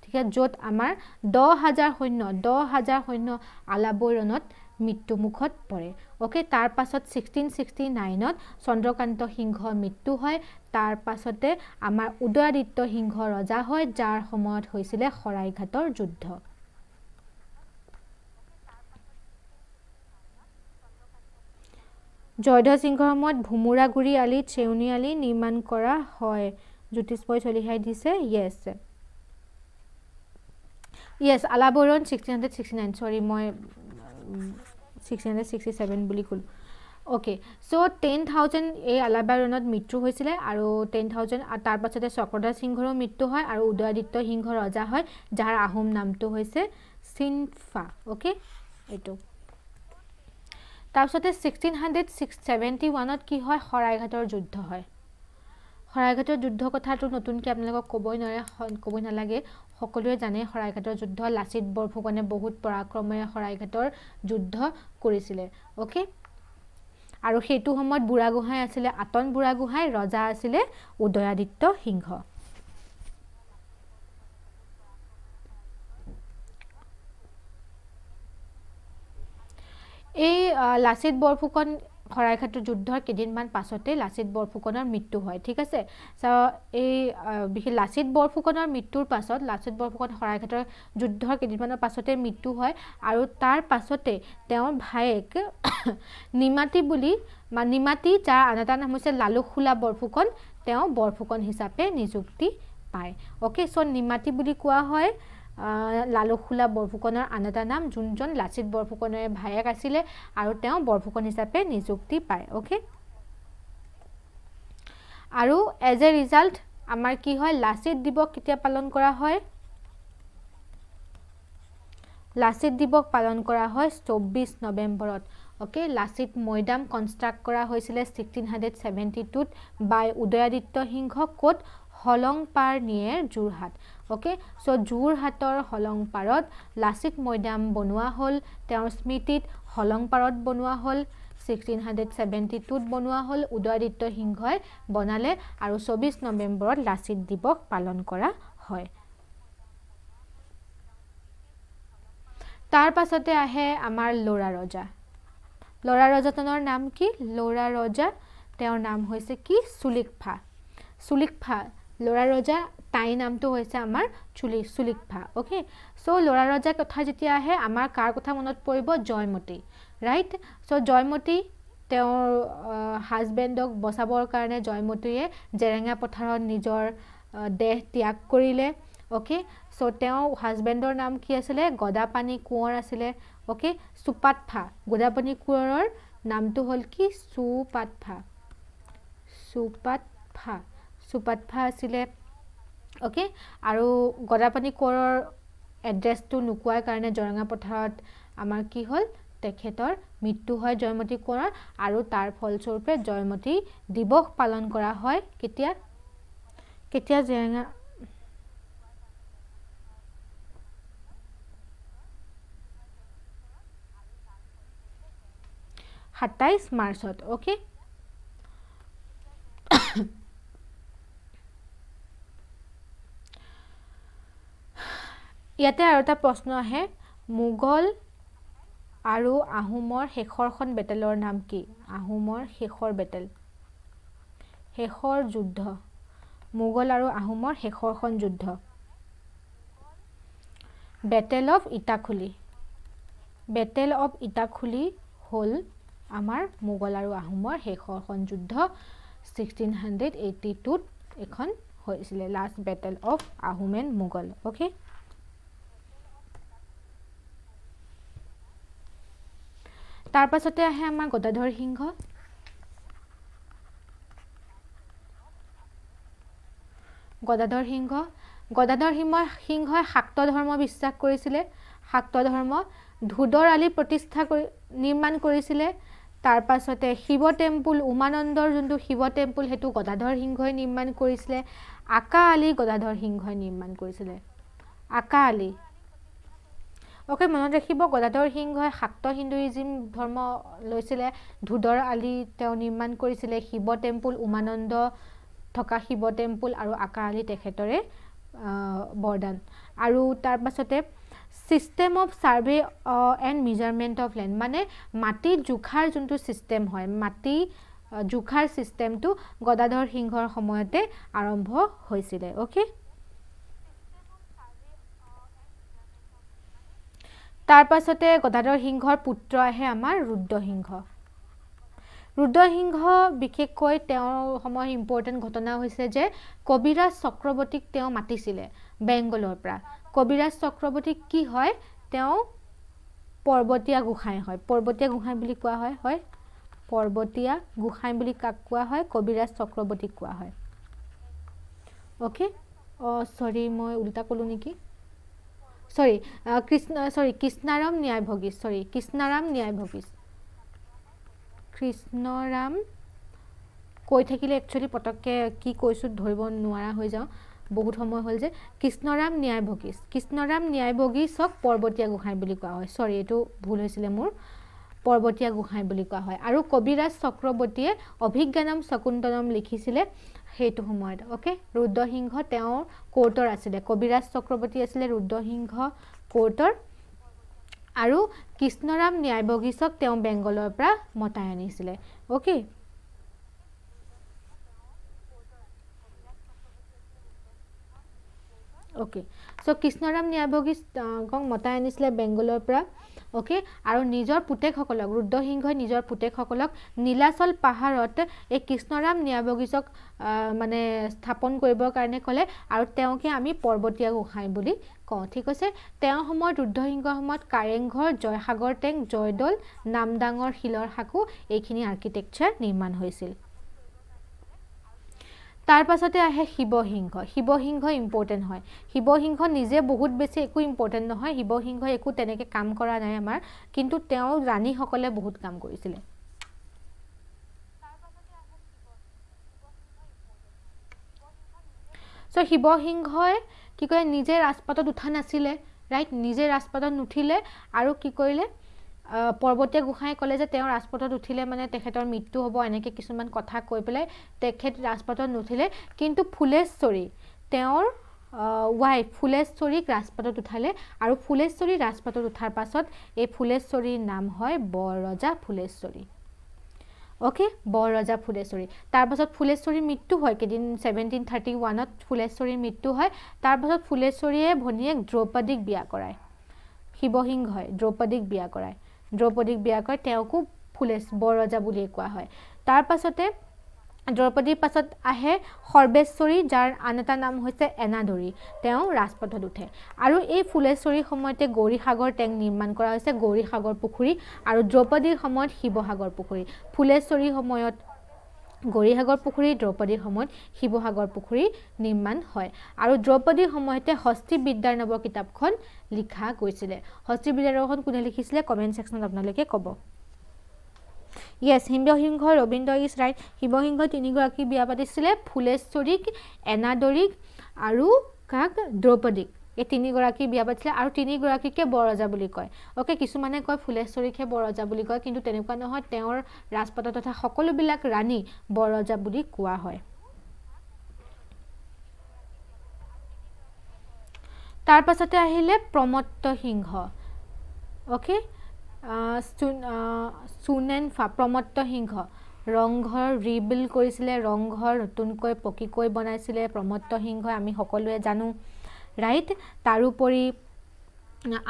Speaker 1: ঠিক আছে য'ত আমাৰ দহ হাজাৰ সৈন্য দহ হাজাৰ সৈন্য আলাবৈৰণত মৃত্যুমুখত পৰে ওকে তাৰ পাছত ছিক্সটিন ছিক্সটি নাইনত চন্দ্ৰকান্ত সিংহৰ মৃত্যু হয় তাৰ পাছতে আমাৰ উদয়াদিত্য সিংহ ৰজা হয় যাৰ সময়ত হৈছিলে শৰাইঘাটৰ যুদ্ধ জয়ধ সিংহৰ সময়ত ভুমুৰাগুৰি আলি চেউনী আলি নিৰ্মাণ কৰা হয় জ্যোতিষপয় চলিহাই দিছে য়েছ য়েছ আলাবৰণ sixteen hundred sixty nine sorry মই ছিক্স বুলি ক'লোঁ অ'কে চ' টেন থাউজেণ্ড এই আলাবাই ৰণত মৃত্যু হৈছিলে আৰু টেন থাউজেণ্ড তাৰপাছতে চক্ৰধৰ সিংহৰো মৃত্যু হয় আৰু উদয়াদিত্য সিংহ ৰজা হয় যাৰ আহোম নামটো হৈছে চিনফা অ'কে এইটো তাৰপিছতে ছিক্সটিন হাণ্ড্ৰেড ছিক্স ছেভেণ্টি ওৱানত কি হয় শৰাইঘাটৰ যুদ্ধ হয় শৰাইঘাটৰ যুদ্ধ কথাটো নতুনকৈ আপোনালোকক ক'বই নোৱাৰে ক'বই নালাগে সকলোৱে জানে শৰাইঘাটৰ যুদ্ধ লাচিত বৰফুকনে বহুত পৰাক্ৰমেৰে শৰাইঘাটৰ যুদ্ধ কৰিছিলে অ'কে আৰু সেইটো সময়ত বুঢ়াগোহাঁই আছিলে আতন বুঢ়াগোহাঁই ৰজা আছিলে উদয়াদিত্য সিংহ এই লাচিত বৰফুকন শৰাইঘাটৰ যুদ্ধৰ কেইদিনমান পাছতে লাচিত বৰফুকনৰ মৃত্যু হয় ঠিক আছে চ' এই বিশেষ লাচিত বৰফুকনৰ মৃত্যুৰ পাছত লাচিত বৰফুকন শৰাইঘাটৰ যুদ্ধৰ কেইদিনমানৰ পাছতে মৃত্যু হয় আৰু তাৰ পাছতে তেওঁৰ ভায়েক নিমাতী বুলি নিমাতী যাৰ আন এটা নাম হৈছে লালুখোলা বৰফুকন তেওঁ বৰফুকন হিচাপে নিযুক্তি পায় অ'কে চ' নিমাতী বুলি কোৱা হয় লালখোলা বৰফুকনৰ আন এটা নাম যোনজন লাচিত বৰফুকনেৰে ভায়েক আছিলে আৰু তেওঁ বৰফুকন হিচাপে নিযুক্তি পায় অ'কে আৰু এজ এ ৰিজাল্ট আমাৰ কি হয় লাচিত দিৱস কেতিয়া পালন কৰা হয় লাচিত দিৱস পালন কৰা হয় চৌব্বিছ নৱেম্বৰত অ'কে লাচিত মৈদাম কনষ্ট্ৰাক্ট কৰা হৈছিলে ছিক্সটিন হাণ্ড্ৰেড ছেভেণ্টি টুত বাই উদয়াদিত্য সিংহ ক'ত হলংপাৰ পাৰ নিয়ে যোৰহাট অ'কে চ' যোৰহাটৰ হলংপাৰত লাচিত মৈদাম বনোৱা হ'ল তেওঁৰ স্মৃতিত হলং পাৰত বনোৱা হ'ল ছিক্সটিন হাণ্ড্ৰেড ছেভেণ্টি টুত বনোৱা হ'ল উদয়দিত্য সিংহই বনালে আৰু চৌবিছ নৱেম্বৰত লাচিত দিৱস পালন কৰা হয় তাৰ পাছতে আহে আমাৰ ল'ৰা ৰজা ল'ৰা ৰজাজনৰ নাম কি ল'ৰা ৰজা তেওঁৰ নাম হৈছে কি চুলিকফা চুলিকফা ল'ৰা ৰজা তাইৰ নামটো হৈছে আমাৰ চুলি চুলিকভা অ'কে চ' ল'ৰা ৰজাৰ কথা যেতিয়া আহে আমাৰ কাৰ কথা মনত পৰিব জয়মতী ৰাইট চ' জয়মতী তেওঁৰ হাজবেণ্ডক বচাবৰ কাৰণে জয়মতীয়ে জেৰেঙা পথাৰত নিজৰ দেহ ত্যাগ কৰিলে অ'কে চ' তেওঁ হাজবেণ্ডৰ নাম কি আছিলে গদাপানী কোঁৱৰ আছিলে অ'কে চুপাতফা গদাপানী কোঁৱৰৰ নামটো হ'ল কি চুপাতফা চুপাতফা চুপাতফা আছিলে অ'কে আৰু গদাপানী কোঁৱৰৰ এড্ৰেছটো নোকোৱাৰ কাৰণে জৰঙা পথাৰত আমাৰ কি হ'ল তেখেতৰ মৃত্যু হয় জয়মতী কোঁৱৰৰ আৰু তাৰ ফলস্বৰূপে জয়মতী দিৱস পালন কৰা হয় কেতিয়া কেতিয়া জেৰেঙা সাতাইছ মাৰ্চত অ'কে ইয়াতে আৰু এটা প্ৰশ্ন আহে মোগল আৰু আহোমৰ শেষৰখন বেটেলৰ নাম কি আহোমৰ শেষৰ বেটেল শেষৰ যুদ্ধ মোগল আৰু আহোমৰ শেষৰখন যুদ্ধ battle of Itakhuli battle of Itakhuli হ'ল আমাৰ মোগল আৰু আহোমৰ শেষৰখন যুদ্ধ ছিক্সটিন হাণ্ড্ৰেড এইটি টুত এখন হৈছিলে last battle of Ahom and Mughal okay তাৰ পাছতে আহে আমাৰ গদাধৰ সিংহ গদাধৰ সিংহ গদাধৰ সিংহ সিংহই শাক্ত ধৰ্ম বিশ্বাস কৰিছিলে শাক্ত ধৰ্ম ধুদৰ আলি প্ৰতিষ্ঠা কৰি নিৰ্মাণ কৰিছিলে তাৰ পাছতে শিৱ টেম্পুল উমানন্দৰ যোনটো শিৱ টেম্পুল সেইটো গদাধৰ সিংহই নিৰ্মাণ কৰিছিলে আকা আলি গদাধৰ সিংহই নিৰ্মাণ কৰিছিলে আকা আলি অকে মনত ৰাখিব গদাধৰ সিংহই শাক্ত হিন্দুইজিম ধৰ্ম লৈছিলে ধুদৰ আলি তেওঁ নিৰ্মাণ কৰিছিলে শিৱ টেম্পুল উমানন্দ থকা শিৱ টেম্পুল আৰু আকাৰ আলি তেখেতৰে বৰদান আৰু তাৰপাছতে system of survey and measurement of land মানে মাটি জোখাৰ যোনটো ছিষ্টেম হয় মাটি জোখাৰ ছিষ্টেমটো গদাধৰ সিংহৰ সময়তে আৰম্ভ হৈছিলে অ'কে তাৰপাছতে গদাধৰ সিংহৰ পুত্ৰ আহে আমাৰ ৰুদ্ৰসিংহ ৰুদ্ৰসিংহ বিশেষকৈ তেওঁৰ সময় ইম্পৰ্টেণ্ট ঘটনা হৈছে যে কবিৰাজ চক্ৰৱৰ্তীক তেওঁ মাতিছিলে বেংগলৰ পৰা কবিৰাজ চক্ৰৱৰ্তীক কি হয় তেওঁ পৰ্বতীয়া গোঁসাই হয় পৰ্বতীয়া গোঁসাই বুলি কোৱা হয় হয় পৰ্বতীয়া গোঁসাই বুলি কাক কোৱা হয় কবিৰাজ চক্ৰৱৰ্তীক কোৱা হয় অ'কে অঁ চৰি মই ওলোটা ক'লোঁ নেকি সৰি কৃষ্ণ চৰি কৃষ্ণাৰাম ন্যায়ভোগী চৰি কৃষ্ণাৰাম ন্যায়ভোগী কৃষ্ণৰাম কৈ থাকিলে একচুৱেলি পটককৈ কি কৈছোঁ ধৰিব নোৱাৰা হৈ যাওঁ বহুত সময় হ'ল যে কৃষ্ণৰাম ন্যায়ভোগী কৃষ্ণৰাম ন্যায়ভোগীচক পৰ্বতীয়া গোঁহাই বুলি কোৱা হয় চৰি এইটো ভুল হৈছিলে মোৰ পৰ্বতীয়া গোঁহাই বুলি কোৱা হয় আৰু কবিৰাজ চক্ৰৱৰ্তীয়ে অভিজ্ঞানম শকুন্তলম লিখিছিলে সেইটো সময়ত অ'কে ৰুদ্ৰসিংহ তেওঁ কোৰ্টৰ আছিলে কবিৰাজ চক্ৰৱৰ্তী আছিলে ৰুদ্ৰসিংহ কোৰ্টৰ আৰু কৃষ্ণৰাম ন্যায় বগিচক তেওঁ বেংগলৰ পৰা মতাই আনিছিলে অ'কে অ'কে চ' কৃষ্ণৰাম ন্যায় বগিচক মতাই আনিছিলে বেংগলৰ পৰা অ'কে আৰু নিজৰ পুতেকসকলক ৰুদ্ৰসিংহই নিজৰ পুতেকসকলক নীলাচল পাহাৰত এই কৃষ্ণৰাম ন্যায়বগীচক মানে স্থাপন কৰিবৰ কাৰণে ক'লে আৰু তেওঁকে আমি পৰ্বতীয়া গোঁসাই বুলি কওঁ ঠিক আছে তেওঁৰ সময়ত ৰুদ্ৰসিংহৰ সময়ত কাৰেংঘৰ জয়সাগৰ টেং জয়দৌল নামডাঙৰ শিলৰ সাঁকো এইখিনি আৰ্কিটেকচাৰ নিৰ্মাণ হৈছিল তাৰ পাছতে আহে শিৱসিংহ শিৱসিংহ ইম্পৰ্টেণ্ট হয় শিৱসিংহ নিজে বহুত বেছি একো ইম্পৰ্টেণ্ট নহয় শিৱসিংহ একো তেনেকৈ কাম কৰা নাই আমাৰ কিন্তু তেওঁ ৰাণীসকলে বহুত কাম কৰিছিলে চ' শিৱসিংহই কি কয় নিজে ৰাজপাতত উঠা নাছিলে ৰাইট নিজে ৰাজপাতত নুঠিলে আৰু কি কৰিলে পৰ্বতীয়া গোঁসাই ক'লে যে তেওঁ ৰাজপথত উঠিলে মানে তেখেতৰ মৃত্যু হ'ব এনেকৈ কিছুমান কথা কৈ পেলাই তেখেত ৰাজপথত নুঠিলে কিন্তু ফুলেশ্বৰী তেওঁৰ ৱাইফ ফুলেশ্বৰীক ৰাজপথত উঠালে আৰু ফুলেশ্বৰী ৰাজপথত উঠাৰ পাছত এই ফুলেশ্বৰীৰ নাম হয় বৰজা ফুলেশ্বৰী অ'কে বৰৰজা ফুলেশ্বৰী তাৰপাছত ফুলেশ্বৰীৰ মৃত্যু হয় কেইদিন ছেভেণ্টিন থাৰ্টি ওৱানত ফুলেশ্বৰীৰ মৃত্যু হয় তাৰপাছত ফুলেশ্বৰীয়ে ভনীয়েক দ্ৰৌপদীক বিয়া কৰায় শিৱসিংহই দ্ৰৌপদীক বিয়া কৰায় দ্ৰৌপদীক বিয়া কৰে তেওঁকো ফুলেশ বৰৰজা বুলিয়ে কোৱা হয় তাৰ পাছতে দ্ৰৌপদীৰ পাছত আহে সৰ্বেশ্বৰী যাৰ আন এটা নাম হৈছে এনাদৰী তেওঁ ৰাজপথত উঠে আৰু এই ফুলেশ্বৰীৰ সময়তে গৌৰীসাগৰ টেংক নিৰ্মাণ কৰা হৈছে গৌৰীসাগৰ পুখুৰী আৰু দ্ৰৌপদীৰ সময়ত শিৱসাগৰ পুখুৰী ফুলেশ্বৰীৰ সময়ত গৌৰীসাগৰ পুখুৰী দ্ৰৌপদীৰ সময়ত শিৱসাগৰ পুখুৰী নিৰ্মাণ হয় আৰু দ্ৰৌপদীৰ সময়তে হস্তিবিদ্যাৰ নামৰ কিতাপখন লিখা গৈছিলে হস্তী বিজাৰখন কোনে লিখিছিলে কমেণ্ট ছেকশ্যনত আপোনালোকে ক'ব য়েছ হিন্দসিংহ ৰবীন্দ্ৰ ইজ ৰাইট শিৱসিংহ তিনিগৰাকী বিয়া পাতিছিলে ফুলেশ্বৰীক এনাদৰিক আৰু কাক দ্ৰৌপদীক এই তিনিগৰাকী বিয়া পাতিছিলে আৰু তিনিগৰাকীকে বৰৰজা বুলি কয় অ'কে কিছুমানে কয় ফুলেশ্বৰীকহে বৰৰজা বুলি কয় কিন্তু তেনেকুৱা নহয় তেওঁৰ ৰাজপাটত তথা সকলোবিলাক ৰাণী বৰজা বুলি কোৱা হয় তাৰ পাছতে আহিলে প্ৰমত্ত সিংহ অ'কে চুনেন ফা প্ৰমত্ত সিংহ ৰংঘৰ ৰিবিল কৰিছিলে ৰংঘৰ নতুনকৈ পকীকৈ বনাইছিলে প্ৰমত্ত সিংহই আমি সকলোৱে জানো ৰাইট তাৰোপৰি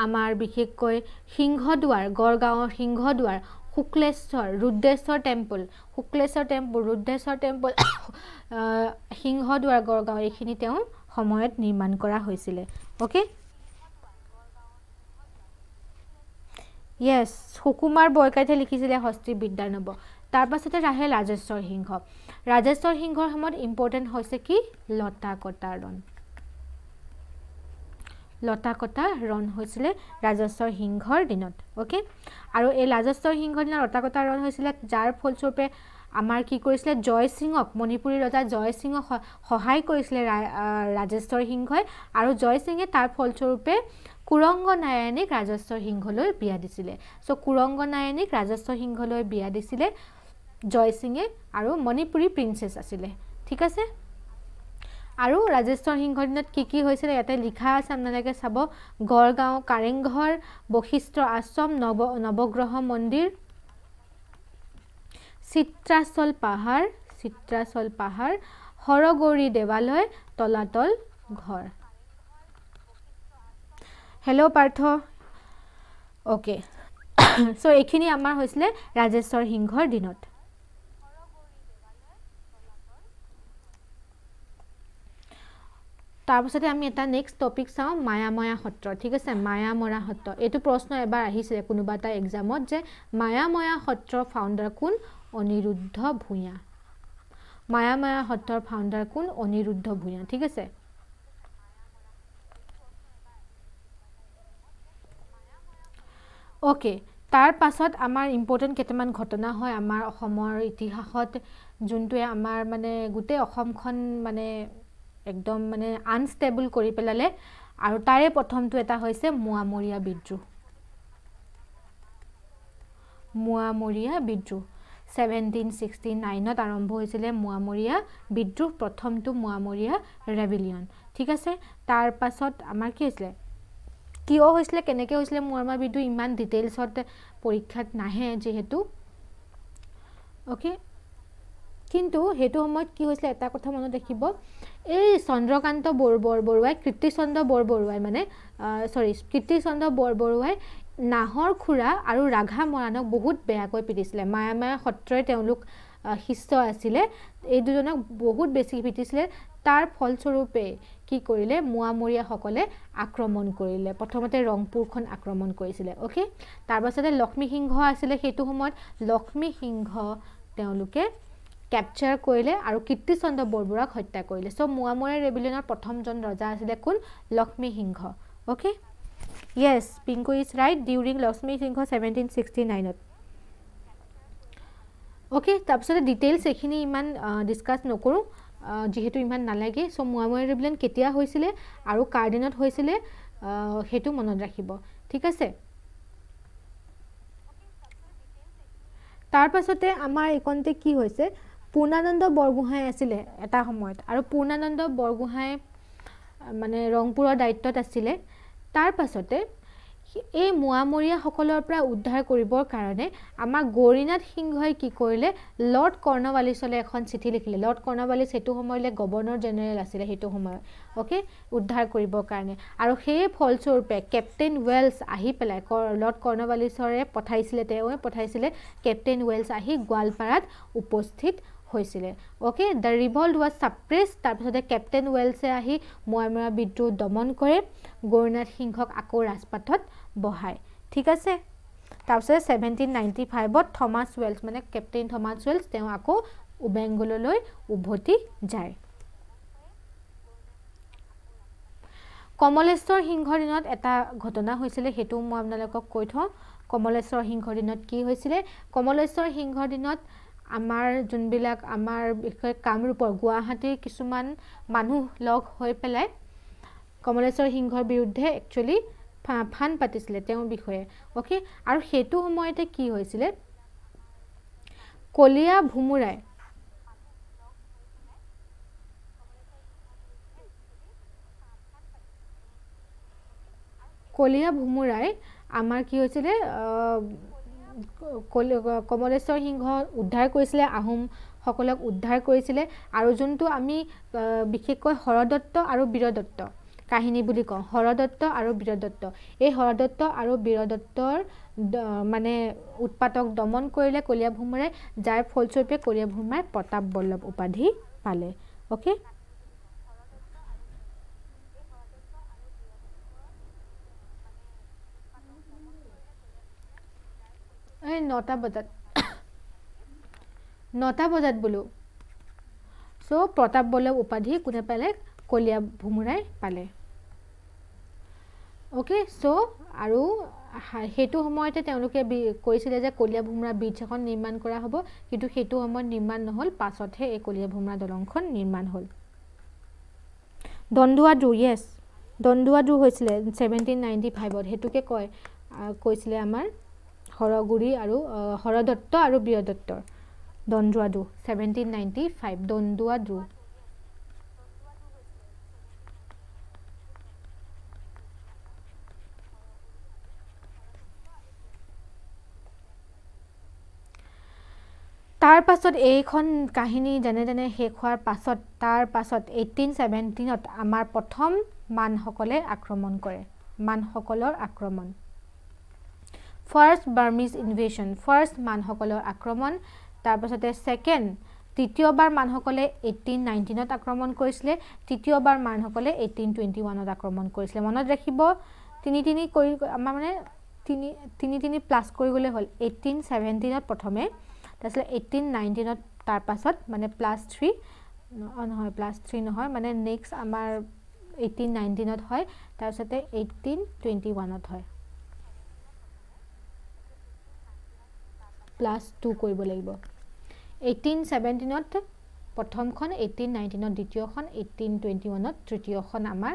Speaker 1: আমাৰ বিশেষকৈ সিংহদুৱাৰ গড়গাঁৱৰ Singhaduar Sukreswar Rudreswar temple Sukreswar temple Rudreswar temple Singhaduar Gargaon এইখিনি তেওঁ সময়ত নিৰ্মাণ কৰা হৈছিলে ওকে য়েছ সুকুমাৰ বৰকাইতে লিখিছিলে হস্তী বিদ্যানৱ তাৰপাছতে আহে ৰাজেশ্বৰ সিংহ ৰাজেশ্বৰ সিংহৰ সময়ত ইম্পৰ্টেণ্ট হৈছে কি লতা কটা ৰণ লতা কটা ৰণ হৈছিলে ৰাজেশ্বৰ সিংহৰ দিনত অ'কে আৰু এই ৰাজেশ্বৰ সিংহৰ দিনত লতা কটা ৰণ হৈছিলে যাৰ ফলস্বৰূপে আমাৰ কি কৰিছিলে জয় সিঙক মণিপুৰী ৰজা জয় সিঙক সহায় কৰিছিলে ৰাজেশ্বৰ সিংহই আৰু জয় সিঙে তাৰ ফলস্বৰূপে কুৰংগ নাৰায়ণীক ৰাজেশ্বৰ সিংহলৈ বিয়া দিছিলে চ' কুৰংগ নাৰায়ণীক ৰাজেশ্বৰ সিংহলৈ বিয়া দিছিলে জয় সিঙে আৰু মণিপুৰী প্ৰিন্সেছ আছিলে ঠিক আছে আৰু ৰাজেশ্বৰ সিংহৰ দিনত কি কি হৈছিলে ইয়াতে লিখা আছে আপোনালোকে চাব গড়গাঁও কাৰেংঘৰ বশিষ্ঠ আশ্ৰম নৱ নৱগ্ৰহ মন্দিৰ চিত্ৰাচল পাহাৰ চিত্ৰাচল পাহাৰ সৰগৌৰী দেৱালয় তলাতল ঘৰ হেল্ল' পাৰ্থ অ'কে চ' এইখিনি আমাৰ হৈছিলে ৰাজেশ্বৰ সিংহৰ দিনত তাৰপিছতে আমি এটা নেক্সট টপিক চাওঁ মায়াময়া সত্ৰ ঠিক আছে মায়ামৰা সত্ৰ এইটো প্ৰশ্ন এবাৰ আহিছিলে কোনোবা এটা এক্সামত যে মায়াময়া সত্ৰৰ ফাউণ্ডাৰ কোন অনিৰুদ্ধ ভূঞা মায়া মায়া সত্ৰৰ ফাউণ্ডাৰ কোন অনিৰুদ্ধ ভূঞা ঠিক আছে অ'কে তাৰ পাছত আমাৰ ইম্পৰ্টেণ্ট কেইটামান ঘটনা হয় আমাৰ অসমৰ ইতিহাসত যোনটোৱে আমাৰ মানে গোটেই অসমখন মানে একদম মানে আনষ্টেবল কৰি পেলালে আৰু তাৰে প্ৰথমটো এটা হৈছে মোৱামৰীয়া বিদ্ৰোহ মোৱামৰীয়া বিদ্ৰোহ ছেভেণ্টিন ছিক্সটি নাইনত আৰম্ভ হৈছিলে মোৱামৰীয়া বিদ্ৰোহ প্ৰথমটো মোৱামৰীয়া ৰেবিলিয়ন ঠিক আছে তাৰ পাছত আমাৰ কি হৈছিলে কিয় হৈছিলে কেনেকৈ হৈছিলে মোৱামৰীয়া বিদ্ৰোহ ইমান ডিটেইলছত পৰীক্ষাত নাহে যিহেতু অ'কে কিন্তু সেইটো সময়ত কি হৈছিলে এটা কথা মনত ৰাখিব এই চন্দ্ৰকান্ত বৰবৰ বৰুৱাই কীৰ্তিচন্দ্ৰ বৰবৰুৱাই মানে চৰি কীৰ্তিচন্দ্ৰ বৰবৰুৱাই নাহৰ খুৰা আৰু ৰাঘা মৰাণক বহুত বেয়াকৈ পিটিছিলে মায়ামায়া সত্ৰই তেওঁলোক শিষ্য আছিলে এই দুজনক বহুত বেছি পিটিছিলে তাৰ ফলস্বৰূপে কি কৰিলে মোৱামৰীয়াসকলে আক্ৰমণ কৰিলে প্ৰথমতে ৰংপুৰখন আক্ৰমণ কৰিছিলে অ'কে তাৰপাছতে লক্ষ্মী সিংহ আছিলে সেইটো সময়ত লক্ষ্মী সিংহ তেওঁলোকে কেপচাৰ কৰিলে আৰু কীৰ্তিচন্দ্ৰ বৰবৰাক হত্যা কৰিলে চ' মোৱামৰীয়া ৰেবিলিয়নৰ প্ৰথমজন ৰজা আছিলে কোন Lakshmi Singha okay Yes, Pinku is right during Lakshmi Singh 1769. Okay, tapsa details discuss no kuru. যেহেতু ইমান নালাগে সো মুয়াময় রিবলেন কেতিয়া হৈছিলে আৰু কাৰ্ডিনাট হৈছিলে হেতু মনত ৰাখিব ঠিক আছে তাৰ পাছতে আমাৰ ইকনতে কি হৈছে পূৰ্ণানন্দ বৰগুহাই আছিলে এটা সময়ত আৰু পূৰ্ণানন্দ বৰগুহাই মানে ৰংপুৰৰ দায়িত্বত আছিলে তাৰ পাছতে এই মোৱামৰীয়াসকলৰ পৰা উদ্ধাৰ কৰিবৰ কাৰণে আমাৰ গৌৰীনাথ সিংহই কি কৰিলে লৰ্ড কৰ্ণৱালিছলৈ এখন চিঠি লিখিলে লৰ্ড কৰ্ণৱালিচ সেইটো সময়লৈ গৱৰ্ণৰ জেনেৰেল আছিলে সেইটো সময়ত অ'কে উদ্ধাৰ কৰিবৰ কাৰণে আৰু সেই ফলস্বৰূপে কেপ্টেইন ৱেলছ আহি পেলাই লৰ্ড কৰ্ণৱালিছৰে পঠাইছিলে তেওঁৱে পঠাইছিলে কেপ্টেইন ৱেলছ আহি গোৱালপাৰাত উপস্থিত হৈছিলে okay the revolt was suppressed তাৰপিছতে কেপ্টেইন ৱেলছে আহি মোৱামৰা বিদ্ৰোহ দমন কৰে গৌৰনাথ সিংহক আকৌ ৰাজপাথত বহায় ঠিক আছে তাৰপিছতে ছেভেণ্টিন নাইণ্টি ফাইভত থমাছ ৱেলছ মানে কেপ্টেইন থমাছ ৱেলছ তেওঁ আকৌ বেংগললৈ উভতি যায় কমলেশ্বৰ সিংহৰ দিনত এটা ঘটনা হৈছিলে সেইটো মই আপোনালোকক কৈ থওঁ কমলেশ্বৰ সিংহৰ দিনত কি হৈছিলে কমলেশ্বৰ সিংহৰ দিনত আমাৰ যোনবিলাক আমাৰ বিশেষ কামৰূপৰ গুৱাহাটীৰ কিছুমান মানুহ লগ হৈ পেলাই কমলেশ্বৰ সিংহৰ বিৰুদ্ধে একচুৱেলি ফান পাতিছিলে তেওঁৰ বিষয়ে অ'কে আৰু সেইটো সময়তে কি হৈছিলে কলিয়া ভোমোৰাই কলিয়া ভোমোৰাই আমাৰ কি হৈছিলে কমলেশ্বৰ সিংহ উদ্ধাৰ কৰিছিলে আহোমসকলক উদ্ধাৰ কৰিছিলে আৰু যোনটো আমি বিশেষকৈ হৰদত্ত আৰু বীৰদত্ত কাহিনী বুলি কওঁ হৰদত্ত আৰু বীৰদত্ত এই হৰদত্ত আৰু বীৰদত্তৰ মানে উৎপাতক দমন কৰিলে কলীয়া যাৰ ফলস্বৰূপে কলীয়া প্ৰতাপ বল্লভ উপাধি পালে অ'কে এই নটা বজাত নটা বজাত বোলো চ' প্ৰতাপ বল্লভ উপাধি কোনে পালে কলীয়া ভোমোৰাই পালে অ'কে চ' আৰু সেইটো সময়তে তেওঁলোকে কৈছিলে যে কলীয়া ভোমোৰা ব্ৰীজ এখন নিৰ্মাণ কৰা হ'ব কিন্তু সেইটো সময়ত নিৰ্মাণ নহ'ল পাছতহে এই কলীয়া ভোমোৰা দলংখন নিৰ্মাণ হ'ল দণ্ডুৱা দূৰ য়েছ দণ্ডুৱা দূৰ হৈছিলে ছেভেণ্টিন নাইণ্টি ফাইভত সেইটোকে কয় কৈছিলে আমাৰ হৰগুৰি আৰু হৰদত্ত আৰু বীৰদত্তৰ দন্দুৱাদু ছেভেণ্টিন নাইণ্টি ফাইভ দন্দুৱাদু তাৰ পাছত এইখন কাহিনী যেনে তেনে শেষ হোৱাৰ পাছত তাৰ পাছত এইটিন ছেভেণ্টিনত আমাৰ প্ৰথম মানসকলে আক্ৰমণ কৰে মানসকলৰ আক্ৰমণ ফাৰ্ষ্ট বাৰ্মিজ ইনভেশ্যন ফাৰ্ষ্ট মানসকলৰ আক্ৰমণ তাৰপাছতে ছেকেণ্ড তৃতীয়বাৰ মানসকলে এইটিন নাইণ্টিনত আক্ৰমণ কৰিছিলে তৃতীয়বাৰ মানসকলে এইটিন টুৱেণ্টি ওৱানত আক্ৰমণ কৰিছিলে মনত ৰাখিব তিনি তিনি কৰি আমাৰ মানে তিনি তিনি তিনি প্লাছ কৰি গ'লে হ'ল এইটিন ছেভেণ্টিনত প্ৰথমে তাৰপিছতে এইটিন নাইনটিনত তাৰপাছত মানে প্লাছ থ্ৰী নহয় প্লাছ থ্ৰী নহয় মানে নেক্সট আমাৰ এইটিন নাইণ্টিনত হয় তাৰপিছতে এইটিন টুৱেণ্টি ওৱানত হয় প্লাছ টু কৰিব লাগিব এইটিন ছেভেণ্টিনত প্ৰথমখন এইটিন নাইনটিনত দ্বিতীয়খন এইটিন টুৱেণ্টি ওৱানত তৃতীয়খন আমাৰ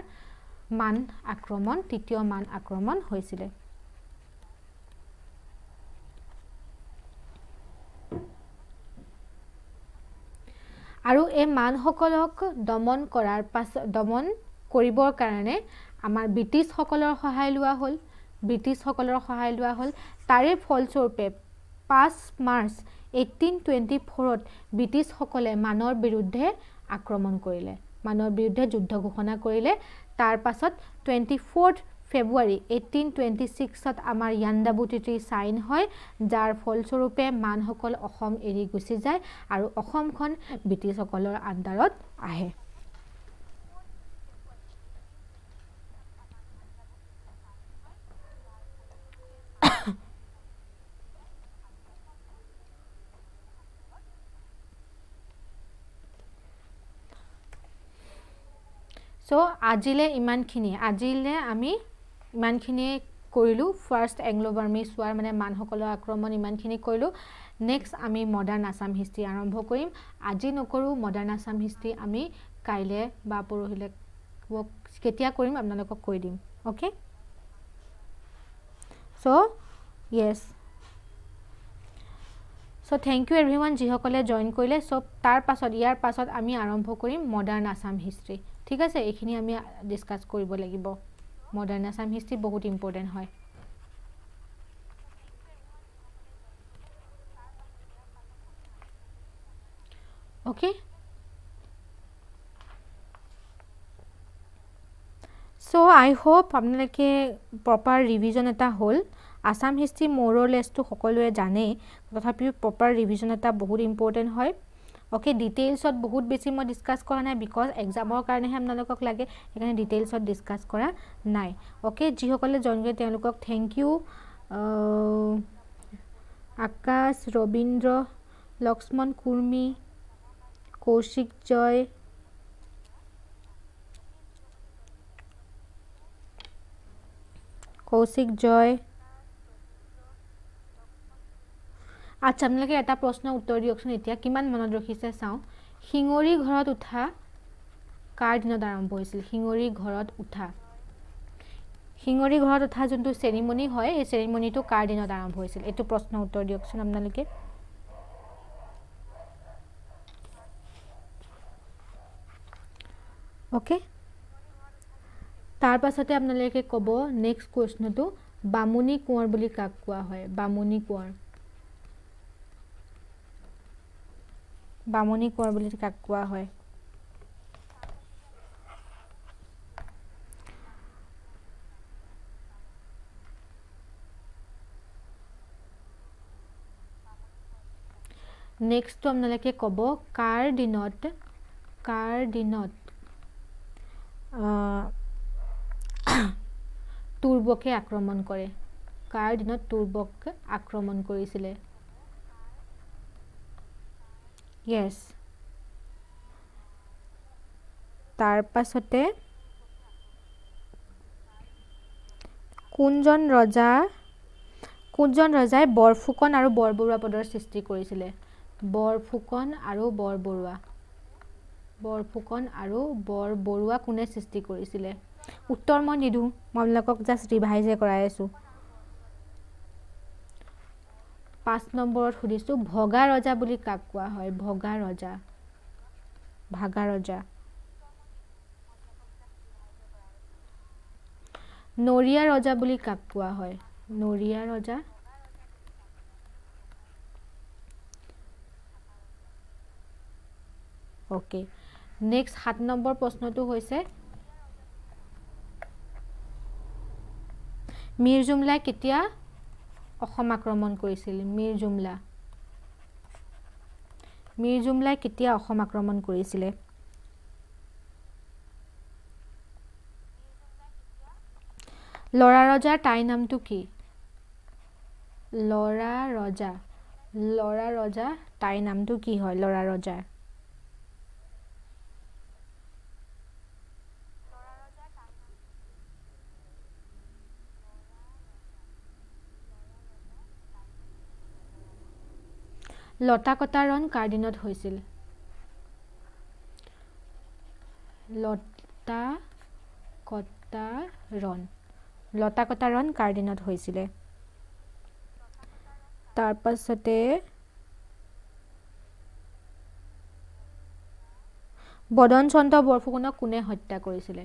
Speaker 1: মান আক্ৰমণ তৃতীয় মান আক্ৰমণ হৈছিলে আৰু এই মানসকলক দমন কৰাৰ পাছত দমন কৰিবৰ কাৰণে আমাৰ ব্ৰিটিছসকলৰ সহায় লোৱা হ'ল ব্ৰিটিছসকলৰ সহায় লোৱা হ'ল তাৰে ফলস্বৰূপে পাঁচ মাৰ্চ এইটিন টুৱেণ্টি ফ'ৰত ব্ৰিটিছসকলে মানৰ বিৰুদ্ধে আক্ৰমণ কৰিলে মানৰ বিৰুদ্ধে যুদ্ধ ঘোষণা কৰিলে তাৰ পাছত twenty fourth February eighteen twenty ছিক্সত আমাৰ য়াণ্ডাবু টিটি চাইন হয় যাৰ ফলস্বৰূপে মানসকল অসম এৰি গুচি যায় আৰু অসমখন ব্ৰিটিছসকলৰ আণ্ডাৰত আহে চ' আজিলৈ ইমানখিনিয়ে আজিলৈ আমি ইমানখিনিয়ে কৰিলোঁ ফাৰ্ষ্ট এংলো বাৰ্মিজ ৱাৰ মানে মানসকলৰ আক্ৰমণ ইমানখিনি কৰিলোঁ নেক্সট আমি মডাৰ্ণ আছাম হিষ্ট্ৰি আৰম্ভ কৰিম আজি নকৰোঁ মডাৰ্ণ আছাম হিষ্ট্ৰি আমি কাইলৈ বা পৰহিলৈ কেতিয়া কৰিম আপোনালোকক কৈ দিম okay so' yes so' thank you everyone যিসকলে জইন কৰিলে চ' তাৰ পাছত ইয়াৰ পাছত আমি আৰম্ভ কৰিম মডাৰ্ণ আছাম হিষ্ট্ৰি ঠিক আছে এইখিনি আমি ডিছকাছ কৰিব লাগিব মডাৰ্ণ আছাম হিষ্ট্ৰি বহুত ইম্পৰ্টেণ্ট হয় অ'কে চ' আই হোপ আপোনালোকে প্ৰপাৰ ৰিভিজন এটা হ'ল আছাম হিষ্ট্ৰি মৰ লেছটো সকলোৱে জানেই তথাপিও প্ৰপাৰ ৰিভিজন এটা বহুত ইম্পৰ্টেণ্ট হয় অ'কে ডিটেইলছত বহুত বেছি মই ডিছকাছ কৰা নাই বিকজ এক্সামৰ কাৰণেহে আপোনালোকক লাগে সেইকাৰণে ডিটেইলছত ডিছকাছ কৰা নাই অ'কে যিসকলে জইন কৰে তেওঁলোকক থেংক ইউ আকাশ ৰবীন্দ্ৰ লক্ষ্মণ কুৰ্মী কৌশিক জয় কৌশিক জয় আচ্ছা আপোনালোকে এটা প্ৰশ্ন উত্তৰ দিয়কচোন এতিয়া কিমান মনত ৰখিছে চাওঁ শিঙৰি ঘৰত উঠা কাৰ দিনত আৰম্ভ হৈছিল শিঙৰি ঘৰত উঠা শিঙৰি ঘৰত উঠা যোনটো চেৰিমণি হয় এই চেৰিমণিটো কাৰ দিনত আৰম্ভ হৈছিল এইটো প্ৰশ্ন উত্তৰ দিয়কচোন আপোনালোকে অ'কে তাৰপাছতে আপোনালোকে ক'ব নেক্সট কুৱেশ্যনটো বামুণী কোঁৱৰ বুলি কাক কোৱা হয় বামুণী কোঁৱৰ বামনি কোঁৱৰ বুলি কাক কোৱা হয় নেক্সটটো আপোনালোকে ক'ব কাৰ দিনত কাৰ দিনত তুৰ্বকে আক্ৰমণ কৰে কাৰ দিনত তুৰ্বক আক্ৰমণ কৰিছিলে yes tar pasote kunjon raja kunjon rajae borfukon aru borborua podor srishti korisile borfukon aru borborua borfukon aru borborua kune srishti korisile uttor mon didu mamlakok just revise koraisu পাঁচ নম্বৰত সুধিছোঁ ভগা ৰজা বুলি কাক কোৱা হয় ভগা ৰজা ভাগা ৰজা নৰিয়া ৰজা বুলি কাক কোৱা হয় নৰিয়া ৰজা অ'কে নেক্সট সাত নম্বৰ প্ৰশ্নটো হৈছে মিৰ কেতিয়া অসম আক্ৰমণ কৰিছিল মিৰ জুমলা মিৰ জুমলাই কেতিয়া অসম আক্ৰমণ কৰিছিলে ল'ৰা ৰজাৰ তাই নামটো কি ল'ৰা ৰজা ল'ৰা ৰজা তাইৰ নামটো কি হয় ল'ৰা ৰজাৰ লতা কটা ৰণ কাৰ দিনত হৈছিল লতা কটা ৰণ লতা কটা ৰণ কাৰ দিনত হৈছিলে তাৰপাছতে বদন চন্দ্ৰ বৰফুকনক কোনে হত্যা কৰিছিলে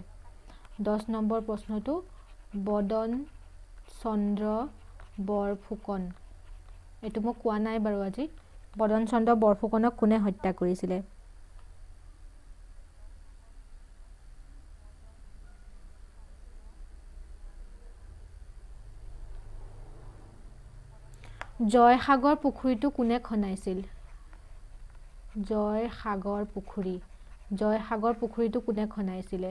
Speaker 1: দহ নম্বৰ প্ৰশ্নটো বদন চন্দ্ৰ বৰফুকন এইটো মই কোৱা নাই বাৰু আজি পদন চন্দ্ৰ বৰফুকনক কোনে হত্যা কৰিছিলে জয়সাগৰ পুখুৰীটো কোনে খন্দাইছিল জয়সাগৰ পুখুৰী জয়সাগৰ পুখুৰীটো কোনে খন্দাইছিলে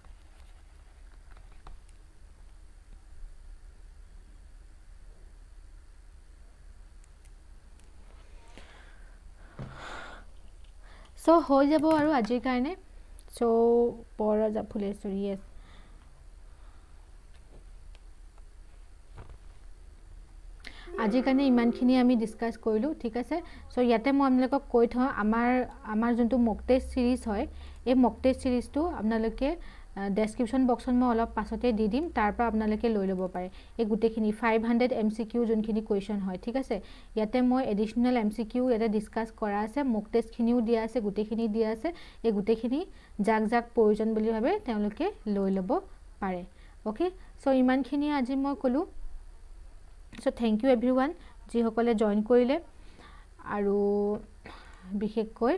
Speaker 1: চ' হৈ যাব আৰু আজিৰ কাৰণে চ' পৰ যা ফুলে চুৰি আছে আজিৰ কাৰণে ইমানখিনি আমি ডিছকাছ কৰিলোঁ ঠিক আছে চ' ইয়াতে মই আপোনালোকক কৈ থওঁ আমাৰ আমাৰ যোনটো মকটেষ্ট ছিৰিজ হয় এই মকটেষ্ট ছিৰিজটো আপোনালোকে ডেছক্ৰিপশ্যন বক্সত মই অলপ পাছতে দি দিম তাৰপৰা আপোনালোকে লৈ ল'ব পাৰে এই গোটেইখিনি five hundred M C Q যোনখিনি কুৱেশ্যন হয় ঠিক আছে ইয়াতে মই এডিশ্যনেল এম চি কিউ ইয়াতে ডিছকাছ কৰা আছে মোক টেষ্টখিনিও দিয়া আছে গোটেইখিনি দিয়া আছে এই গোটেইখিনি যাক যাক প্ৰয়োজন বুলি ভাবে তেওঁলোকে লৈ ল'ব পাৰে অ'কে চ' ইমানখিনিয়ে আজি মই ক'লোঁ so' thank you everyone যিসকলে জইন কৰিলে আৰু বিশেষকৈ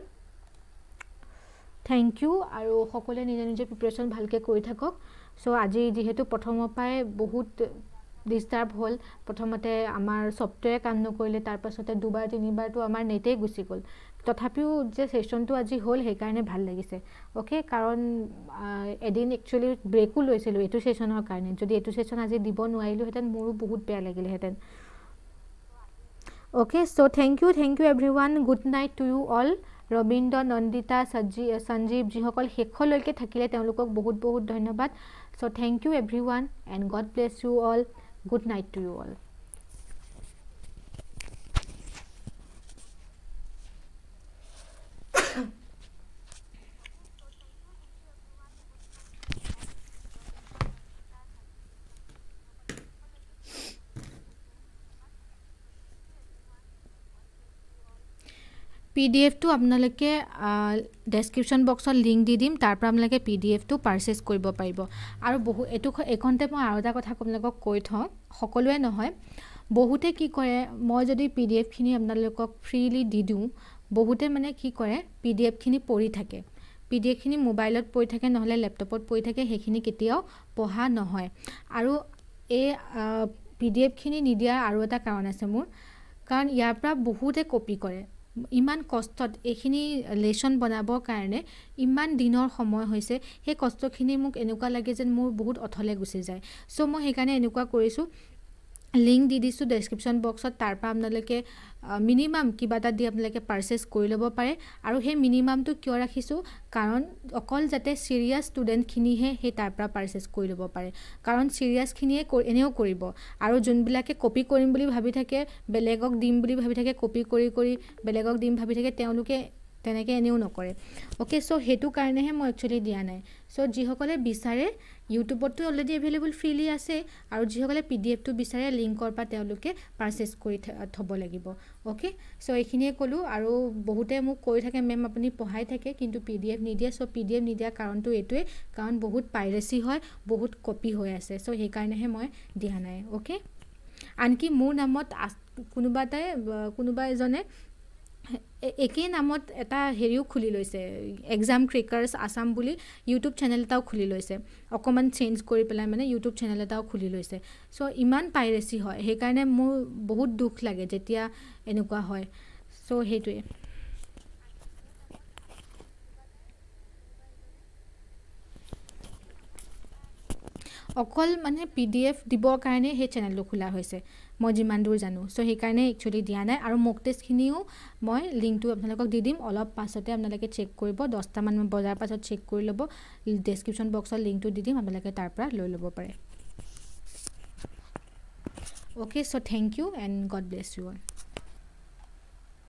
Speaker 1: থেংক ইউ আৰু সকলোৱে নিজৰ নিজৰ প্ৰিপেৰেশ্যন ভালকৈ কৰি থাকক চ' আজি যিহেতু প্ৰথমৰ পৰাই বহুত ডিষ্টাৰ্ব হ'ল প্ৰথমতে আমাৰ ছফ্টৱেৰে কাম নকৰিলে তাৰপাছতে দুবাৰ তিনিবাৰটো আমাৰ নেটেই গুচি গ'ল তথাপিও যে ছেশ্যনটো আজি হ'ল সেইকাৰণে ভাল লাগিছে অ'কে কাৰণ এদিন একচুৱেলি ব্ৰেকো লৈছিলোঁ এইটো ছেশ্যনৰ কাৰণে যদি এইটো ছেশ্যন আজি দিব নোৱাৰিলোঁহেঁতেন মোৰো বহুত বেয়া লাগিলেহেঁতেন okay so' thank you thank you everyone good night to you all Rabindra Nandita সজ্জী সঞ্জীৱ যিসকল শেষলৈকে থাকিলে তেওঁলোকক বহুত বহুত ধন্যবাদ so' thank you everyone and god bless you all good night to you all P D এফটো আপোনালোকে ডেছক্ৰিপশ্যন বক্সত লিংক দি দিম তাৰপৰা আপোনালোকে পি ডি এফটো পাৰ্চেছ কৰিব পাৰিব আৰু বহু এইটো এইখনতে মই আৰু এটা কথা আপোনালোকক কৈ থওঁ সকলোৱে নহয় বহুতে কি কৰে মই যদি পি ডি এফখিনি আপোনালোকক ফ্ৰীলি দি দিওঁ বহুতে মানে কি কৰে পি ডি এফখিনি পৰি থাকে পি ডি এফখিনি মোবাইলত পৰি থাকে নহ'লে লেপটপত পৰি থাকে সেইখিনি কেতিয়াও পঢ়া নহয় আৰু এই পি ডি এফখিনি নিদিয়াৰ আৰু এটা কাৰণ আছে মোৰ কাৰণ ইয়াৰ পৰা বহুতে কপি কৰে ইমান কষ্টত এইখিনি লেচন বনাবৰ কাৰণে ইমান দিনৰ সময় হৈছে সেই কষ্টখিনি মোক এনেকুৱা লাগে যেন মোৰ বহুত অথলে গুচি যায় চ' মই সেইকাৰণে এনেকুৱা কৰিছোঁ লিংক দি দিছোঁ ডেছক্ৰিপশ্যন বক্সত তাৰপৰা আপোনালোকে মিনিমাম কিবা এটা দি আপোনালোকে পাৰ্চেছ কৰি ল'ব পাৰে আৰু সেই মিনিমামটো কিয় ৰাখিছোঁ কাৰণ অকল যাতে ছিৰিয়াছ ষ্টুডেণ্টখিনিহে সেই তাৰপৰা পাৰ্চেছ কৰি ল'ব পাৰে কাৰণ ছিৰিয়াছখিনিয়ে এনেও কৰিব আৰু যোনবিলাকে কপি কৰিম বুলি ভাবি থাকে বেলেগক দিম বুলি ভাবি থাকে কপি কৰি কৰি বেলেগক দিম ভাবি থাকে তেওঁলোকে তেনেকৈ এনেও নকৰে অ'কে চ' সেইটো কাৰণেহে মই একচুৱেলি দিয়া নাই চ' যিসকলে বিচাৰে ইউটিউবতো অলৰেডি এভেইলেবল ফ্ৰীলি আছে আৰু যিসকলে পি ডি এফটো বিচাৰে লিংকৰ পৰা তেওঁলোকে পাৰ্চেচ কৰি থ'ব লাগিব অ'কে চ' এইখিনিয়ে ক'লোঁ আৰু বহুতে মোক কৈ থাকে মেম আপুনি পঢ়াই থাকে কিন্তু পি ডি এফ নিদিয়ে চ' পি ডি এফ নিদিয়াৰ কাৰণটো এইটোৱেই কাৰণ বহুত পাইৰেচি হয় বহুত কপি হৈ আছে চ' সেইকাৰণেহে মই দিয়া নাই অ'কে আনকি মোৰ নামত কোনোবা এটাই কোনোবা এজনে একেই নামত এটা হেৰিও খুলি লৈছে এক্সাম ক্ৰিকাৰ্ছ আছাম বুলি ইউটিউব চেনেল এটাও খুলি লৈছে অকণমান চেঞ্জ কৰি পেলাই মানে ইউটিউব চেনেল এটাও খুলি লৈছে চ' ইমান পাইৰেচি হয় সেইকাৰণে মোৰ বহুত দুখ লাগে যেতিয়া এনেকুৱা হয় চ' সেইটোৱে অকল মানে পি ডি এফ দিবৰ কাৰণে সেই চেনেলটো খোলা হৈছে মই যিমান দূৰ জানো চ' সেইকাৰণে একচুৱেলি দিয়া নাই আৰু মোক টেষ্টখিনিও মই লিংকটো আপোনালোকক দি দিম অলপ পাছতে আপোনালোকে চেক কৰিব দহটামান বজাৰ পাছত চেক কৰি ল'ব ডেছক্ৰিপশ্যন বক্সত লিংকটো দি দিম আপোনালোকে তাৰ পৰা লৈ ল'ব পাৰে okay so' thank you and god bless you all